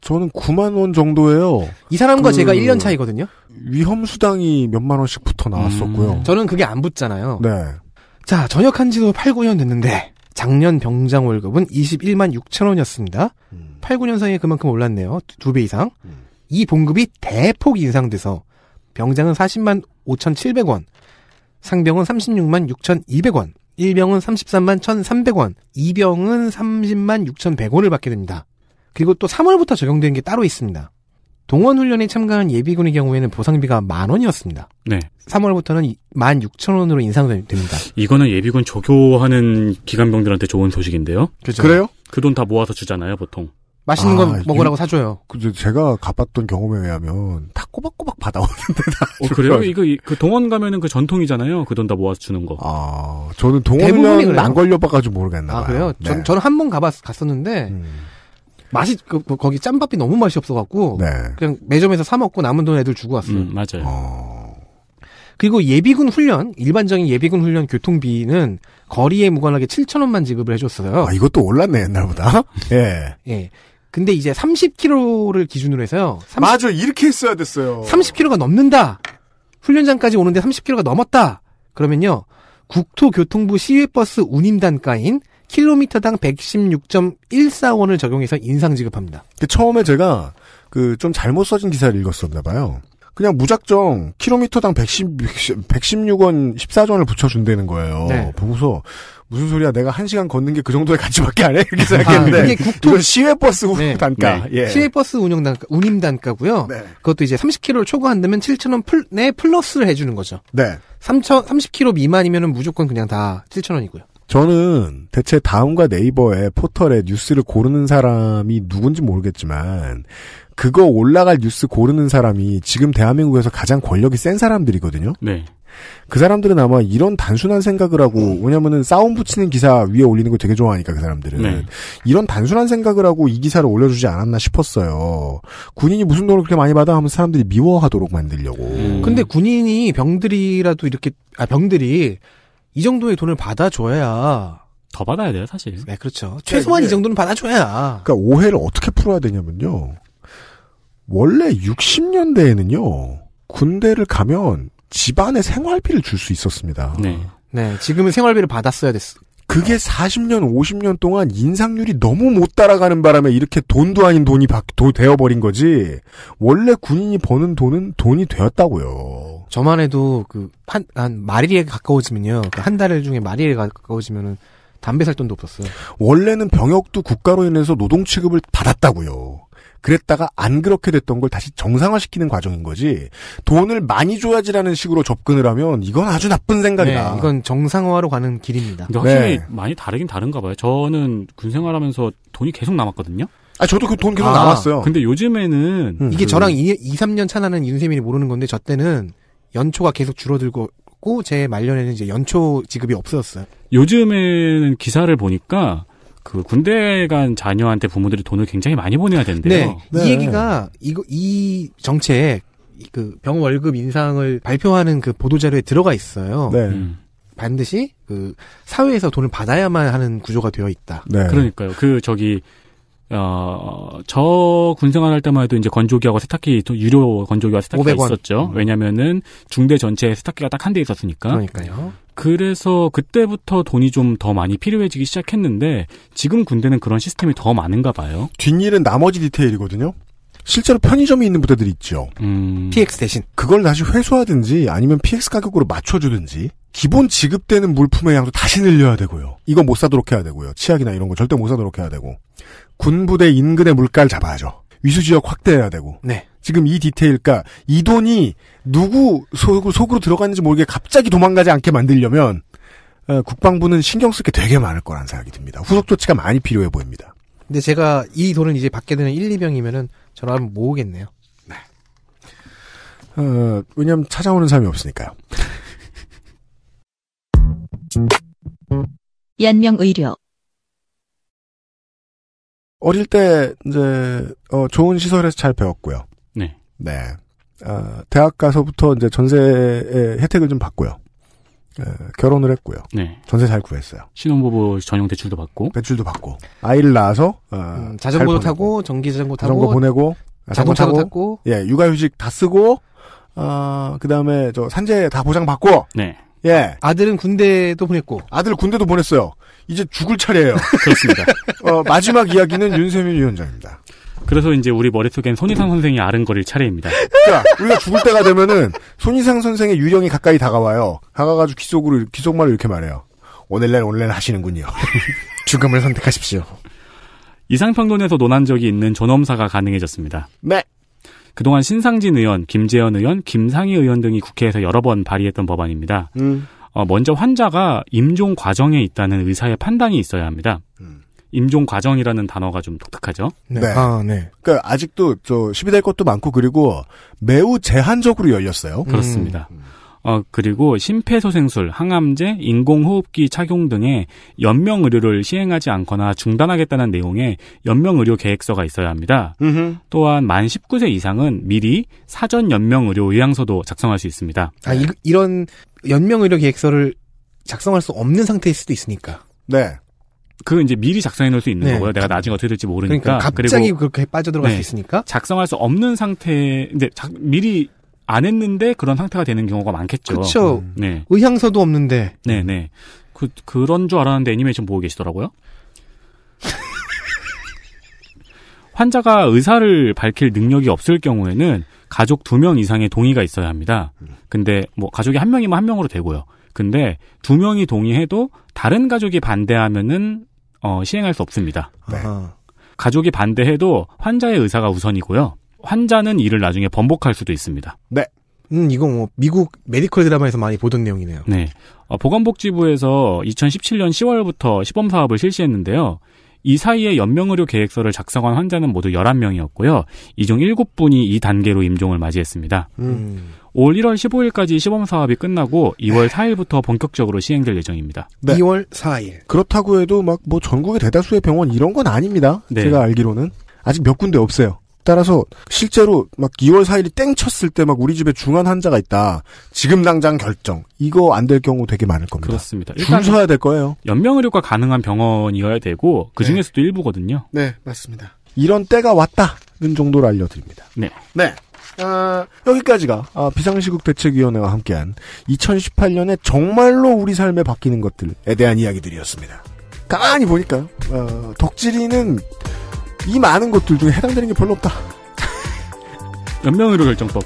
저는 9만 원 정도예요. 이 사람과 그 제가 1년 차이거든요. 위험 수당이 몇 만 원씩 붙어 음. 나왔었고요. 음. 저는 그게 안 붙잖아요. 네. 자, 전역한 지도 8, 9년 됐는데 작년 병장 월급은 21만 6천 원이었습니다. 음. 8, 9년 사이에 그만큼 올랐네요. 두 배 이상. 음. 이 봉급이 대폭 인상돼서 병장은 40만 5,700원, 상병은 36만 6,200원, 1병은 33만 1,300원, 2병은 30만 6,100원을 받게 됩니다. 그리고 또 3월부터 적용되는 게 따로 있습니다. 동원훈련에 참가한 예비군의 경우에는 보상비가 만 원이었습니다. 네. 3월부터는 만 6천 원으로 인상됩니다. 이거는 예비군 조교하는 기간병들한테 좋은 소식인데요. 그렇죠. 그래요? 그 돈 다 모아서 주잖아요, 보통. 맛있는 아, 건 먹으라고 유, 사줘요. 근데 제가 가봤던 경험에 의하면 다 꼬박꼬박 받아오는데 다. 어, 그래요? 이거 그 동원 가면은 그 전통이잖아요. 그 돈 다 모아서 주는 거. 아, 저는 동원은 안 걸려봐가지고 모르겠나 아, 봐요. 아, 그래요? 네. 전, 저는 한 번 가봤 갔었는데 음. 맛이 그, 뭐 거기 짬밥이 너무 맛이 없어갖고 네. 그냥 매점에서 사 먹고 남은 돈 애들 주고 왔어요. 음, 맞아요. 어... 그리고 예비군 훈련 일반적인 예비군 훈련 교통비는 거리에 무관하게 7천 원만 지급을 해줬어요. 아 이것도 올랐네 옛날보다. [laughs] 예. 예. 근데 이제 30km를 기준으로 해서요. 30, 맞아, 이렇게 했어야 됐어요. 30km가 넘는다. 훈련장까지 오는데 30km가 넘었다. 그러면요. 국토교통부 시외버스 운임단가인 킬로미터당 116.14원을 적용해서 인상 지급합니다. 처음에 제가 그 좀 잘못 써진 기사를 읽었었나 봐요. 그냥 무작정 킬로미터당 110, 116원 14전을 붙여준다는 거예요. 네. 보고서 무슨 소리야 내가 한 시간 걷는 게 그 정도의 가치밖에 안 해? 이렇게 아, 생각했는데 아, 이게 국토... 이 시외버스 네. 단가. 네. 예. 시외버스 운영 단가, 운임 단가고요. 네. 그것도 이제 30km를 초과한다면 7,000원 플, 내 플러스를 해주는 거죠. 네. 3,000, 30km 미만이면 무조건 그냥 다 7,000원이고요. 저는 대체 다음과 네이버의 포털에 뉴스를 고르는 사람이 누군지 모르겠지만 그거 올라갈 뉴스 고르는 사람이 지금 대한민국에서 가장 권력이 센 사람들이거든요. 네. 그 사람들은 아마 이런 단순한 생각을 하고 음. 왜냐면은 싸움 붙이는 기사 위에 올리는 거 되게 좋아하니까 그 사람들은 네. 이런 단순한 생각을 하고 이 기사를 올려주지 않았나 싶었어요. 군인이 무슨 돈을 그렇게 많이 받아 하면 사람들이 미워하도록 만들려고. 음. 근데 군인이 병들이라도 이렇게 아 병들이 이 정도의 돈을 받아줘야 더 받아야 돼요 사실. 네 그렇죠. 네, 최소한 네, 이 정도는 받아줘야. 그러니까 오해를 어떻게 풀어야 되냐면요. 원래 60년대에는요, 군대를 가면 집안의 생활비를 줄 수 있었습니다. 네. 네, 지금은 생활비를 받았어야 됐어. 그게 40년, 50년 동안 인상률이 너무 못 따라가는 바람에 이렇게 돈도 아닌 돈이 바, 도, 되어버린 거지. 원래 군인이 버는 돈은 돈이 되었다고요. 저만 해도 그, 한, 한 말일에 가까워지면요. 그한달 중에 마리에 가까워지면은 담배 살 돈도 없었어요. 원래는 병역도 국가로 인해서 노동 취급을 받았다고요. 그랬다가 안 그렇게 됐던 걸 다시 정상화시키는 과정인 거지 돈을 많이 줘야지라는 식으로 접근을 하면 이건 아주 나쁜 생각이다. 네, 이건 정상화로 가는 길입니다. 확실히 네. 많이 다르긴 다른가 봐요. 저는 군 생활하면서 돈이 계속 남았거든요. 아, 저도 그 돈 계속 아, 남았어요. 근데 요즘에는 음, 이게 그... 저랑 2, 2, 3년 차나는 윤세민이 모르는 건데 저 때는 연초가 계속 줄어들고 제 말년에는 이제 연초 지급이 없었어요 요즘에는 기사를 보니까 그 군대 간 자녀한테 부모들이 돈을 굉장히 많이 보내야 된대요. 네. 네. 이 얘기가 이거 이 정책 그 병월급 원 인상을 발표하는 그 보도 자료에 들어가 있어요. 네. 음. 반드시 그 사회에서 돈을 받아야만 하는 구조가 되어 있다. 네. 그러니까요. 그 저기 어, 저 군생활 할 때만 해도 이제 건조기하고 세탁기, 유료 건조기와 세탁기가 5원 있었죠. 음. 왜냐면은 중대 전체에 세탁기가 딱 한 대 있었으니까. 그러니까요. 그래서 그때부터 돈이 좀 더 많이 필요해지기 시작했는데 지금 군대는 그런 시스템이 더 많은가 봐요. 뒷일은 나머지 디테일이거든요. 실제로 편의점이 있는 부대들이 있죠. 음... PX 대신 그걸 다시 회수하든지 아니면 PX 가격으로 맞춰주든지 기본 지급되는 물품의 양도 다시 늘려야 되고요. 이거 못 사도록 해야 되고요. 치약이나 이런 거 절대 못 사도록 해야 되고 군부대 인근의 물가를 잡아야죠. 위수 지역 확대해야 되고. 네. 지금 이 디테일, 그까이 그러니까 돈이 누구 속으로, 속으로 들어갔는지 모르게 갑자기 도망가지 않게 만들려면, 어, 국방부는 신경 쓸 게 되게 많을 거라는 생각이 듭니다. 후속 조치가 많이 필요해 보입니다. 근데 제가 이 돈을 이제 받게 되는 1, 2명이면은 저화 한번 모으겠네요. 네. 어, 왜냐면 찾아오는 사람이 없으니까요. 연명의료 어릴 때 이제 어, 좋은 시설에서 잘 배웠고요. 네. 네. 어, 대학 가서부터 이제 전세의 혜택을 좀 받고요. 에, 결혼을 했고요. 네. 전세 잘 구했어요. 신혼부부 전용 대출도 받고. 대출도 받고. 아이를 낳아서 어, 음, 자전거도 타고 전기 자전거 타고 자전거 보내고 아, 자동차도 타고, 타고. 예, 육아휴직 다 쓰고 어, 그다음에 저 산재 다 보장 받고. 네. 예. 아들은 군대도 보냈고. 아들 군대도 보냈어요. 이제 죽을 차례예요. 그렇습니다. [laughs] 어, 마지막 이야기는 윤세민 위원장입니다. 그래서 이제 우리 머릿속엔 손희상 선생이 아른거릴 차례입니다. 자, 그러니까 우리가 죽을 때가 되면은 손희상 선생의 유령이 가까이 다가와요. 다가가지고 귀속으로, 귀속말로 이렇게 말해요. 오늘날 오늘날 하시는군요. [laughs] 죽음을 선택하십시오. 이상평론에서 논한 적이 있는 존엄사가 가능해졌습니다. 네. 그동안 신상진 의원, 김재현 의원, 김상희 의원 등이 국회에서 여러 번 발의했던 법안입니다. 음. 어, 먼저 환자가 임종 과정에 있다는 의사의 판단이 있어야 합니다. 음. 임종 과정이라는 단어가 좀 독특하죠. 네. 네. 아, 네. 그러니까 아직도 저 시비될 것도 많고 그리고 매우 제한적으로 열렸어요. 음. 그렇습니다. 음. 어, 그리고 심폐소생술, 항암제, 인공호흡기 착용 등의 연명 의료를 시행하지 않거나 중단하겠다는 내용의 연명 의료 계획서가 있어야 합니다. 음흠. 또한 만 19세 이상은 미리 사전 연명 의료 의향서도 작성할 수 있습니다. 아, 이, 런 연명의료 계획서를 작성할 수 없는 상태일 수도 있으니까. 네. 그 이제 미리 작성해 놓을 수 있는 네. 거고요. 내가 나중에 어떻게 될지 모르니까. 그러니까 갑자기 그렇게 빠져들어갈 네. 수 있으니까. 작성할 수 없는 상태, 이제 작, 미리 안 했는데 그런 상태가 되는 경우가 많겠죠. 그렇죠. 음. 네. 의향서도 없는데. 네네. 네. 그 그런 줄 알았는데 애니메이션 보고 계시더라고요. [laughs] 환자가 의사를 밝힐 능력이 없을 경우에는 가족 두 명 이상의 동의가 있어야 합니다. 근데 뭐 가족이 한 명이면 한 명으로 되고요. 근데 두 명이 동의해도 다른 가족이 반대하면은 어, 시행할 수 없습니다. 네. 가족이 반대해도 환자의 의사가 우선이고요. 환자는 일을 나중에 번복할 수도 있습니다. 네. 음, 이거 뭐 미국 메디컬 드라마에서 많이 보던 내용이네요. 네. 어, 보건복지부에서 2017년 10월부터 시범 사업을 실시했는데요. 이 사이에 연명의료 계획서를 작성한 환자는 모두 11명이었고요. 이 중 7분이 이 단계로 임종을 맞이했습니다. 음. 올 1월 15일까지 시범 사업이 끝나고 2월 4일부터 본격적으로 시행될 예정입니다. 네. 2월 4일. 그렇다고 해도 막 뭐 전국의 대다수의 병원 이런 건 아닙니다. 네. 제가 알기로는 아직 몇 군데 없어요. 따라서 실제로 막 2월 4일이 땡 쳤을 때 막 우리 집에 중환 환자가 있다. 지금 당장 결정. 이거 안 될 경우 되게 많을 겁니다. 그렇습니다. 줄 서야 될 거예요. 연명 의료가 가능한 병원이어야 되고 그 네. 중에서도 네. 일부거든요. 네, 맞습니다. 이런 때가 왔다는 정도로 알려드립니다. 네. 네. 아, 여기까지가 아, 비상시국 대책위원회와 함께한 2018년에 정말로 우리 삶에 바뀌는 것들에 대한 이야기들이었습니다. 가만히 보니까 어, 덕질이는 이 많은 것들 중에 해당되는 게 별로 없다. 연명의료 [laughs] 결정법.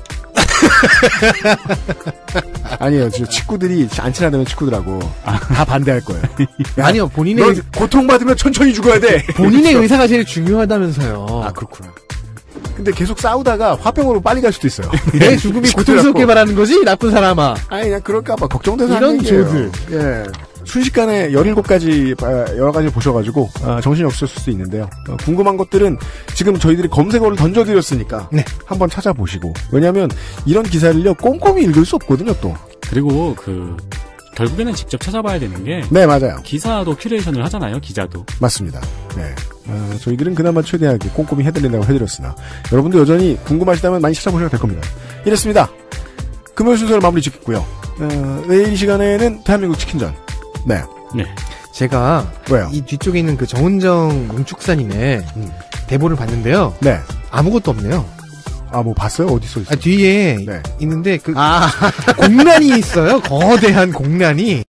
[laughs] 아니에요. 저 친구들이 안 친하다면 친구들하고 아. 다 반대할 거예요. 야, [laughs] 아니요, 본인의 고통받으면 천천히 죽어야 돼. 본인의 그렇죠. 의사가 제일 중요하다면서요. 아 그렇구나. 근데 계속 싸우다가 화병으로 빨리 갈 수도 있어요. [laughs] 내 죽음이 고통스럽게 말하는 거지? 나쁜 사람아. 아니, 그냥 그럴까봐 걱정돼서 이런 조들. 예. 순식간에 17가지, 아, 여러 가지 보셔가지고, 아, 정신이 없었을 수도 있는데요. 어, 궁금한 것들은 지금 저희들이 검색어를 던져드렸으니까, 네. 한번 찾아보시고. 왜냐면, 하 이런 기사를요, 꼼꼼히 읽을 수 없거든요, 또. 그리고, 그, 결국에는 직접 찾아봐야 되는 게. 네, 맞아요. 기사도 큐레이션을 하잖아요, 기자도. 맞습니다. 네. 아, 저희들은 그나마 최대한 꼼꼼히 해드린다고 해드렸으나, 여러분도 여전히 궁금하시다면 많이 찾아보셔도 될 겁니다. 이랬습니다. 금요일 순서를 마무리 짓겠고요. 어, 내일 이 시간에는 대한민국 치킨전. 네. 네. 제가 왜요? 이 뒤쪽에 있는 그 정은정 농축산인의 음. 대본을 봤는데요. 네. 아무것도 없네요. 아, 뭐 봤어요? 어디서 있어요? 아, 뒤에 네. 있는데 그 아. 공란이 있어요. 거대한 공란이.